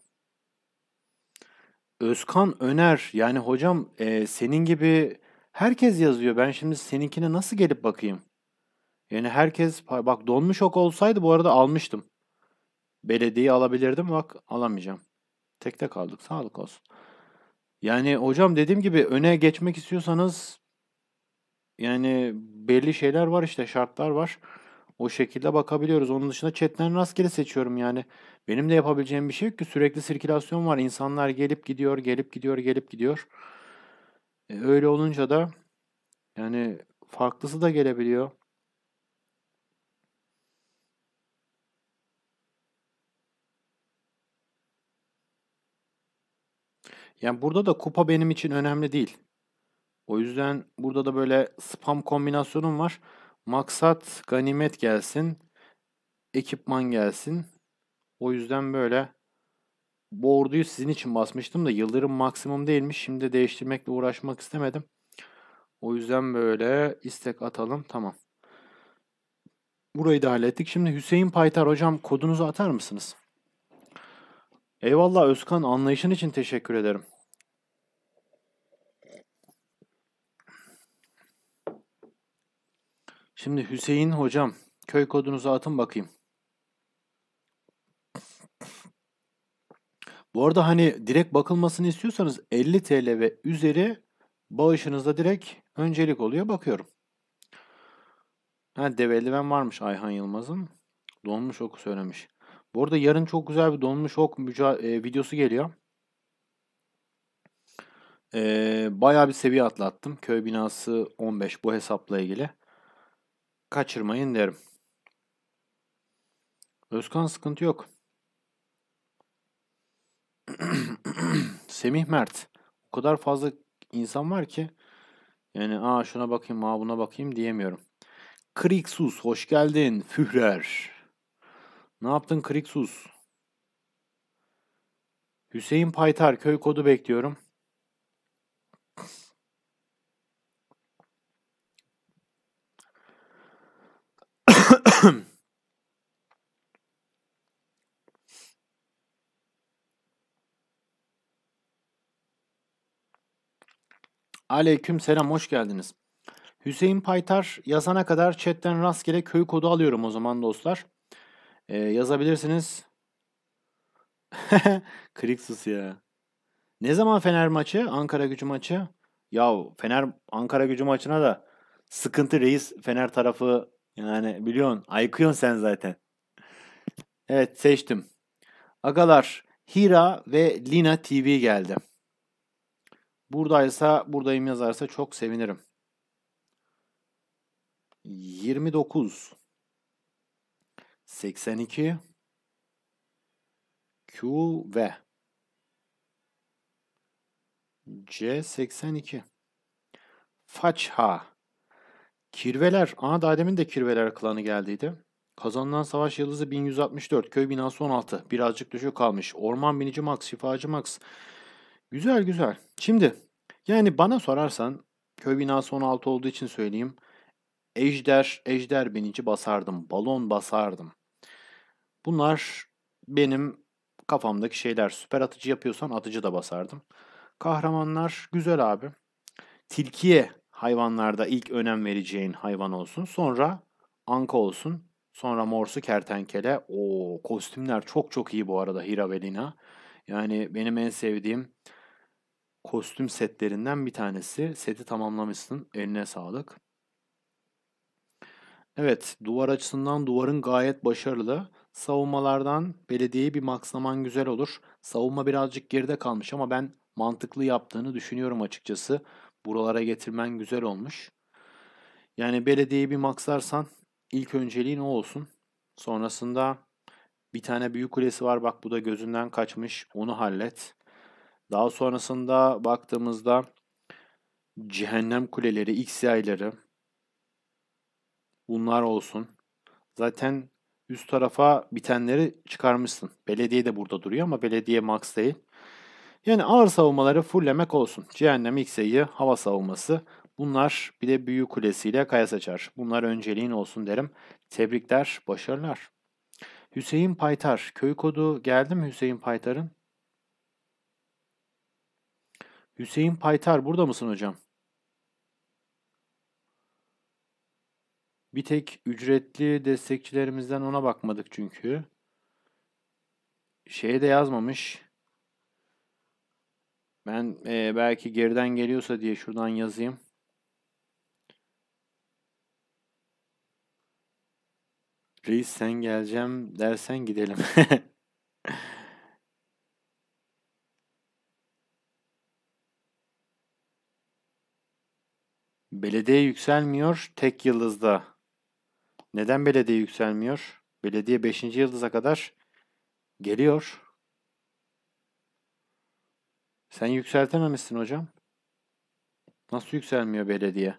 Özkan Öner yani hocam e, senin gibi herkes yazıyor. Ben şimdi seninkine nasıl gelip bakayım? Yani herkes bak donmuş ok olsaydı bu arada almıştım. Belediyeyi alabilirdim bak alamayacağım. Tek tek aldık, sağlık olsun. Yani hocam dediğim gibi öne geçmek istiyorsanız yani belli şeyler var işte şartlar var. O şekilde bakabiliyoruz. Onun dışında chatten rastgele seçiyorum yani. Benim de yapabileceğim bir şey yok ki. Sürekli sirkülasyon var. İnsanlar gelip gidiyor, gelip gidiyor, gelip gidiyor. E, öyle olunca da yani farklısı da gelebiliyor. Yani burada da kupa benim için önemli değil. O yüzden burada da böyle spam kombinasyonum var. Maksat ganimet gelsin. Ekipman gelsin. O yüzden böyle bu orduyu sizin için basmıştım da yıldırım maksimum değilmiş. Şimdi değiştirmekle uğraşmak istemedim. O yüzden böyle istek atalım. Tamam. Burayı da hallettik. Şimdi Hüseyin Paytar hocam kodunuzu atar mısınız? Eyvallah Özkan anlayışın için teşekkür ederim. Şimdi Hüseyin hocam köy kodunuzu atın bakayım. Bu arada hani direkt bakılmasını istiyorsanız 50 TL ve üzeri bağışınızda direkt öncelik oluyor bakıyorum. Ha deve eldiven varmış Ayhan Yılmaz'ın. Donmuş oku söylemiş. Bu arada yarın çok güzel bir donmuş ok e, videosu geliyor. E, bayağı bir seviye atlattım. Köy binası 15 bu hesapla ilgili kaçırmayın derim. Özkan sıkıntı yok. Semih Mert. O kadar fazla insan var ki yani aa şuna bakayım aa buna bakayım diyemiyorum. Kriksus hoş geldin Führer. Ne yaptın Kriksus? Hüseyin Paytar köy kodu bekliyorum. Aleyküm selam, hoş geldiniz. Hüseyin Paytar yazana kadar chatten rastgele köy kodu alıyorum o zaman dostlar. Ee, yazabilirsiniz. Kriksus ya. Ne zaman Fener maçı? Ankara gücü maçı? Ya Fener Ankara gücü maçına da sıkıntı reis Fener tarafı yani biliyorsun aykıyorsun sen zaten. Evet seçtim. Agalar Hira ve Lina TV geldi. Buradaysa buradayım yazarsa çok sevinirim. 29 82 Q ve C82 Façha Kirveler, ana dademin de Kirveler klanı geldiydi. Kazandan savaş yıldızı 1164, köy binası 16. Birazcık düşük kalmış. Orman binici Max, şifacı Max. Güzel güzel. Şimdi yani bana sorarsan köy binası 16 olduğu için söyleyeyim. Ejder, ejder binici basardım. Balon basardım. Bunlar benim kafamdaki şeyler. Süper atıcı yapıyorsan atıcı da basardım. Kahramanlar güzel abi. Tilkiye hayvanlarda ilk önem vereceğin hayvan olsun. Sonra anka olsun. Sonra morsu kertenkele. O kostümler çok çok iyi bu arada Hira ve Lina. Yani benim en sevdiğim kostüm setlerinden bir tanesi. Seti tamamlamışsın. Eline sağlık. Evet, duvar açısından duvarın gayet başarılı. Savunmalardan belediyeyi bir maksaman güzel olur. Savunma birazcık geride kalmış ama ben mantıklı yaptığını düşünüyorum açıkçası. Buralara getirmen güzel olmuş. Yani belediyeyi bir maksarsan ilk önceliğin o olsun. Sonrasında bir tane büyük kulesi var bak bu da gözünden kaçmış onu hallet. Daha sonrasında baktığımızda cehennem kuleleri, X yayları bunlar olsun. Zaten üst tarafa bitenleri çıkarmışsın. Belediye de burada duruyor ama belediye max değil. Yani ağır savunmaları fulllemek olsun. Cehennem X'e'yi, hava savunması. Bunlar bir de büyük kulesiyle kaya saçar. Bunlar önceliğin olsun derim. Tebrikler, başarılar. Hüseyin Paytar. Köy kodu geldi mi Hüseyin Paytar'ın? Hüseyin Paytar burada mısın hocam? Bir tek ücretli destekçilerimizden ona bakmadık çünkü. Şeye de yazmamış. Ben e, belki geriden geliyorsa diye şuradan yazayım. Reis sen geleceğim dersen gidelim. Belediye yükselmiyor tek yıldızda. Neden belediye yükselmiyor? Belediye 5. yıldıza kadar geliyor. Sen yükseltememişsin hocam. Nasıl yükselmiyor belediye?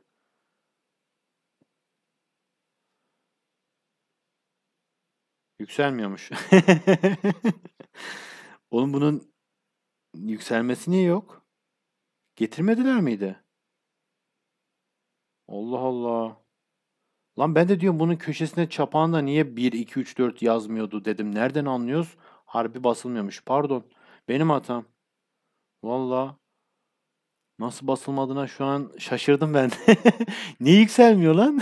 Yükselmiyormuş. Oğlum bunun yükselmesi niye yok? Getirmediler miydi? Allah Allah. Lan ben de diyorum bunun köşesine çapağında niye 1, 2, 3, 4 yazmıyordu dedim. Nereden anlıyoruz? Harbi basılmıyormuş. Pardon. Benim hatam. Valla nasıl basılmadığına şu an şaşırdım ben. Niye yükselmiyor lan?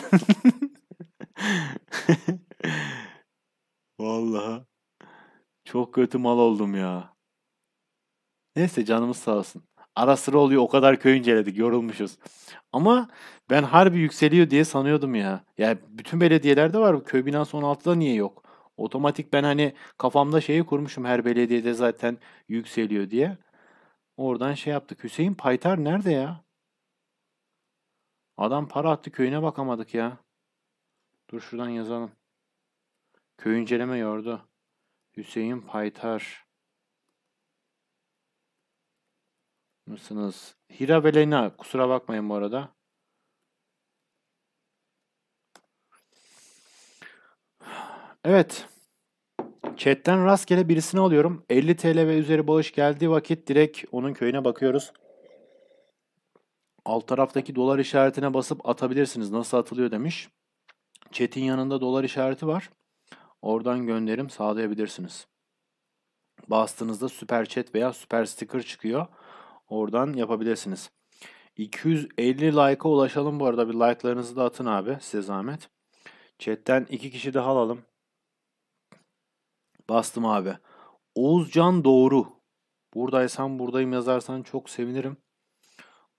Vallahi çok kötü mal oldum ya. Neyse canımız sağ olsun. Ara sıra oluyor o kadar köy inceledik yorulmuşuz. Ama ben harbi yükseliyor diye sanıyordum ya. Ya bütün belediyelerde var bu köy binası 16'da niye yok? Otomatik ben hani kafamda şeyi kurmuşum her belediyede zaten yükseliyor diye. Oradan şey yaptık. Hüseyin Paytar nerede ya? Adam para attı köyüne bakamadık ya. Dur şuradan yazalım. Köy inceleme yordu. Hüseyin Paytar. Mısınız? Hira ve Lena. Kusura bakmayın bu arada. Evet. Chatten rastgele birisini alıyorum. 50 TL ve üzeri bağış geldiği vakit direkt onun köyüne bakıyoruz. Alt taraftaki dolar işaretine basıp atabilirsiniz. Nasıl atılıyor demiş. Chat'in yanında dolar işareti var. Oradan gönderim sağlayabilirsiniz. Bastığınızda süper chat veya süper sticker çıkıyor. Oradan yapabilirsiniz. 250 like'a ulaşalım bu arada. Bir like'larınızı da atın abi size zahmet. Chat'ten iki kişi daha alalım. Bastım abi. Oğuzcan Doğru. Buradaysan buradayım yazarsan çok sevinirim.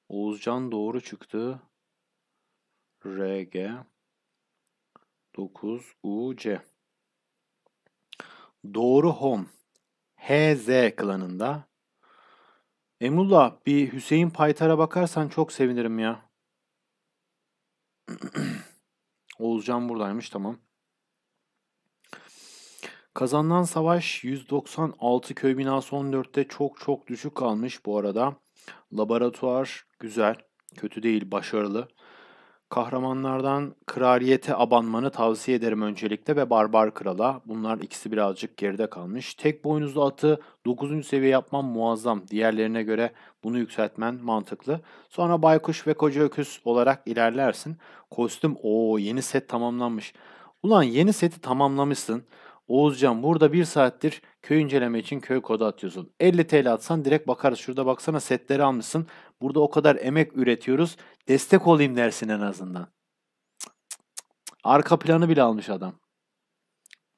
Oğuzcan Doğru çıktı. RG 9 UC. Doğru Home. HZ klanında. Emrullah bir Hüseyin Paytar'a bakarsan çok sevinirim ya. Oğuzcan buradaymış tamam. Kazanılan savaş 196 köy binası 14'te çok çok düşük kalmış bu arada. Laboratuvar güzel, kötü değil, başarılı. Kahramanlardan kraliyete abanmanı tavsiye ederim öncelikle ve barbar krala. Bunlar ikisi birazcık geride kalmış. Tek boynuzlu atı 9. seviye yapman muazzam. Diğerlerine göre bunu yükseltmen mantıklı. Sonra baykuş ve koca öküz olarak ilerlersin. Kostüm o yeni set tamamlanmış. Ulan yeni seti tamamlamışsın. Oğuzcan burada bir saattir köy inceleme için köy kodu atıyorsun. 50 TL atsan direkt bakarız. Şurada baksana setleri almışsın. Burada o kadar emek üretiyoruz. Destek olayım dersin en azından. Arka planı bile almış adam.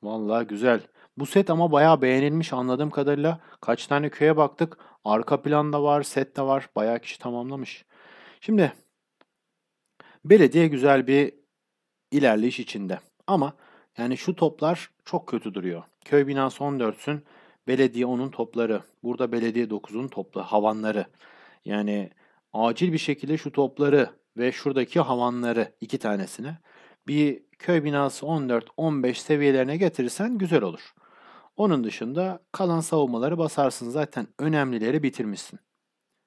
Vallahi güzel. Bu set ama bayağı beğenilmiş anladığım kadarıyla. Kaç tane köye baktık. Arka plan da var, set de var. Bayağı kişi tamamlamış. Şimdi belediye güzel bir ilerleyiş içinde. Ama yani şu toplar çok kötü duruyor. Köy binası 14'sün, belediye 10'un topları. Burada belediye 9'un toplu havanları. Yani acil bir şekilde şu topları ve şuradaki havanları iki tanesine bir köy binası 14-15 seviyelerine getirirsen güzel olur. Onun dışında kalan savunmaları basarsın zaten önemlileri bitirmişsin.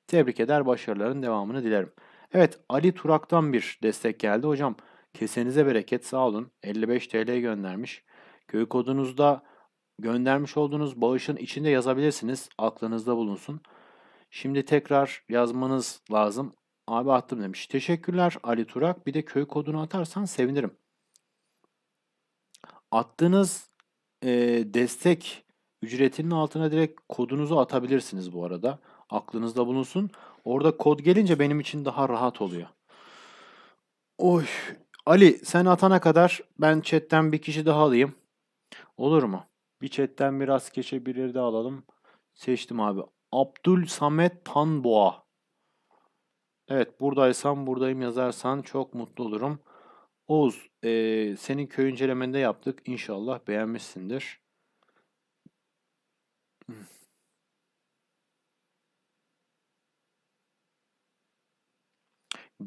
Tebrik eder başarıların devamını dilerim. Evet Ali Turak'tan bir destek geldi. Hocam Kesenize bereket sağ olun. 55 TL göndermiş. Köy kodunuzda göndermiş olduğunuz bağışın içinde yazabilirsiniz. Aklınızda bulunsun. Şimdi tekrar yazmanız lazım. Abi attım demiş. Teşekkürler Ali Turak. Bir de köy kodunu atarsan sevinirim. Attığınız e, destek ücretinin altına direkt kodunuzu atabilirsiniz bu arada. Aklınızda bulunsun. Orada kod gelince benim için daha rahat oluyor. Oy Ali sen atana kadar ben chatten bir kişi daha alayım. Olur mu? Bir chatten biraz keşe de alalım. Seçtim abi. Abdül Samet Tanboğa. Evet buradaysan buradayım yazarsan çok mutlu olurum. Oğuz e, senin köy incelemende yaptık. İnşallah beğenmişsindir. Hmm.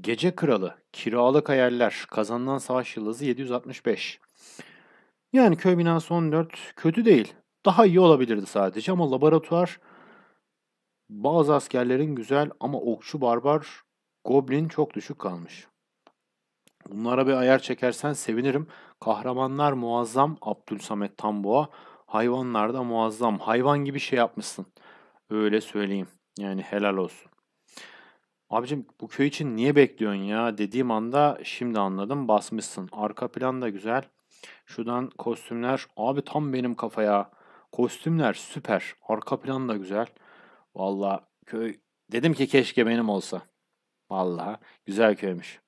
Gece Kralı, Kiralık Hayaller, Kazandan Savaş Yıldızı 765. Yani köy binası 14 kötü değil. Daha iyi olabilirdi sadece ama laboratuvar bazı askerlerin güzel ama okçu barbar goblin çok düşük kalmış. Bunlara bir ayar çekersen sevinirim. Kahramanlar muazzam Abdülsamet Tamboğa. Hayvanlar da muazzam. Hayvan gibi şey yapmışsın. Öyle söyleyeyim. Yani helal olsun. Abicim bu köy için niye bekliyorsun ya dediğim anda şimdi anladım basmışsın. Arka plan da güzel. Şuradan kostümler abi tam benim kafaya. Kostümler süper. Arka plan da güzel. Valla köy dedim ki keşke benim olsa. Valla güzel köymüş.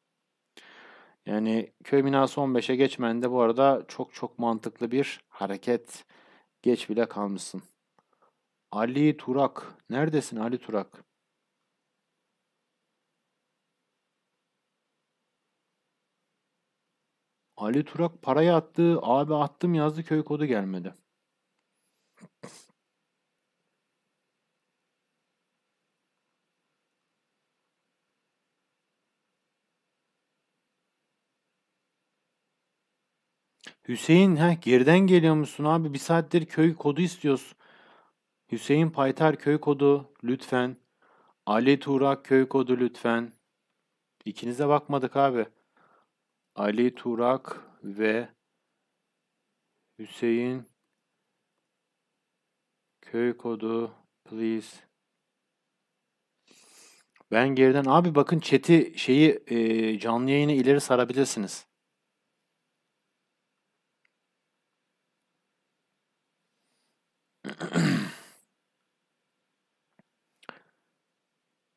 Yani köy binası 15'e geçmen de bu arada çok çok mantıklı bir hareket. Geç bile kalmışsın. Ali Turak. Neredesin Ali Turak? Ali Turak parayı attı. Abi attım yazdı köy kodu gelmedi. Hüseyin ha geriden geliyor musun abi? Bir saattir köy kodu istiyoruz. Hüseyin Paytar köy kodu lütfen. Ali Turak köy kodu lütfen. İkinize bakmadık abi. Ali Turak ve Hüseyin köy kodu please. Ben geriden abi bakın chat'i şeyi e, canlı yayını ileri sarabilirsiniz.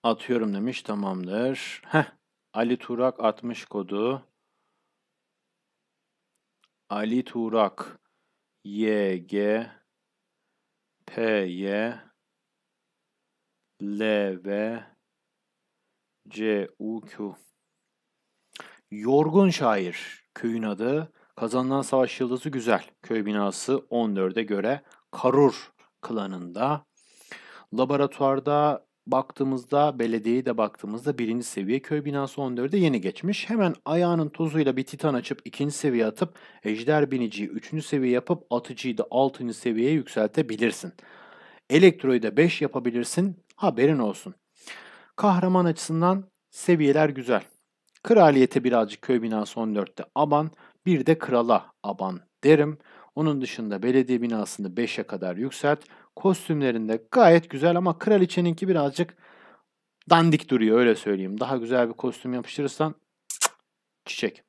Atıyorum demiş tamamdır. Heh, Ali Turak 60 kodu. Ali Turak YG PY LV CUQ Yorgun şair köyün adı kazandan savaş yıldızı güzel. Köy binası 14'e göre Karur klanında. Laboratuvarda baktığımızda, belediyeyi de baktığımızda birinci seviye köy binası 14'e yeni geçmiş. Hemen ayağının tozuyla bir titan açıp ikinci seviye atıp ejder biniciyi üçüncü seviye yapıp atıcıyı da altıncı seviyeye yükseltebilirsin. Elektroyu da 5 yapabilirsin haberin olsun. Kahraman açısından seviyeler güzel. Kraliyete birazcık köy binası 14'te aban, bir de krala aban derim. Onun dışında belediye binasını 5'e kadar yükselt kostümlerinde gayet güzel ama kraliçeninki birazcık dandik duruyor öyle söyleyeyim. Daha güzel bir kostüm yapıştırırsan çiçek.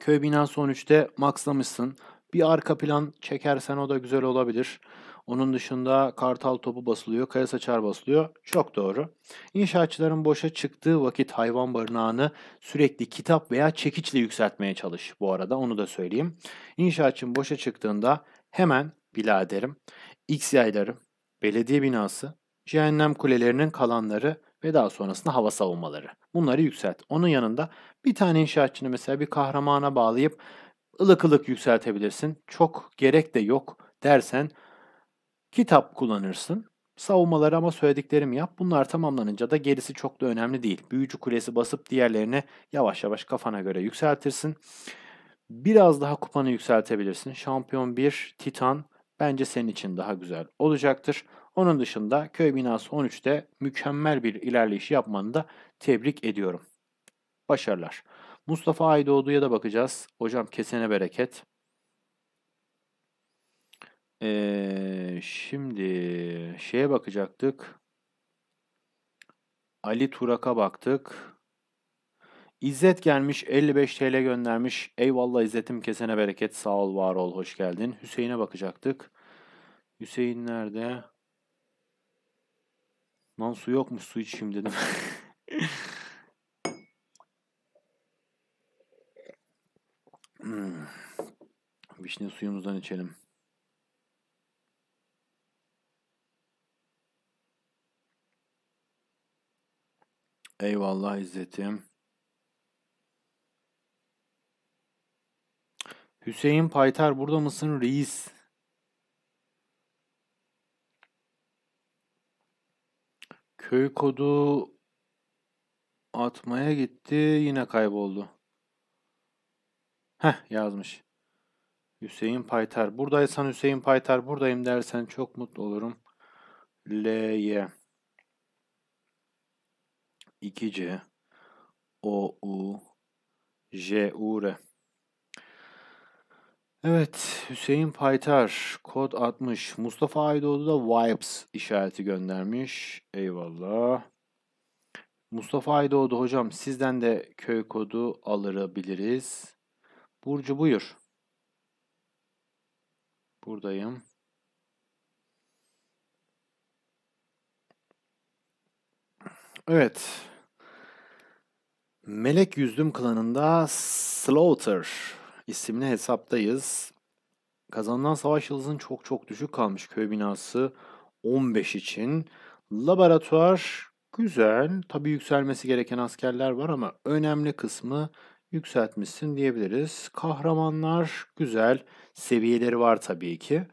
Köy binası 13'te maxlamışsın. Bir arka plan çekersen o da güzel olabilir. Onun dışında kartal topu basılıyor, kaya saçar basılıyor. Çok doğru. İnşaatçıların boşa çıktığı vakit hayvan barınağını sürekli kitap veya çekiçle yükseltmeye çalış bu arada onu da söyleyeyim. İnşaatçın boşa çıktığında hemen biladerim X yayları, belediye binası, cehennem kulelerinin kalanları ve daha sonrasında hava savunmaları. Bunları yükselt. Onun yanında bir tane inşaatçını mesela bir kahramana bağlayıp ılık ılık yükseltebilirsin. Çok gerek de yok dersen kitap kullanırsın. Savunmaları ama söylediklerimi yap. Bunlar tamamlanınca da gerisi çok da önemli değil. Büyücü kulesi basıp diğerlerini yavaş yavaş kafana göre yükseltirsin. Biraz daha kupanı yükseltebilirsin. Şampiyon 1, Titan, bence senin için daha güzel olacaktır. Onun dışında köy binası 13'te mükemmel bir ilerleyiş yapmanı da tebrik ediyorum. Başarılar. Mustafa Aydoğdu'ya da bakacağız. Hocam kesene bereket. Ee, şimdi şeye bakacaktık. Ali Turak'a baktık. İzzet gelmiş 55 TL göndermiş. Eyvallah İzzet'im kesene bereket sağ ol var ol hoş geldin. Hüseyin'e bakacaktık. Hüseyin nerede? Lan su mu? su içeyim dedim. Hmm. Vişne suyumuzdan içelim. Eyvallah İzzet'im. Hüseyin Paytar burada mısın reis? Köy kodu atmaya gitti yine kayboldu. Heh yazmış. Hüseyin Paytar. Buradaysan Hüseyin Paytar buradayım dersen çok mutlu olurum. L Y 2C O U J U R Evet, Hüseyin Paytar kod 60. Mustafa Aydoğdu da vibes işareti göndermiş. Eyvallah. Mustafa Aydoğdu hocam sizden de köy kodu alırabiliriz. Burcu buyur. Buradayım. Evet. Melek Yüzdüm klanında Slaughter isimli hesaptayız. Kazanılan savaş yıldızın çok çok düşük kalmış köy binası 15 için. Laboratuvar güzel. Tabi yükselmesi gereken askerler var ama önemli kısmı yükseltmişsin diyebiliriz. Kahramanlar güzel. Seviyeleri var tabii ki.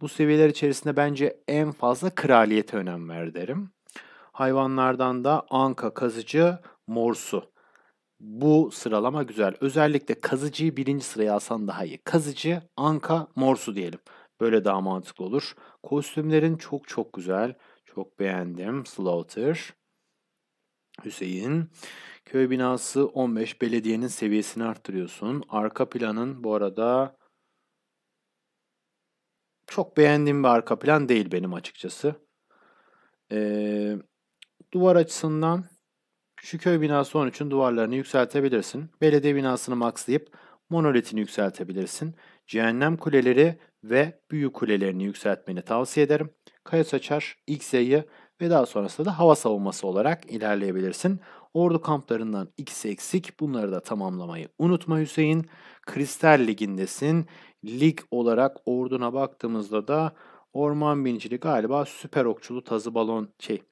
Bu seviyeler içerisinde bence en fazla kraliyete önem ver derim. Hayvanlardan da anka, kazıcı, morsu. Bu sıralama güzel. Özellikle kazıcıyı birinci sıraya alsan daha iyi. Kazıcı, anka, morsu diyelim. Böyle daha mantıklı olur. Kostümlerin çok çok güzel. Çok beğendim. Slaughter. Hüseyin. Köy binası 15 belediyenin seviyesini arttırıyorsun. Arka planın bu arada çok beğendiğim bir arka plan değil benim açıkçası. Ee, duvar açısından şu köy binası 13'ün duvarlarını yükseltebilirsin. Belediye binasını maxlayıp monolitini yükseltebilirsin. Cehennem kuleleri ve büyük kulelerini yükseltmeni tavsiye ederim. Kaya saçar, X yayı ve daha sonrasında da hava savunması olarak ilerleyebilirsin. Ordu kamplarından ikisi eksik. Bunları da tamamlamayı unutma Hüseyin. Kristal Ligi'ndesin. Lig olarak orduna baktığımızda da orman binicili galiba süper okçulu tazı balon şey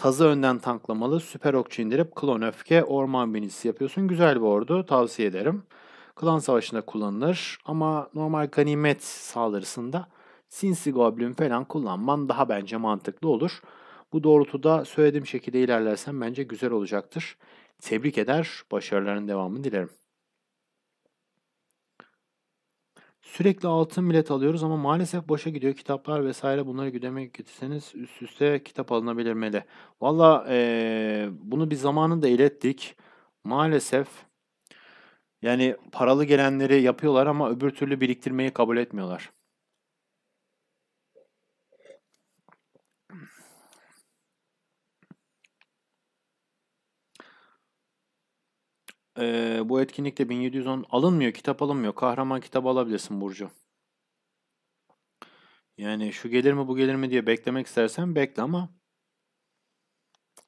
Tazı önden tanklamalı, süper okçu indirip klon öfke, orman binicisi yapıyorsun. Güzel bir ordu, tavsiye ederim. Klan savaşında kullanılır ama normal ganimet saldırısında sinsi goblin falan kullanman daha bence mantıklı olur. Bu doğrultuda söylediğim şekilde ilerlersen bence güzel olacaktır. Tebrik eder, başarıların devamını dilerim. Sürekli altın bilet alıyoruz ama maalesef boşa gidiyor. Kitaplar vesaire bunları güdeme getirseniz üst üste kitap alınabilir alınabilmeli. Valla ee, bunu bir zamanında ilettik. Maalesef yani paralı gelenleri yapıyorlar ama öbür türlü biriktirmeyi kabul etmiyorlar. e, bu etkinlikte 1710 alınmıyor, kitap alınmıyor. Kahraman kitabı alabilirsin Burcu. Yani şu gelir mi bu gelir mi diye beklemek istersen bekle ama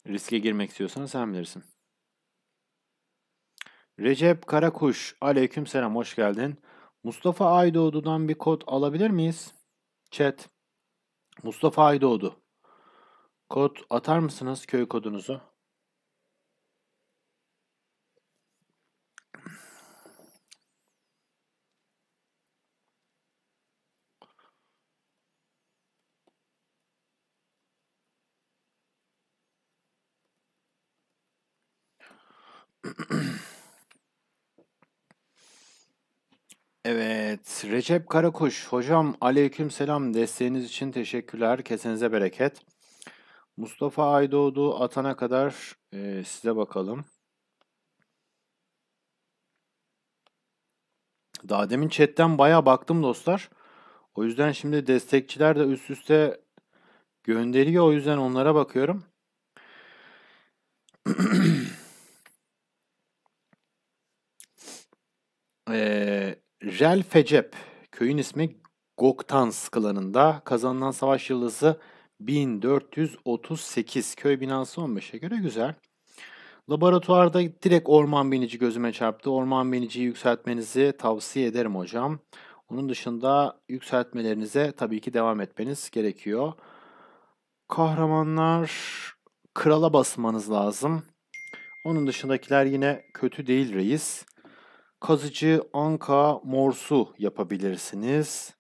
riske girmek istiyorsan sen bilirsin. Recep Karakuş, aleyküm selam, hoş geldin. Mustafa Aydoğdu'dan bir kod alabilir miyiz? Chat. Mustafa Aydoğdu. Kod atar mısınız köy kodunuzu? Recep Karakuş, hocam aleyküm selam desteğiniz için teşekkürler. Kesenize bereket. Mustafa Aydoğdu atana kadar e, size bakalım. Daha demin chatten baya baktım dostlar. O yüzden şimdi destekçiler de üst üste gönderiyor. O yüzden onlara bakıyorum. ee, Rel Fecep, köyün ismi Goktans klanında kazanılan savaş yıldızı 1438. Köy binası 15'e göre güzel. Laboratuvarda direkt orman binici gözüme çarptı. Orman biniciyi yükseltmenizi tavsiye ederim hocam. Onun dışında yükseltmelerinize tabii ki devam etmeniz gerekiyor. Kahramanlar krala basmanız lazım. Onun dışındakiler yine kötü değil reis kazıcı anka morsu yapabilirsiniz.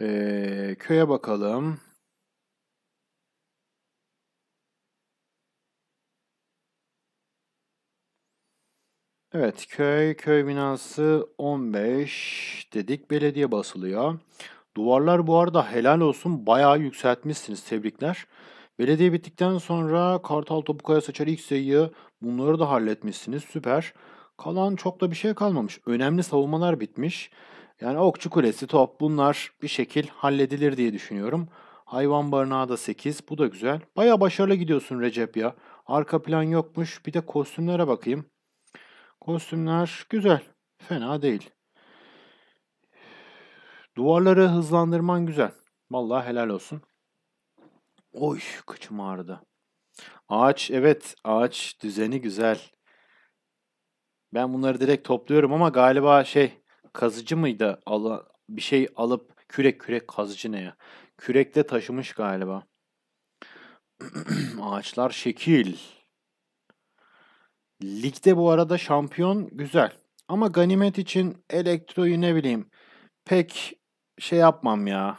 Ee, köye bakalım. Evet, köy, köy binası 15 dedik. Belediye basılıyor. Duvarlar bu arada helal olsun. Bayağı yükseltmişsiniz. Tebrikler. Belediye bittikten sonra Kartal Topukaya Saçar ilk sayıyı Bunları da halletmişsiniz. Süper. Kalan çok da bir şey kalmamış. Önemli savunmalar bitmiş. Yani Okçu Kulesi, top bunlar bir şekil halledilir diye düşünüyorum. Hayvan barınağı da 8. Bu da güzel. Baya başarılı gidiyorsun Recep ya. Arka plan yokmuş. Bir de kostümlere bakayım. Kostümler güzel. Fena değil. Duvarları hızlandırman güzel. Vallahi helal olsun. Oy kıçım ağrıdı. Ağaç evet ağaç düzeni güzel. Ben bunları direkt topluyorum ama galiba şey kazıcı mıydı? Ala, bir şey alıp kürek kürek kazıcı ne ya? Kürekle taşımış galiba. Ağaçlar şekil. Ligde bu arada şampiyon güzel. Ama ganimet için elektroyu ne bileyim pek şey yapmam ya.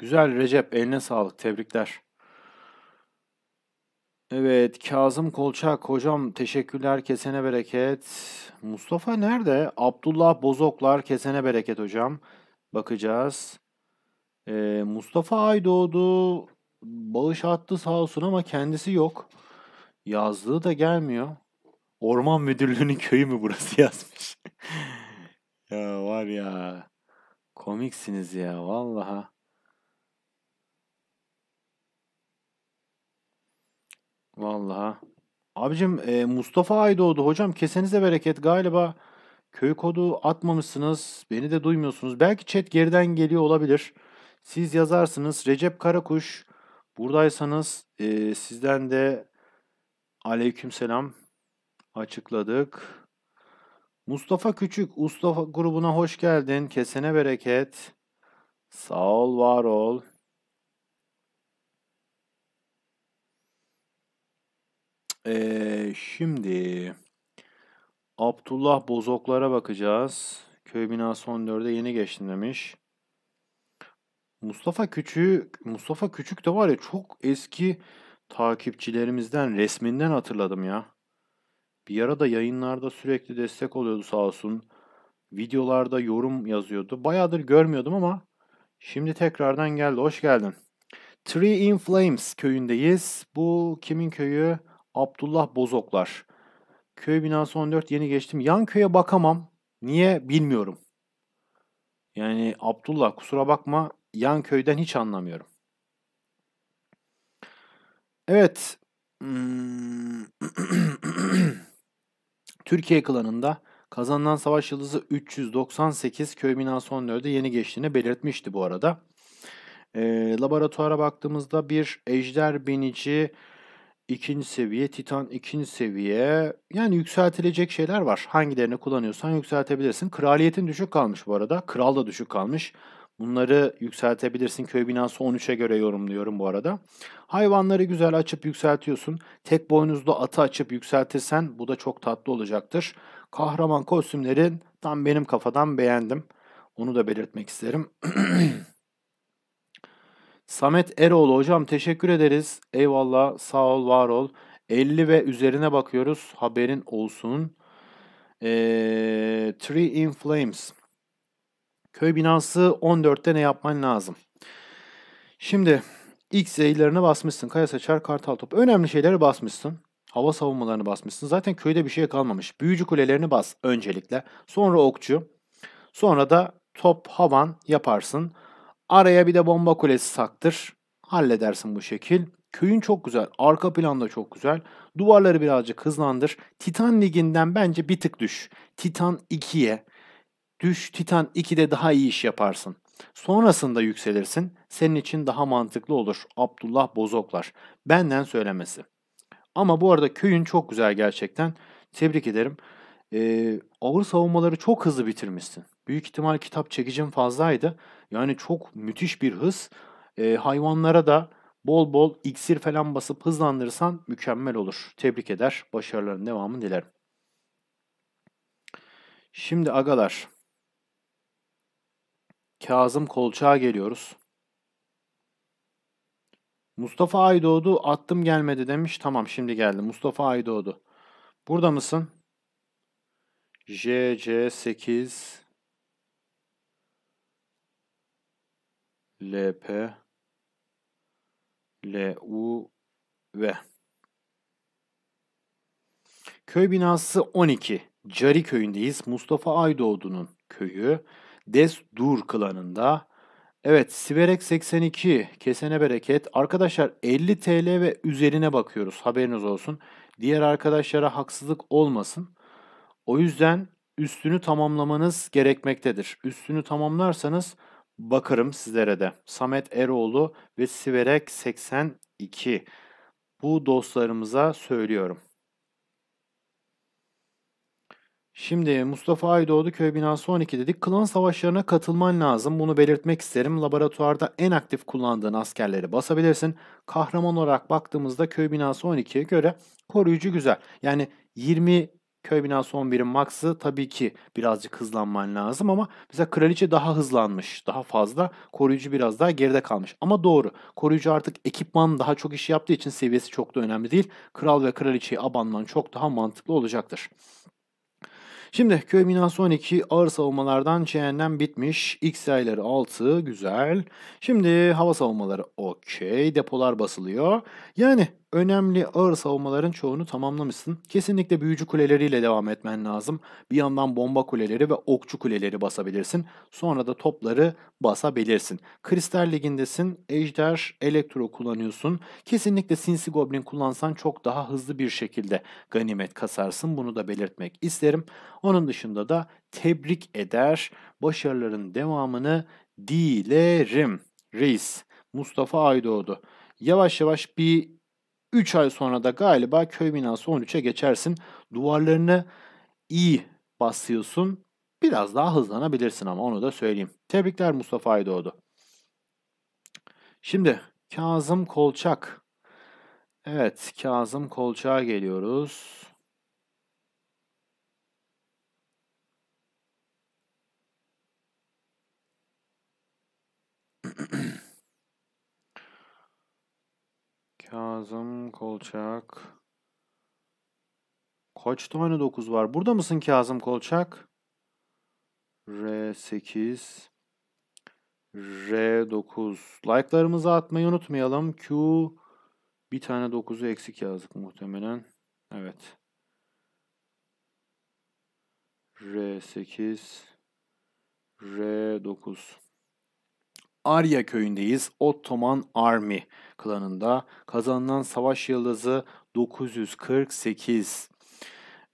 Güzel Recep eline sağlık tebrikler. Evet Kazım Kolçak hocam teşekkürler kesene bereket. Mustafa nerede? Abdullah Bozoklar kesene bereket hocam. Bakacağız. Ee, Mustafa doğdu bağış attı sağ olsun ama kendisi yok. Yazdığı da gelmiyor. Orman Müdürlüğü'nün köyü mü burası yazmış. ya var ya. Komiksiniz ya vallaha. Vallahi. Abicim e, Mustafa doğdu hocam kesenize bereket galiba köy kodu atmamışsınız. Beni de duymuyorsunuz. Belki chat geriden geliyor olabilir. Siz yazarsınız. Recep Karakuş buradaysanız e, sizden de aleykümselam açıkladık. Mustafa Küçük Mustafa grubuna hoş geldin. Kesene bereket. Sağ ol, var ol. Ee, şimdi Abdullah Bozoklara bakacağız. Köy binası 14'e yeni geçtim demiş. Mustafa Küçük Mustafa Küçük de var ya çok eski takipçilerimizden resminden hatırladım ya. Bir ara da yayınlarda sürekli destek oluyordu sağ olsun. Videolarda yorum yazıyordu. Bayağıdır görmüyordum ama şimdi tekrardan geldi. Hoş geldin. Tree in Flames köyündeyiz. Bu kimin köyü? Abdullah Bozoklar. Köy binası 14 yeni geçtim. Yan köye bakamam. Niye bilmiyorum. Yani Abdullah kusura bakma yan köyden hiç anlamıyorum. Evet. Hmm. Türkiye klanında kazanılan savaş yıldızı 398 köy binası 14'e yeni geçtiğini belirtmişti bu arada. E, laboratuvara baktığımızda bir ejder binici ikinci seviye, Titan ikinci seviye. Yani yükseltilecek şeyler var. Hangilerini kullanıyorsan yükseltebilirsin. Kraliyetin düşük kalmış bu arada. Kral da düşük kalmış. Bunları yükseltebilirsin. Köy binası 13'e göre yorumluyorum bu arada. Hayvanları güzel açıp yükseltiyorsun. Tek boynuzlu atı açıp yükseltirsen bu da çok tatlı olacaktır. Kahraman kostümlerin tam benim kafadan beğendim. Onu da belirtmek isterim. Samet Eroğlu hocam teşekkür ederiz. Eyvallah sağ ol var ol. 50 ve üzerine bakıyoruz haberin olsun. Ee, Tree in Flames. Köy binası 14'te ne yapman lazım? Şimdi X yaylarını basmışsın. Kaya Saçar, Kartal Top. Önemli şeyleri basmışsın. Hava savunmalarını basmışsın. Zaten köyde bir şey kalmamış. Büyücü kulelerini bas öncelikle. Sonra okçu. Sonra da top havan yaparsın. Araya bir de bomba kulesi saktır. Halledersin bu şekil. Köyün çok güzel. Arka plan da çok güzel. Duvarları birazcık hızlandır. Titan liginden bence bir tık düş. Titan 2'ye. Düş Titan 2'de daha iyi iş yaparsın. Sonrasında yükselirsin. Senin için daha mantıklı olur. Abdullah Bozoklar. Benden söylemesi. Ama bu arada köyün çok güzel gerçekten. Tebrik ederim. Ee, ağır savunmaları çok hızlı bitirmişsin. Büyük ihtimal kitap çekicim fazlaydı. Yani çok müthiş bir hız. E, hayvanlara da bol bol iksir falan basıp hızlandırırsan mükemmel olur. Tebrik eder. Başarıların devamını dilerim. Şimdi agalar. Kazım Kolçak'a geliyoruz. Mustafa Aydoğdu attım gelmedi demiş. Tamam şimdi geldi. Mustafa Aydoğdu. Burada mısın? JC8 LP LU ve Köy binası 12. Cari köyündeyiz. Mustafa Aydoğdu'nun köyü. Des Dur klanında. Evet Siverek 82. Kesene bereket. Arkadaşlar 50 TL ve üzerine bakıyoruz. Haberiniz olsun. Diğer arkadaşlara haksızlık olmasın. O yüzden üstünü tamamlamanız gerekmektedir. Üstünü tamamlarsanız bakarım sizlere de. Samet Eroğlu ve Siverek 82. Bu dostlarımıza söylüyorum. Şimdi Mustafa Aydoğdu köy binası 12 dedik. Klan savaşlarına katılman lazım. Bunu belirtmek isterim. Laboratuvarda en aktif kullandığın askerleri basabilirsin. Kahraman olarak baktığımızda köy binası 12'ye göre koruyucu güzel. Yani 20 Köy binası 11'in maksı tabii ki birazcık hızlanman lazım ama mesela kraliçe daha hızlanmış. Daha fazla. Koruyucu biraz daha geride kalmış. Ama doğru. Koruyucu artık ekipman daha çok iş yaptığı için seviyesi çok da önemli değil. Kral ve kraliçeyi abanman çok daha mantıklı olacaktır. Şimdi köy binası 12 ağır savunmalardan cehennem bitmiş. X sayıları 6 güzel. Şimdi hava savunmaları okey. Depolar basılıyor. Yani önemli ağır savunmaların çoğunu tamamlamışsın. Kesinlikle büyücü kuleleriyle devam etmen lazım. Bir yandan bomba kuleleri ve okçu kuleleri basabilirsin. Sonra da topları basabilirsin. Kristal Ligi'ndesin. Ejder, Elektro kullanıyorsun. Kesinlikle Sinsi Goblin kullansan çok daha hızlı bir şekilde ganimet kasarsın. Bunu da belirtmek isterim. Onun dışında da tebrik eder. Başarıların devamını dilerim. Reis Mustafa Aydoğdu. Yavaş yavaş bir 3 ay sonra da galiba köy binası 13'e geçersin. Duvarlarını iyi basıyorsun. Biraz daha hızlanabilirsin ama onu da söyleyeyim. Tebrikler Mustafa Aydoğdu. Şimdi Kazım Kolçak. Evet Kazım Kolçak'a geliyoruz. Kazım Kolçak. Kaç tane 9 var? Burada mısın Kazım Kolçak? R8 R9 Like'larımızı atmayı unutmayalım. Q bir tane 9'u eksik yazdık muhtemelen. Evet. R8 R9 Arya köyündeyiz. Ottoman Army klanında kazanılan savaş yıldızı 948.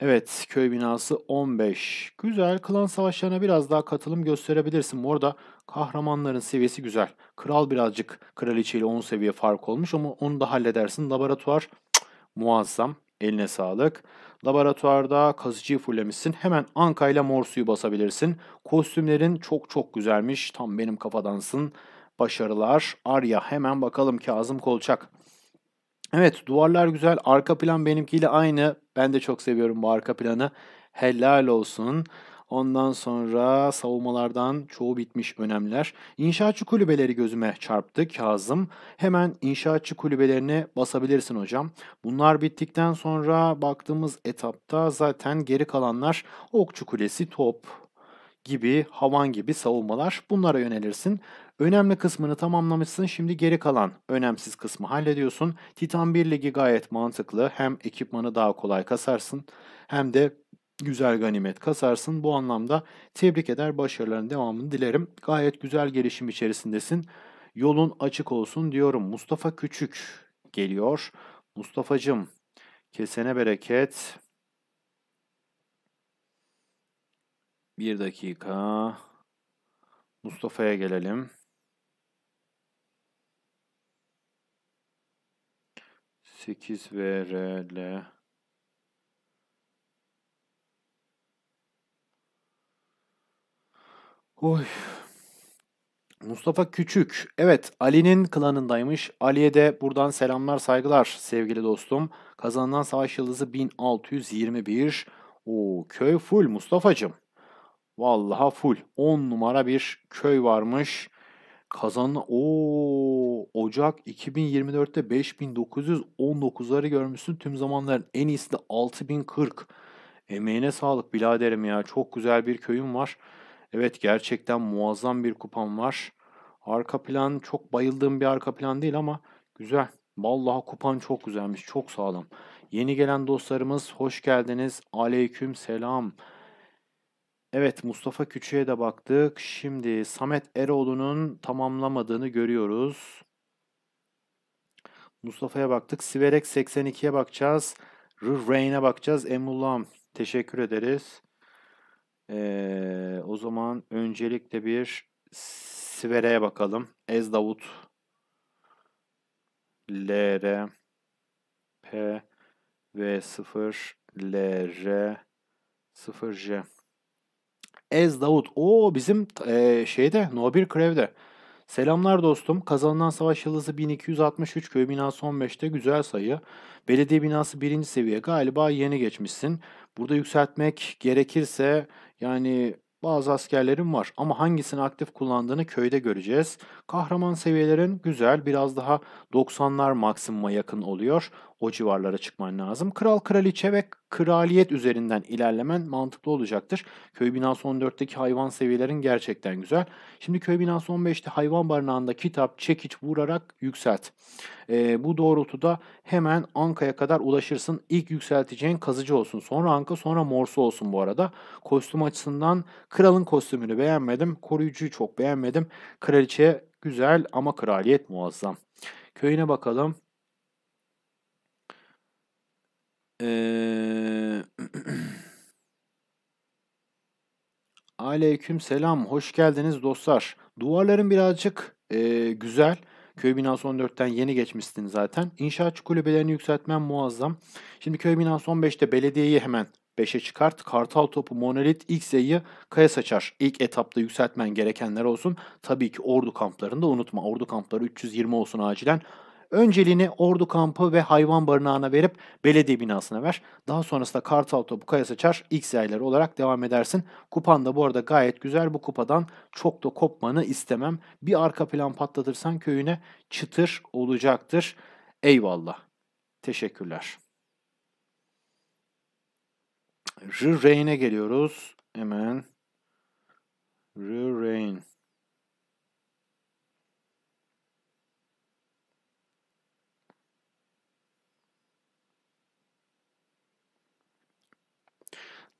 Evet köy binası 15. Güzel klan savaşlarına biraz daha katılım gösterebilirsin. Bu arada kahramanların seviyesi güzel. Kral birazcık kraliçeyle 10 seviye fark olmuş ama onu da halledersin. Laboratuvar cık, muazzam. Eline sağlık. Laboratuvarda kazıcı fullemişsin. Hemen Anka ile mor suyu basabilirsin. Kostümlerin çok çok güzelmiş. Tam benim kafadansın. Başarılar. Arya hemen bakalım Kazım Kolçak. Evet duvarlar güzel. Arka plan benimkiyle aynı. Ben de çok seviyorum bu arka planı. Helal olsun. Ondan sonra savunmalardan çoğu bitmiş önemler. İnşaatçı kulübeleri gözüme çarptı Kazım. Hemen inşaatçı kulübelerine basabilirsin hocam. Bunlar bittikten sonra baktığımız etapta zaten geri kalanlar okçu kulesi, top gibi, havan gibi savunmalar. Bunlara yönelirsin. Önemli kısmını tamamlamışsın. Şimdi geri kalan önemsiz kısmı hallediyorsun. Titan 1 ligi gayet mantıklı. Hem ekipmanı daha kolay kasarsın hem de güzel ganimet kasarsın. Bu anlamda tebrik eder, başarıların devamını dilerim. Gayet güzel gelişim içerisindesin. Yolun açık olsun diyorum. Mustafa Küçük geliyor. Mustafa'cım kesene bereket. Bir dakika. Mustafa'ya gelelim. Sekiz VRL. Oy. Mustafa Küçük. Evet Ali'nin klanındaymış. Ali'ye de buradan selamlar saygılar sevgili dostum. Kazanılan savaş yıldızı 1621. O köy full Mustafa'cım. Vallaha full. 10 numara bir köy varmış. Kazan o Ocak 2024'te 5919'ları görmüşsün. Tüm zamanların en iyisi de 6040. Emeğine sağlık biraderim ya. Çok güzel bir köyüm var. Evet gerçekten muazzam bir kupam var. Arka plan çok bayıldığım bir arka plan değil ama güzel. Vallahi kupan çok güzelmiş. Çok sağlam. Yeni gelen dostlarımız hoş geldiniz. Aleyküm selam. Evet Mustafa Küçü'ye de baktık. Şimdi Samet Eroğlu'nun tamamlamadığını görüyoruz. Mustafa'ya baktık. Siverek 82'ye bakacağız. Rain'e bakacağız. Emullah'ım teşekkür ederiz. Ee, o zaman öncelikle bir Sivere'ye bakalım. Ez Davut LR P V 0 LR 0 J Ez Davut. O bizim e, şeyde No 1 Krev'de. Selamlar dostum. Kazanılan savaş yıldızı 1263 köy binası 15'te güzel sayı. Belediye binası birinci seviye galiba yeni geçmişsin. Burada yükseltmek gerekirse yani bazı askerlerim var ama hangisini aktif kullandığını köyde göreceğiz. Kahraman seviyelerin güzel biraz daha 90'lar maksimuma yakın oluyor o civarlara çıkman lazım. Kral, kraliçe ve kraliyet üzerinden ilerlemen mantıklı olacaktır. Köy binası 14'teki hayvan seviyelerin gerçekten güzel. Şimdi köy binası 15'te hayvan barınağında kitap, çekiç vurarak yükselt. E, bu doğrultuda hemen Anka'ya kadar ulaşırsın. İlk yükselteceğin kazıcı olsun. Sonra Anka sonra Morsu olsun bu arada. Kostüm açısından kralın kostümünü beğenmedim. Koruyucuyu çok beğenmedim. Kraliçe güzel ama kraliyet muazzam. Köyüne bakalım. Ee... Aleyküm selam, hoş geldiniz dostlar. Duvarların birazcık e, güzel. Köy binası 14'ten yeni geçmişsin zaten. İnşaatçı kulübelerini yükseltmen muazzam. Şimdi köy binası 15'te belediyeyi hemen 5'e çıkart. Kartal topu monolit ilk sayıyı kaya saçar. İlk etapta yükseltmen gerekenler olsun. Tabii ki ordu kamplarını da unutma. Ordu kampları 320 olsun acilen. Önceliğini Ordu kampı ve hayvan barınağına verip belediye binasına ver. Daha sonrasında Kartal topu Kayası Çar X yayları olarak devam edersin. Kupan da bu arada gayet güzel. Bu kupadan çok da kopmanı istemem. Bir arka plan patlatırsan köyüne çıtır olacaktır. Eyvallah. Teşekkürler. R. R'ine geliyoruz. Hemen. R. R'ine.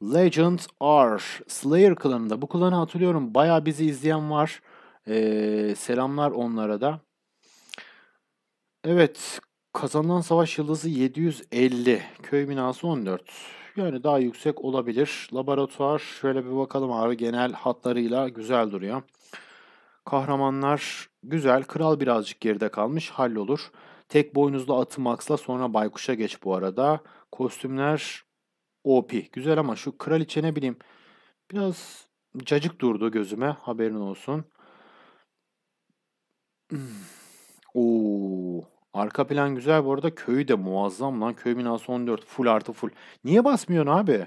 Legend R. Slayer klanında. Bu klanı hatırlıyorum. Baya bizi izleyen var. Ee, selamlar onlara da. Evet. Kazanılan savaş yıldızı 750. Köy binası 14. Yani daha yüksek olabilir. Laboratuvar şöyle bir bakalım abi. Genel hatlarıyla güzel duruyor. Kahramanlar güzel. Kral birazcık geride kalmış. Hallolur. Tek boynuzlu atı Max'la sonra Baykuş'a geç bu arada. Kostümler OP. Güzel ama şu kraliçe ne bileyim biraz cacık durdu gözüme haberin olsun. Hmm. Oo, arka plan güzel bu arada. Köyü de muazzam lan. Köy binası 14. Full artı full. Niye basmıyorsun abi?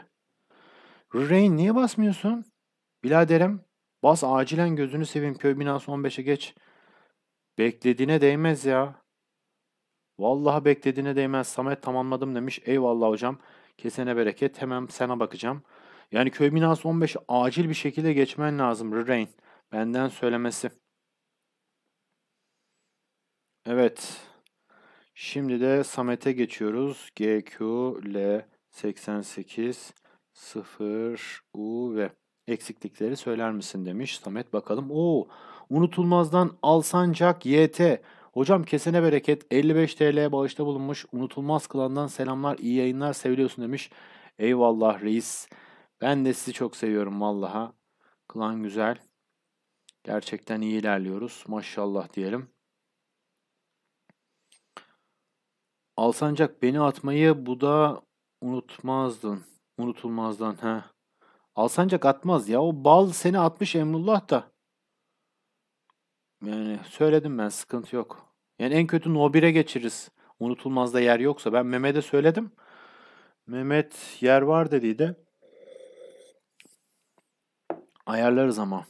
Rain niye basmıyorsun? Biladerim bas acilen gözünü seveyim. Köy binası 15'e geç. Beklediğine değmez ya. Vallahi beklediğine değmez. Samet tamamladım demiş. Eyvallah hocam. Kesene bereket. Hemen sana bakacağım. Yani köy binası 15 acil bir şekilde geçmen lazım Rain Benden söylemesi. Evet. Şimdi de Samet'e geçiyoruz. GQ L 88 0 U ve eksiklikleri söyler misin demiş Samet bakalım. Oo unutulmazdan Alsancak YT Hocam kesene bereket 55 TL bağışta bulunmuş. Unutulmaz kılandan selamlar iyi yayınlar seviyorsun demiş. Eyvallah reis. Ben de sizi çok seviyorum vallaha. Klan güzel. Gerçekten iyi ilerliyoruz. Maşallah diyelim. Alsancak beni atmayı bu da unutmazdın. Unutulmazdan he. Alsancak atmaz ya. O bal seni atmış Emrullah da. Yani söyledim ben sıkıntı yok. Yani en kötü No 1'e geçiriz. Unutulmaz'da yer yoksa. Ben Mehmet'e söyledim. Mehmet yer var dediydi. Ayarlarız ama.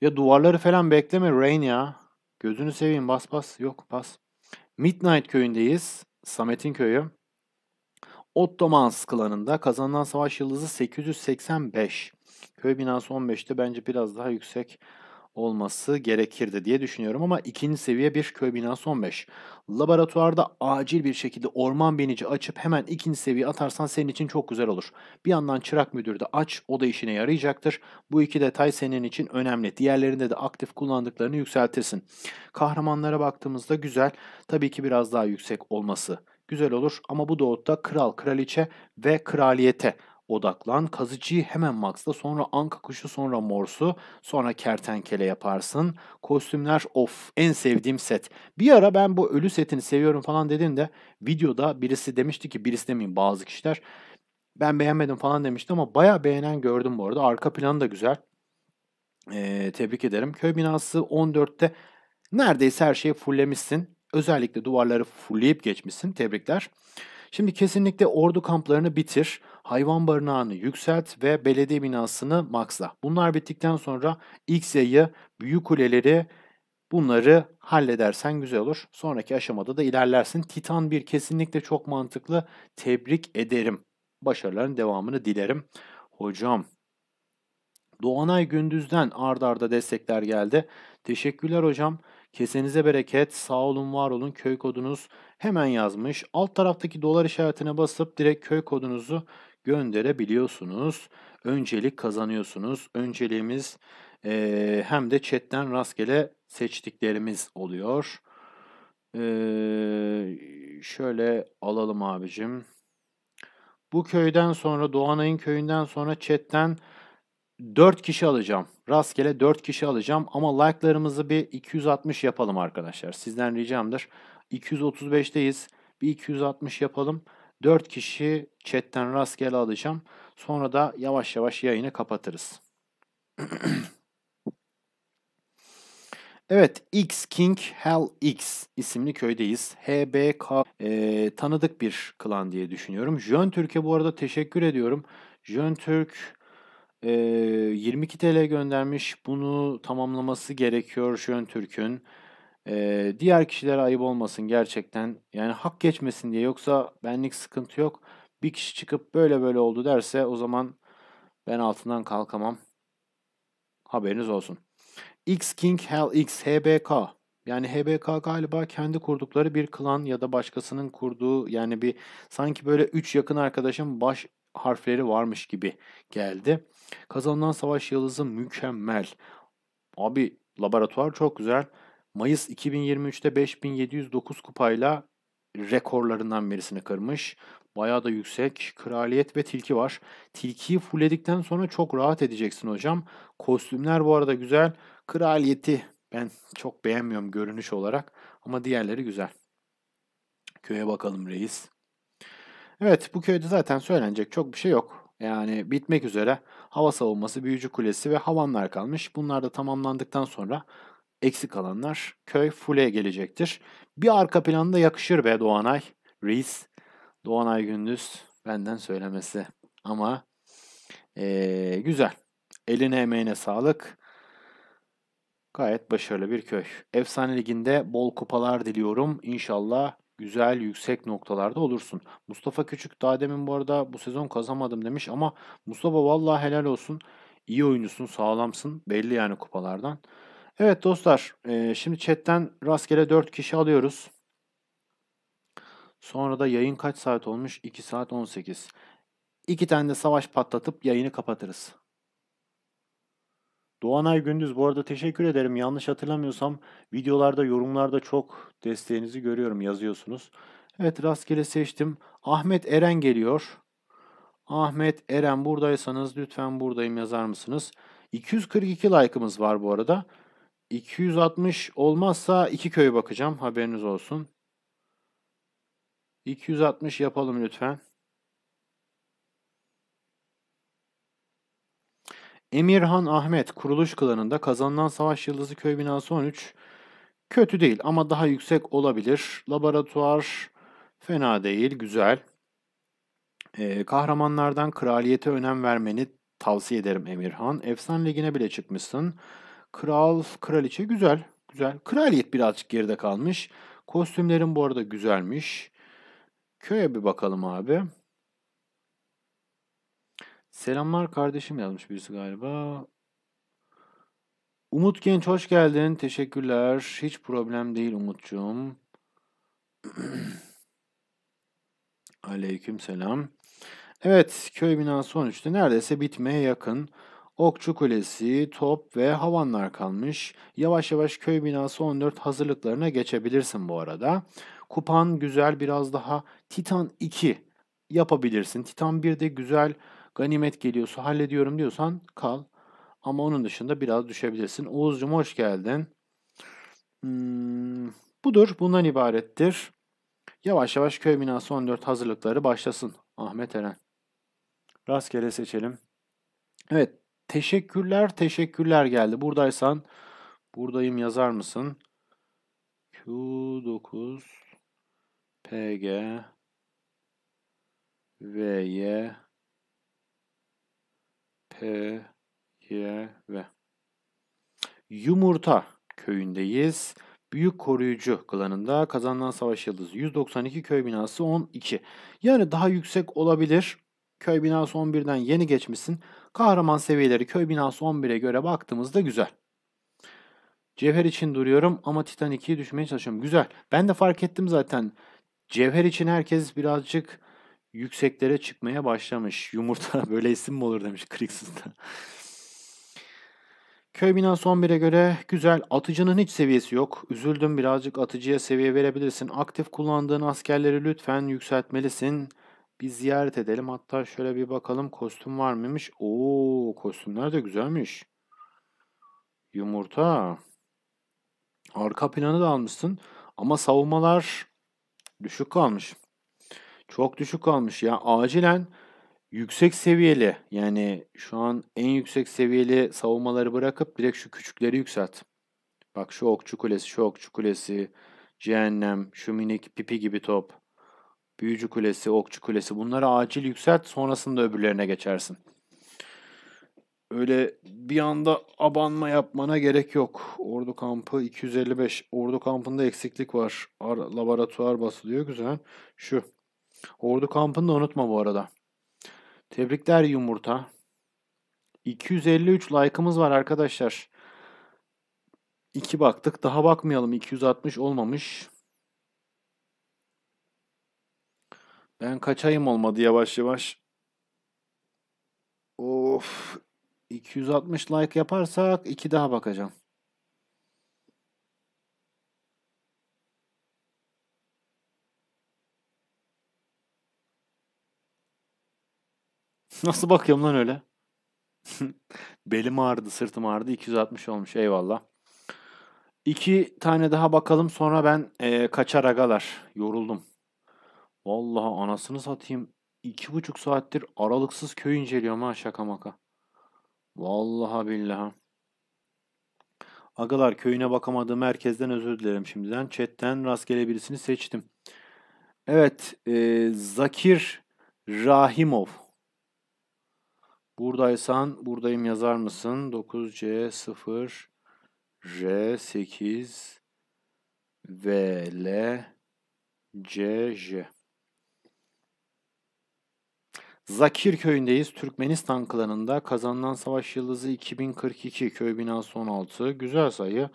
Ya duvarları falan bekleme Rain ya. Gözünü seveyim bas bas. Yok bas. Midnight köyündeyiz. Samet'in köyü. Ottomans klanında kazanılan savaş yıldızı 885. Köy binası 15'te bence biraz daha yüksek olması gerekirdi diye düşünüyorum ama ikinci seviye bir köy binası 15. Laboratuvarda acil bir şekilde orman binici açıp hemen ikinci seviye atarsan senin için çok güzel olur. Bir yandan çırak müdürü de aç o da işine yarayacaktır. Bu iki detay senin için önemli. Diğerlerinde de aktif kullandıklarını yükseltirsin. Kahramanlara baktığımızda güzel. Tabii ki biraz daha yüksek olması güzel olur ama bu doğutta kral, kraliçe ve kraliyete odaklan. Kazıcıyı hemen Max'la sonra anka kuşu sonra morsu sonra kertenkele yaparsın. Kostümler of en sevdiğim set. Bir ara ben bu ölü setini seviyorum falan dediğimde videoda birisi demişti ki birisi demeyin bazı kişiler. Ben beğenmedim falan demişti ama baya beğenen gördüm bu arada. Arka planı da güzel. Ee, tebrik ederim. Köy binası 14'te neredeyse her şeyi fullemişsin. Özellikle duvarları fullleyip geçmişsin. Tebrikler. Şimdi kesinlikle ordu kamplarını bitir hayvan barınağını yükselt ve belediye binasını maksla. Bunlar bittikten sonra X yayı, büyük kuleleri bunları halledersen güzel olur. Sonraki aşamada da ilerlersin. Titan 1 kesinlikle çok mantıklı. Tebrik ederim. Başarıların devamını dilerim. Hocam Doğanay Gündüz'den ard arda destekler geldi. Teşekkürler hocam. Kesenize bereket. Sağ olun var olun. Köy kodunuz hemen yazmış. Alt taraftaki dolar işaretine basıp direkt köy kodunuzu gönderebiliyorsunuz. Öncelik kazanıyorsunuz. Önceliğimiz e, hem de chatten rastgele seçtiklerimiz oluyor. E, şöyle alalım abicim. Bu köyden sonra Doğanay'ın köyünden sonra chatten 4 kişi alacağım. Rastgele 4 kişi alacağım ama like'larımızı bir 260 yapalım arkadaşlar. Sizden ricamdır. 235'teyiz. Bir 260 yapalım. 4 kişi chatten rastgele alacağım. Sonra da yavaş yavaş yayını kapatırız. Evet, X King Hell X isimli köydeyiz. HBK e, tanıdık bir klan diye düşünüyorum. Jön Türk'e bu arada teşekkür ediyorum. Jön Türk e, 22 TL göndermiş. Bunu tamamlaması gerekiyor Jön Türk'ün. Ee, diğer kişilere ayıp olmasın gerçekten. Yani hak geçmesin diye yoksa benlik sıkıntı yok. Bir kişi çıkıp böyle böyle oldu derse o zaman ben altından kalkamam. Haberiniz olsun. X King Hell X HBK. Yani HBK galiba kendi kurdukları bir klan ya da başkasının kurduğu yani bir sanki böyle 3 yakın arkadaşın baş harfleri varmış gibi geldi. Kazanılan savaş yıldızı mükemmel. Abi laboratuvar çok güzel. Mayıs 2023'te 5709 kupayla rekorlarından birisini kırmış. Bayağı da yüksek. Kraliyet ve tilki var. Tilkiyi fulledikten sonra çok rahat edeceksin hocam. Kostümler bu arada güzel. Kraliyeti ben çok beğenmiyorum görünüş olarak ama diğerleri güzel. Köye bakalım reis. Evet bu köyde zaten söylenecek çok bir şey yok. Yani bitmek üzere hava savunması, büyücü kulesi ve havanlar kalmış. Bunlar da tamamlandıktan sonra Eksik alanlar köy full'e gelecektir. Bir arka planda yakışır be Doğanay. Reis, Doğanay Gündüz benden söylemesi. Ama ee, güzel. Eline emeğine sağlık. Gayet başarılı bir köy. Efsane Ligi'nde bol kupalar diliyorum. İnşallah güzel yüksek noktalarda olursun. Mustafa Küçük daha demin bu arada bu sezon kazamadım demiş ama Mustafa vallahi helal olsun. İyi oyuncusun, sağlamsın. Belli yani kupalardan. Evet dostlar, e, şimdi chatten rastgele 4 kişi alıyoruz. Sonra da yayın kaç saat olmuş? 2 saat 18. 2 tane de savaş patlatıp yayını kapatırız. Doğanay Gündüz bu arada teşekkür ederim. Yanlış hatırlamıyorsam videolarda, yorumlarda çok desteğinizi görüyorum, yazıyorsunuz. Evet rastgele seçtim. Ahmet Eren geliyor. Ahmet Eren buradaysanız lütfen buradayım yazar mısınız? 242 like'ımız var bu arada. 260 olmazsa iki köy bakacağım. Haberiniz olsun. 260 yapalım lütfen. Emirhan Ahmet kuruluş klanında kazanılan Savaş Yıldızı Köy binası 13 kötü değil ama daha yüksek olabilir. Laboratuvar fena değil, güzel. Ee, kahramanlardan kraliyete önem vermeni tavsiye ederim Emirhan. Efsane ligine bile çıkmışsın. Kral, kraliçe güzel. Güzel. Kraliyet birazcık geride kalmış. Kostümlerin bu arada güzelmiş. Köye bir bakalım abi. Selamlar kardeşim yazmış birisi galiba. Umut Genç hoş geldin. Teşekkürler. Hiç problem değil Umut'cum. Aleyküm selam. Evet köy binası 13'te neredeyse bitmeye yakın. Okçu Kulesi, top ve havanlar kalmış. Yavaş yavaş köy binası 14 hazırlıklarına geçebilirsin bu arada. Kupan güzel biraz daha Titan 2 yapabilirsin. Titan 1 de güzel ganimet geliyorsa hallediyorum diyorsan kal. Ama onun dışında biraz düşebilirsin. Oğuzcum hoş geldin. Hmm, budur. Bundan ibarettir. Yavaş yavaş köy binası 14 hazırlıkları başlasın. Ahmet Eren. Rastgele seçelim. Evet Teşekkürler, teşekkürler geldi. Buradaysan buradayım yazar mısın? Q9 PG VY P Y V Yumurta köyündeyiz. Büyük koruyucu klanında kazandan savaş yıldızı 192 köy binası 12. Yani daha yüksek olabilir. Köy binası 11'den yeni geçmişsin. Kahraman seviyeleri köy binası 11'e göre baktığımızda güzel. Cevher için duruyorum ama Titan 2'yi düşmeye çalışıyorum. Güzel. Ben de fark ettim zaten. Cevher için herkes birazcık yükseklere çıkmaya başlamış. Yumurta böyle isim mi olur demiş Kriksiz'de. Köy binası 11'e göre güzel. Atıcının hiç seviyesi yok. Üzüldüm birazcık atıcıya seviye verebilirsin. Aktif kullandığın askerleri lütfen yükseltmelisin. Bir ziyaret edelim. Hatta şöyle bir bakalım kostüm var mıymış? Oo kostümler de güzelmiş. Yumurta. Arka planı da almışsın. Ama savunmalar düşük kalmış. Çok düşük kalmış ya. Acilen yüksek seviyeli yani şu an en yüksek seviyeli savunmaları bırakıp direkt şu küçükleri yükselt. Bak şu okçu kulesi, şu okçu kulesi, cehennem, şu minik pipi gibi top. Büyücü Kulesi, Okçu Kulesi bunları acil yükselt sonrasında öbürlerine geçersin. Öyle bir anda abanma yapmana gerek yok. Ordu kampı 255. Ordu kampında eksiklik var. Ar laboratuvar basılıyor. Güzel. Şu. Ordu kampını da unutma bu arada. Tebrikler yumurta. 253 like'ımız var arkadaşlar. 2 baktık. Daha bakmayalım. 260 olmamış. Ben kaçayım olmadı yavaş yavaş. Of. 260 like yaparsak iki daha bakacağım. Nasıl bakıyorum lan öyle? Belim ağrıdı, sırtım ağrıdı. 260 olmuş. Eyvallah. İki tane daha bakalım sonra ben e, kaçar agalar. Yoruldum. Vallahi anasını satayım. İki buçuk saattir aralıksız köy inceliyorum ha şaka maka. Vallahi billahi. Agalar köyüne bakamadığım merkezden özür dilerim şimdiden. Chatten rastgele birisini seçtim. Evet, e, Zakir Rahimov. Buradaysan buradayım yazar mısın? 9C 0 R 8 VL CJ. Zakir köyündeyiz. Türkmenistan klanında kazandan savaş yıldızı 2042 köy binası 16. Güzel sayı.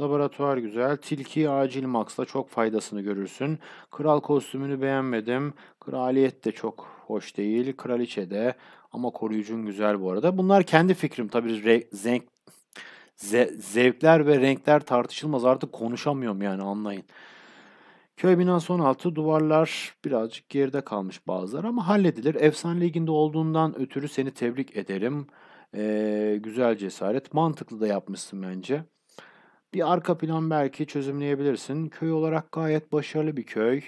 Laboratuvar güzel. Tilki acil maksla çok faydasını görürsün. Kral kostümünü beğenmedim. Kraliyet de çok hoş değil. Kraliçe de ama koruyucun güzel bu arada. Bunlar kendi fikrim tabi re- ze- zevkler ve renkler tartışılmaz. Artık konuşamıyorum yani anlayın. Köy binası 16 duvarlar birazcık geride kalmış bazıları ama halledilir. Efsane liginde olduğundan ötürü seni tebrik ederim. Ee, güzel cesaret. Mantıklı da yapmışsın bence. Bir arka plan belki çözümleyebilirsin. Köy olarak gayet başarılı bir köy.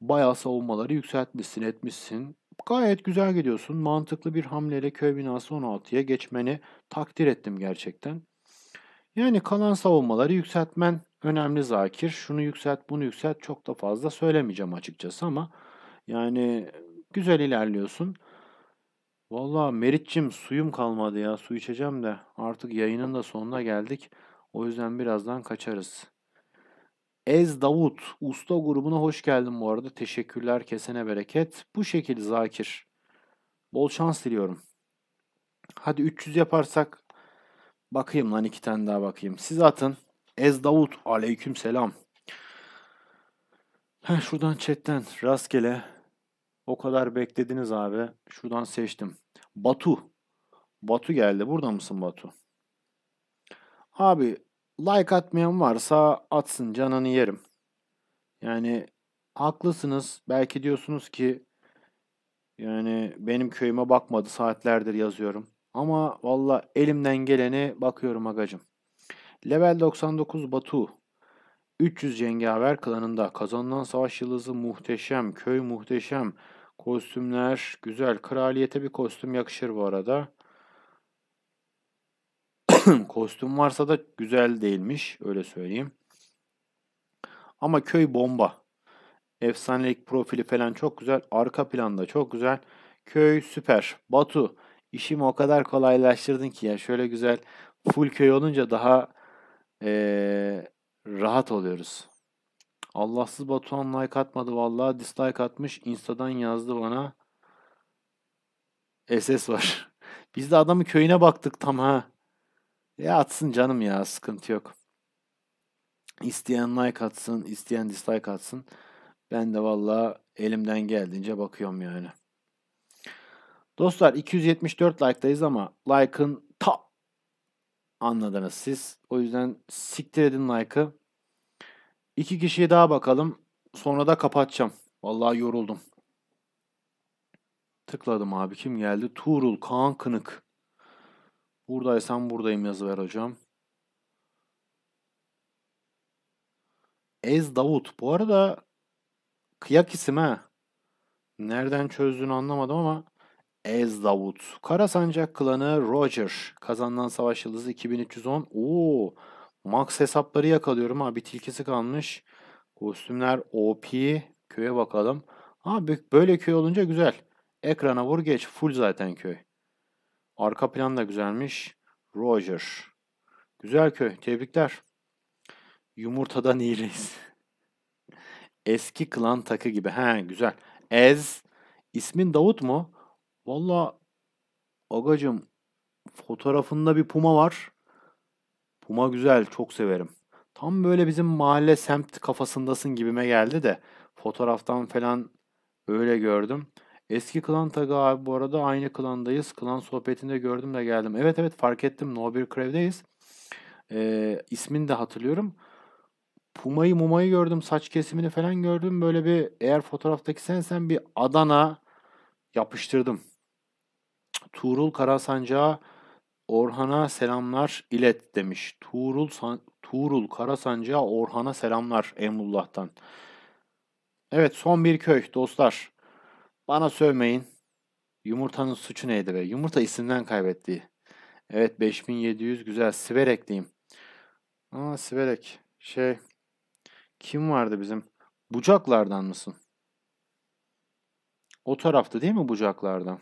Bayağı savunmaları yükseltmişsin, etmişsin. Gayet güzel gidiyorsun. Mantıklı bir hamleyle köy binası 16'ya geçmeni takdir ettim gerçekten. Yani kalan savunmaları yükseltmen önemli zakir. Şunu yükselt, bunu yükselt çok da fazla söylemeyeceğim açıkçası ama yani güzel ilerliyorsun. Valla Meriç'cim suyum kalmadı ya. Su içeceğim de artık yayının da sonuna geldik. O yüzden birazdan kaçarız. Ez Davut, Usta grubuna hoş geldin bu arada. Teşekkürler, kesene bereket. Bu şekilde Zakir. Bol şans diliyorum. Hadi 300 yaparsak bakayım lan iki tane daha bakayım. Siz atın. Ez Davut aleyküm selam. Heh, şuradan chatten rastgele o kadar beklediniz abi. Şuradan seçtim. Batu. Batu geldi. Burada mısın Batu? Abi like atmayan varsa atsın canını yerim. Yani haklısınız. Belki diyorsunuz ki yani benim köyüme bakmadı saatlerdir yazıyorum. Ama valla elimden geleni bakıyorum agacım. Level 99 Batu 300 Cengaver klanında kazanılan savaş yıldızı muhteşem, köy muhteşem, kostümler güzel. Kraliyete bir kostüm yakışır bu arada. kostüm varsa da güzel değilmiş öyle söyleyeyim. Ama köy bomba. Efsanelik profili falan çok güzel. Arka planda çok güzel. Köy süper. Batu işimi o kadar kolaylaştırdın ki ya şöyle güzel full köy olunca daha ee, rahat oluyoruz. Allahsız Batuhan like atmadı vallahi dislike atmış. Insta'dan yazdı bana. SS var. Biz de adamın köyüne baktık tam ha. Ya atsın canım ya sıkıntı yok. İsteyen like atsın, isteyen dislike atsın. Ben de vallahi elimden geldiğince bakıyorum yani. Dostlar 274 like'dayız ama like'ın anladınız siz. O yüzden siktir edin like'ı. İki kişiye daha bakalım. Sonra da kapatacağım. Vallahi yoruldum. Tıkladım abi. Kim geldi? Tuğrul Kaan Kınık. Buradaysan buradayım yazı ver hocam. Ez Davut. Bu arada kıyak isim ha. Nereden çözdüğünü anlamadım ama Davut, Kara Sancak klanı Roger. kazandan savaş yıldızı 2310. Oo, max hesapları yakalıyorum. abi bir tilkisi kalmış. Kostümler OP. Köye bakalım. Abi böyle köy olunca güzel. Ekrana vur geç. Full zaten köy. Arka plan da güzelmiş. Roger. Güzel köy. Tebrikler. Yumurtadan iyiyiz. Eski klan takı gibi. He güzel. Ez. İsmin Davut mu? Valla agacım fotoğrafında bir puma var. Puma güzel, çok severim. Tam böyle bizim mahalle semt kafasındasın gibime geldi de fotoğraftan falan öyle gördüm. Eski klan tagı abi bu arada aynı klandayız. Klan sohbetinde gördüm de geldim. Evet evet fark ettim. No bir Crev'deyiz. Ee, ismini de hatırlıyorum. Puma'yı mumayı gördüm. Saç kesimini falan gördüm. Böyle bir eğer fotoğraftaki sensen bir Adana yapıştırdım. Tuğrul Karasancak'a Orhan'a selamlar ilet demiş. Tuğrul, San Tuğrul Karasancak'a Orhan'a selamlar Emrullah'tan. Evet son bir köy dostlar. Bana sövmeyin. Yumurtanın suçu neydi be? Yumurta isimden kaybetti. Evet 5700 güzel. Siverek diyeyim. Aa Siverek. Şey kim vardı bizim? Bucaklardan mısın? O tarafta değil mi bucaklardan?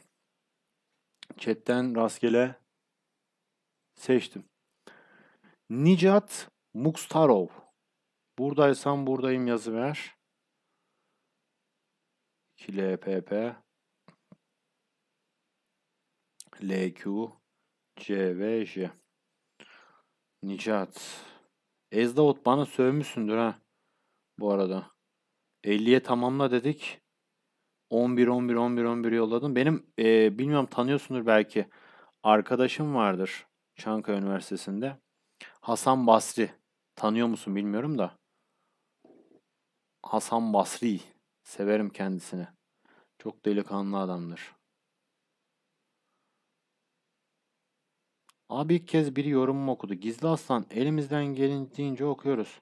chatten rastgele seçtim. Nicat Mukstarov. Buradaysan buradayım yazı ver. 2 LPP LQ CVJ Nicat Ezdavut bana sövmüşsündür ha bu arada. 50'ye tamamla dedik. 11 11 11 11 yolladım. Benim e, bilmiyorum tanıyorsundur belki. Arkadaşım vardır Çankaya Üniversitesi'nde. Hasan Basri. Tanıyor musun bilmiyorum da. Hasan Basri. Severim kendisini. Çok delikanlı adamdır. Abi ilk kez bir yorumumu okudu. Gizli Aslan elimizden gelindiğince okuyoruz.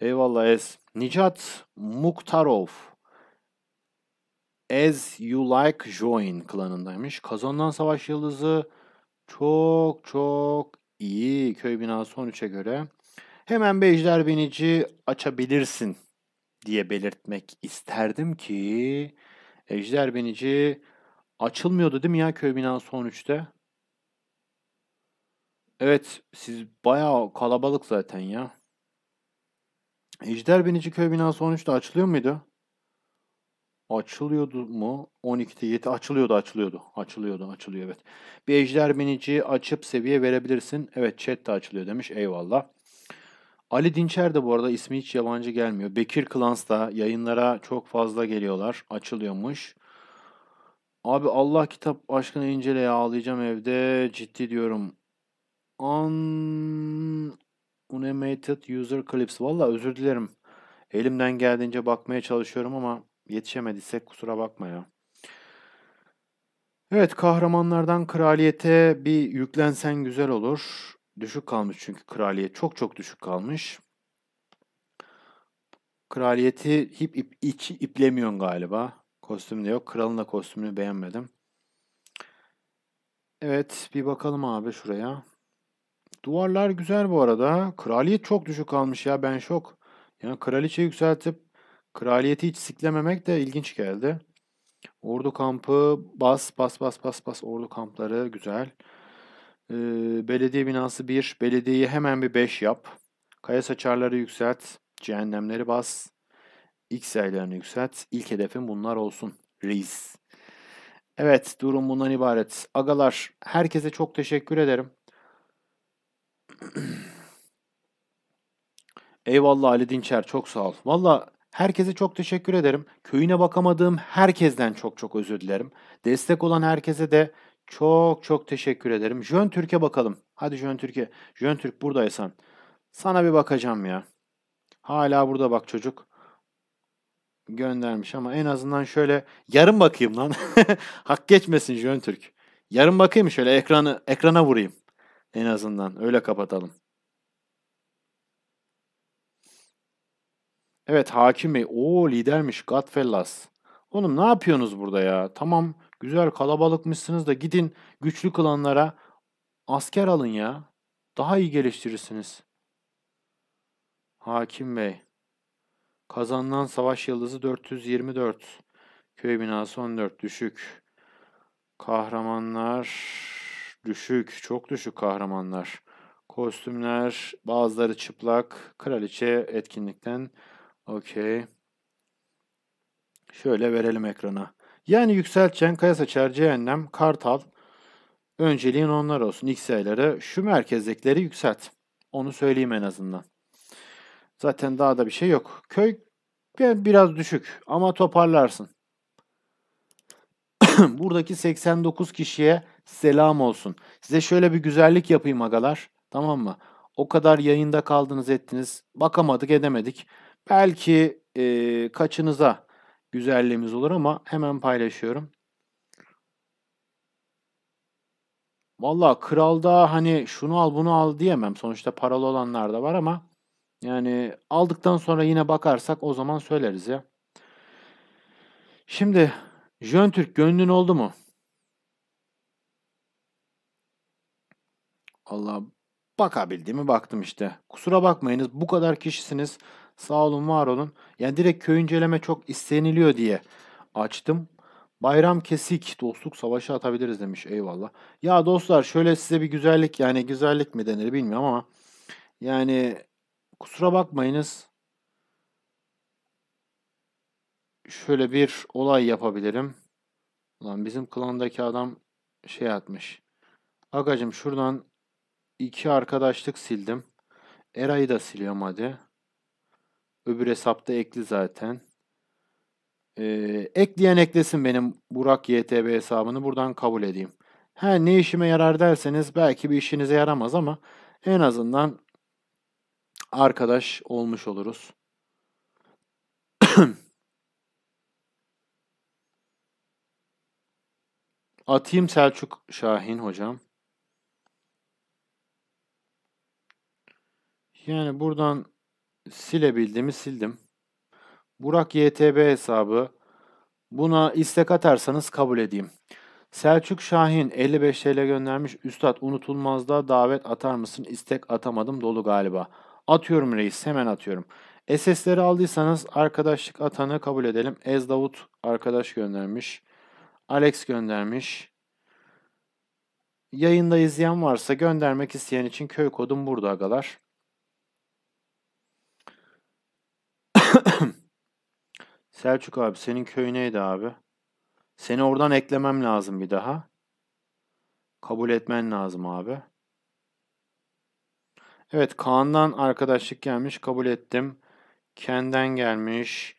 Eyvallah Es. Nicat Muktarov. As You Like Join klanındaymış. Kazandan Savaş Yıldızı çok çok iyi köy binası 13'e göre. Hemen Bejder Binici açabilirsin diye belirtmek isterdim ki Ejder Binici açılmıyordu değil mi ya köy binası 13'te? Evet siz bayağı kalabalık zaten ya. Ejder Binici köy binası 13'te açılıyor muydu? Açılıyordu mu? 12'de 7 açılıyordu, açılıyordu. Açılıyordu, açılıyor evet. Bir ejder binici açıp seviye verebilirsin. Evet chat de açılıyor demiş. Eyvallah. Ali Dinçer de bu arada ismi hiç yabancı gelmiyor. Bekir Klans da yayınlara çok fazla geliyorlar. Açılıyormuş. Abi Allah kitap aşkına incele ya ağlayacağım evde. Ciddi diyorum. An Unimated User Clips. Valla özür dilerim. Elimden geldiğince bakmaya çalışıyorum ama yetişemediysek kusura bakma ya. Evet kahramanlardan kraliyete bir yüklensen güzel olur. Düşük kalmış çünkü kraliyet çok çok düşük kalmış. Kraliyeti hip ip, iç, iplemiyorsun galiba. Kostüm de yok. Kralın da kostümünü beğenmedim. Evet bir bakalım abi şuraya. Duvarlar güzel bu arada. Kraliyet çok düşük kalmış ya ben şok. Yani kraliçe yükseltip Kraliyeti hiç siklememek de ilginç geldi. Ordu kampı bas bas bas bas bas ordu kampları güzel. Ee, belediye binası 1. Belediyeyi hemen bir 5 yap. Kaya saçarları yükselt. Cehennemleri bas. X sayılarını yükselt. İlk hedefin bunlar olsun. Reis. Evet durum bundan ibaret. Agalar herkese çok teşekkür ederim. Eyvallah Ali Dinçer çok sağ ol. Valla Herkese çok teşekkür ederim. Köyüne bakamadığım herkesten çok çok özür dilerim. Destek olan herkese de çok çok teşekkür ederim. Jön Türk'e bakalım. Hadi Jön Türk'e. Jön Türk buradaysan. Sana bir bakacağım ya. Hala burada bak çocuk. Göndermiş ama en azından şöyle yarım bakayım lan. Hak geçmesin Jön Türk. Yarım bakayım şöyle ekranı ekrana vurayım. En azından öyle kapatalım. Evet hakim bey. Oo lidermiş Godfellas. Oğlum ne yapıyorsunuz burada ya? Tamam güzel kalabalıkmışsınız da gidin güçlü kılanlara asker alın ya. Daha iyi geliştirirsiniz. Hakim bey. Kazanılan savaş yıldızı 424. Köy binası 14 düşük. Kahramanlar düşük. Çok düşük kahramanlar. Kostümler bazıları çıplak. Kraliçe etkinlikten Okey. Şöyle verelim ekrana. Yani yükseltçen, kayasa, çerceğenlem, kartal. Önceliğin onlar olsun. X sayıları şu merkezdekileri yükselt. Onu söyleyeyim en azından. Zaten daha da bir şey yok. Köy biraz düşük ama toparlarsın. Buradaki 89 kişiye selam olsun. Size şöyle bir güzellik yapayım agalar. Tamam mı? O kadar yayında kaldınız ettiniz. Bakamadık edemedik. Belki e, kaçınıza güzelliğimiz olur ama hemen paylaşıyorum. Valla kralda hani şunu al bunu al diyemem. Sonuçta paralı olanlar da var ama yani aldıktan sonra yine bakarsak o zaman söyleriz ya. Şimdi Jön Türk gönlün oldu mu? Allah bakabildiğimi baktım işte. Kusura bakmayınız bu kadar kişisiniz. Sağ olun, var olun. Yani direkt köy inceleme çok isteniliyor diye açtım. Bayram kesik, dostluk savaşı atabiliriz demiş. Eyvallah. Ya dostlar şöyle size bir güzellik yani güzellik mi denir bilmiyorum ama yani kusura bakmayınız. Şöyle bir olay yapabilirim. Lan bizim klandaki adam şey atmış. Agacım şuradan iki arkadaşlık sildim. Era'yı da siliyorum hadi. Öbür hesapta ekli zaten. Ee, ekleyen eklesin benim Burak YTB hesabını buradan kabul edeyim. Her ne işime yarar derseniz belki bir işinize yaramaz ama en azından arkadaş olmuş oluruz. Atayım Selçuk Şahin hocam. Yani buradan silebildiğimi sildim. Burak YTB hesabı. Buna istek atarsanız kabul edeyim. Selçuk Şahin 55 TL göndermiş. Üstad unutulmazda davet atar mısın? İstek atamadım dolu galiba. Atıyorum reis hemen atıyorum. SS'leri aldıysanız arkadaşlık atanı kabul edelim. Ez Davut arkadaş göndermiş. Alex göndermiş. Yayında izleyen varsa göndermek isteyen için köy kodum burada agalar. Selçuk abi senin köy neydi abi? Seni oradan eklemem lazım bir daha. Kabul etmen lazım abi. Evet Kaan'dan arkadaşlık gelmiş kabul ettim. Ken'den gelmiş.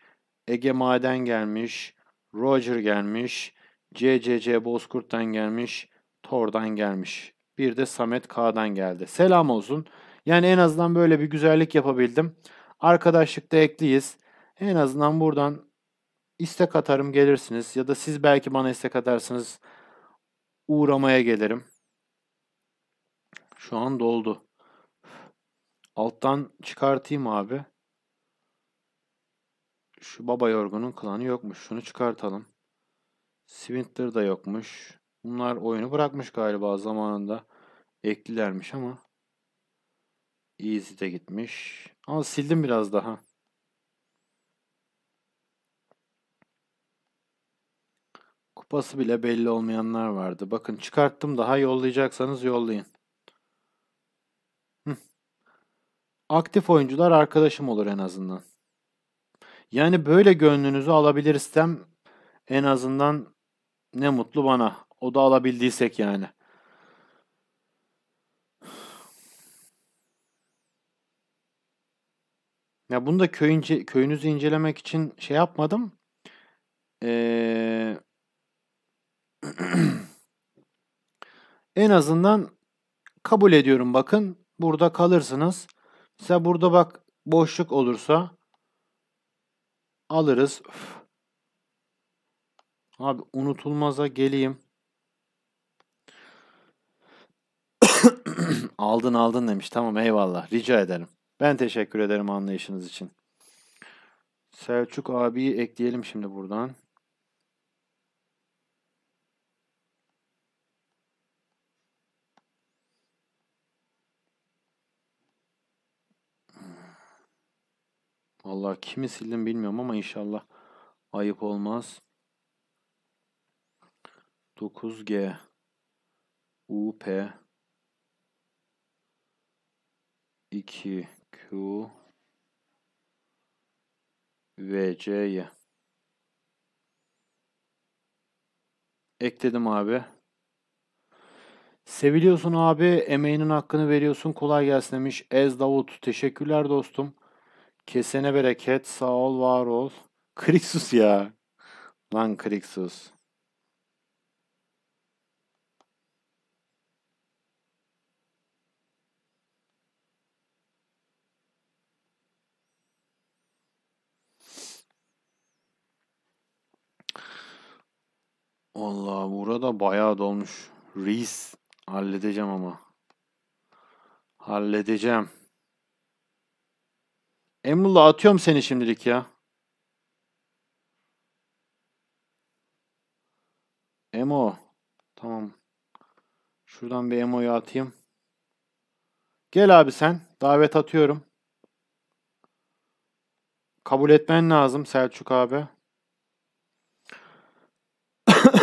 Ege Maden gelmiş. Roger gelmiş. CCC Bozkurt'tan gelmiş. Tor'dan gelmiş. Bir de Samet K'dan geldi. Selam olsun. Yani en azından böyle bir güzellik yapabildim. Arkadaşlıkta ekliyiz. En azından buradan istek atarım gelirsiniz ya da siz belki bana istek atarsınız uğramaya gelirim. Şu an doldu. Alttan çıkartayım abi. Şu baba yorgunun klanı yokmuş. Şunu çıkartalım. Swindler da yokmuş. Bunlar oyunu bırakmış galiba zamanında. Eklilermiş ama. Easy de gitmiş. Ama sildim biraz daha. Kupası bile belli olmayanlar vardı. Bakın çıkarttım daha yollayacaksanız yollayın. Hı. Aktif oyuncular arkadaşım olur en azından. Yani böyle gönlünüzü alabilirsem en azından ne mutlu bana. O da alabildiysek yani. Ya bunu da köy köyünüzü incelemek için şey yapmadım. Ee, en azından kabul ediyorum bakın. Burada kalırsınız. Mesela burada bak boşluk olursa alırız. Üf. Abi unutulmaza geleyim. aldın aldın demiş. Tamam eyvallah. Rica ederim. Ben teşekkür ederim anlayışınız için. Selçuk abiyi ekleyelim şimdi buradan. Allah kimi sildim bilmiyorum ama inşallah ayıp olmaz. 9G UP 2Q VC'ye ekledim abi. Seviliyorsun abi, emeğinin hakkını veriyorsun. Kolay gelsin demiş Ez Davut. Teşekkürler dostum. Kesene bereket. Sağ ol, var ol. Krixus ya. Lan Krixus. Vallahi burada bayağı dolmuş. Reis halledeceğim ama. Halledeceğim. Emrullah atıyorum seni şimdilik ya. Emo. Tamam. Şuradan bir Emo'yu atayım. Gel abi sen. Davet atıyorum. Kabul etmen lazım Selçuk abi.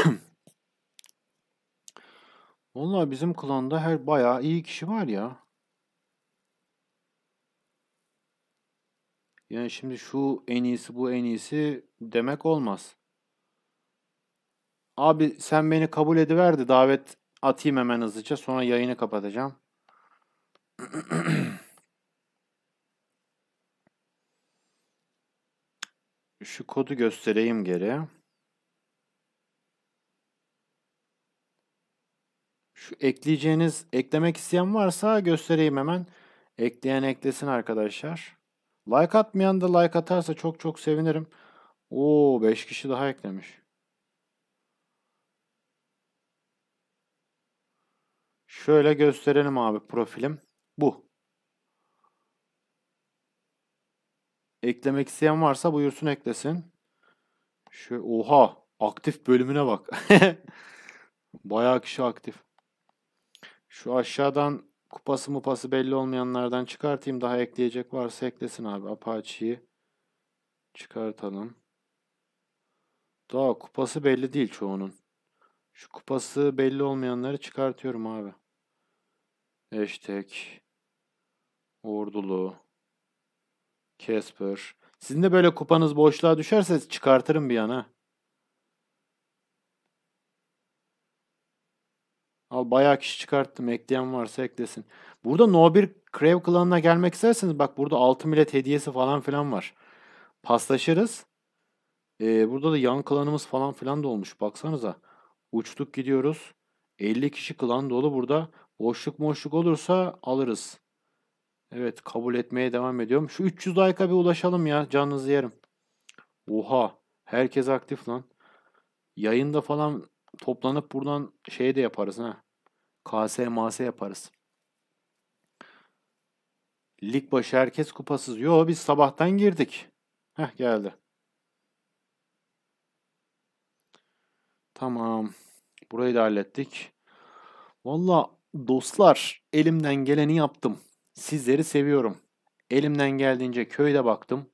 Vallahi bizim klanda her bayağı iyi kişi var ya. Yani şimdi şu en iyisi bu en iyisi demek olmaz. Abi sen beni kabul ediverdi. Davet atayım hemen hızlıca. Sonra yayını kapatacağım. Şu kodu göstereyim geri. Şu ekleyeceğiniz, eklemek isteyen varsa göstereyim hemen. Ekleyen eklesin arkadaşlar. Like atmayan da like atarsa çok çok sevinirim. Oo 5 kişi daha eklemiş. Şöyle gösterelim abi profilim. Bu. Eklemek isteyen varsa buyursun eklesin. Şu oha aktif bölümüne bak. Bayağı kişi aktif. Şu aşağıdan Kupası mupası belli olmayanlardan çıkartayım. Daha ekleyecek varsa eklesin abi. Apache'yi çıkartalım. Daha kupası belli değil çoğunun. Şu kupası belli olmayanları çıkartıyorum abi. Eştek. Ordulu. Casper. Sizin de böyle kupanız boşluğa düşerse çıkartırım bir yana. Al bayağı kişi çıkarttım. Ekleyen varsa eklesin. Burada No 1 Crave klanına gelmek isterseniz bak burada 6 millet hediyesi falan filan var. Paslaşırız. Ee, burada da yan klanımız falan filan da olmuş. Baksanıza. Uçtuk gidiyoruz. 50 kişi klan dolu burada. Boşluk boşluk olursa alırız. Evet kabul etmeye devam ediyorum. Şu 300 like'a bir ulaşalım ya. Canınızı yerim. Oha. Herkes aktif lan. Yayında falan Toplanıp buradan şey de yaparız ha. KS MAS yaparız. Lig başı herkes kupasız. Yo biz sabahtan girdik. Heh geldi. Tamam. Burayı da hallettik. Valla dostlar elimden geleni yaptım. Sizleri seviyorum. Elimden geldiğince köyde baktım.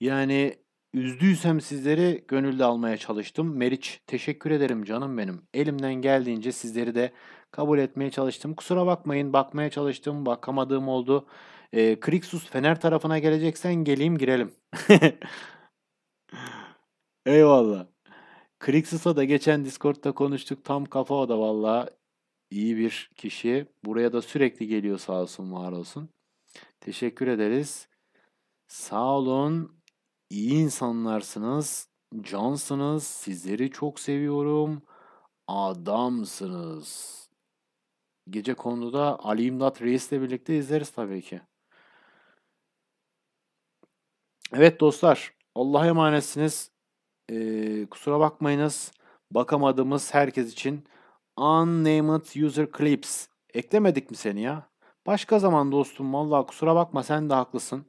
Yani Üzdüysem sizleri gönülde almaya çalıştım. Meriç teşekkür ederim canım benim. Elimden geldiğince sizleri de kabul etmeye çalıştım. Kusura bakmayın bakmaya çalıştım bakamadığım oldu. E, Kriksus Fener tarafına geleceksen geleyim girelim. Eyvallah. Kriksus'a da geçen Discord'da konuştuk. Tam kafa o da valla. İyi bir kişi. Buraya da sürekli geliyor sağ olsun var olsun. Teşekkür ederiz. Sağ olun iyi insanlarsınız, cansınız, sizleri çok seviyorum, adamsınız. Gece konuda Ali İmdat Reis'le birlikte izleriz tabii ki. Evet dostlar, Allah'a emanetsiniz. Ee, kusura bakmayınız. Bakamadığımız herkes için Unnamed User Clips. Eklemedik mi seni ya? Başka zaman dostum valla kusura bakma sen de haklısın.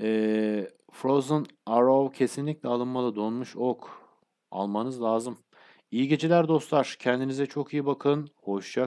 Ee, Frozen Arrow kesinlikle alınmalı. Donmuş ok. Almanız lazım. İyi geceler dostlar. Kendinize çok iyi bakın. Hoşça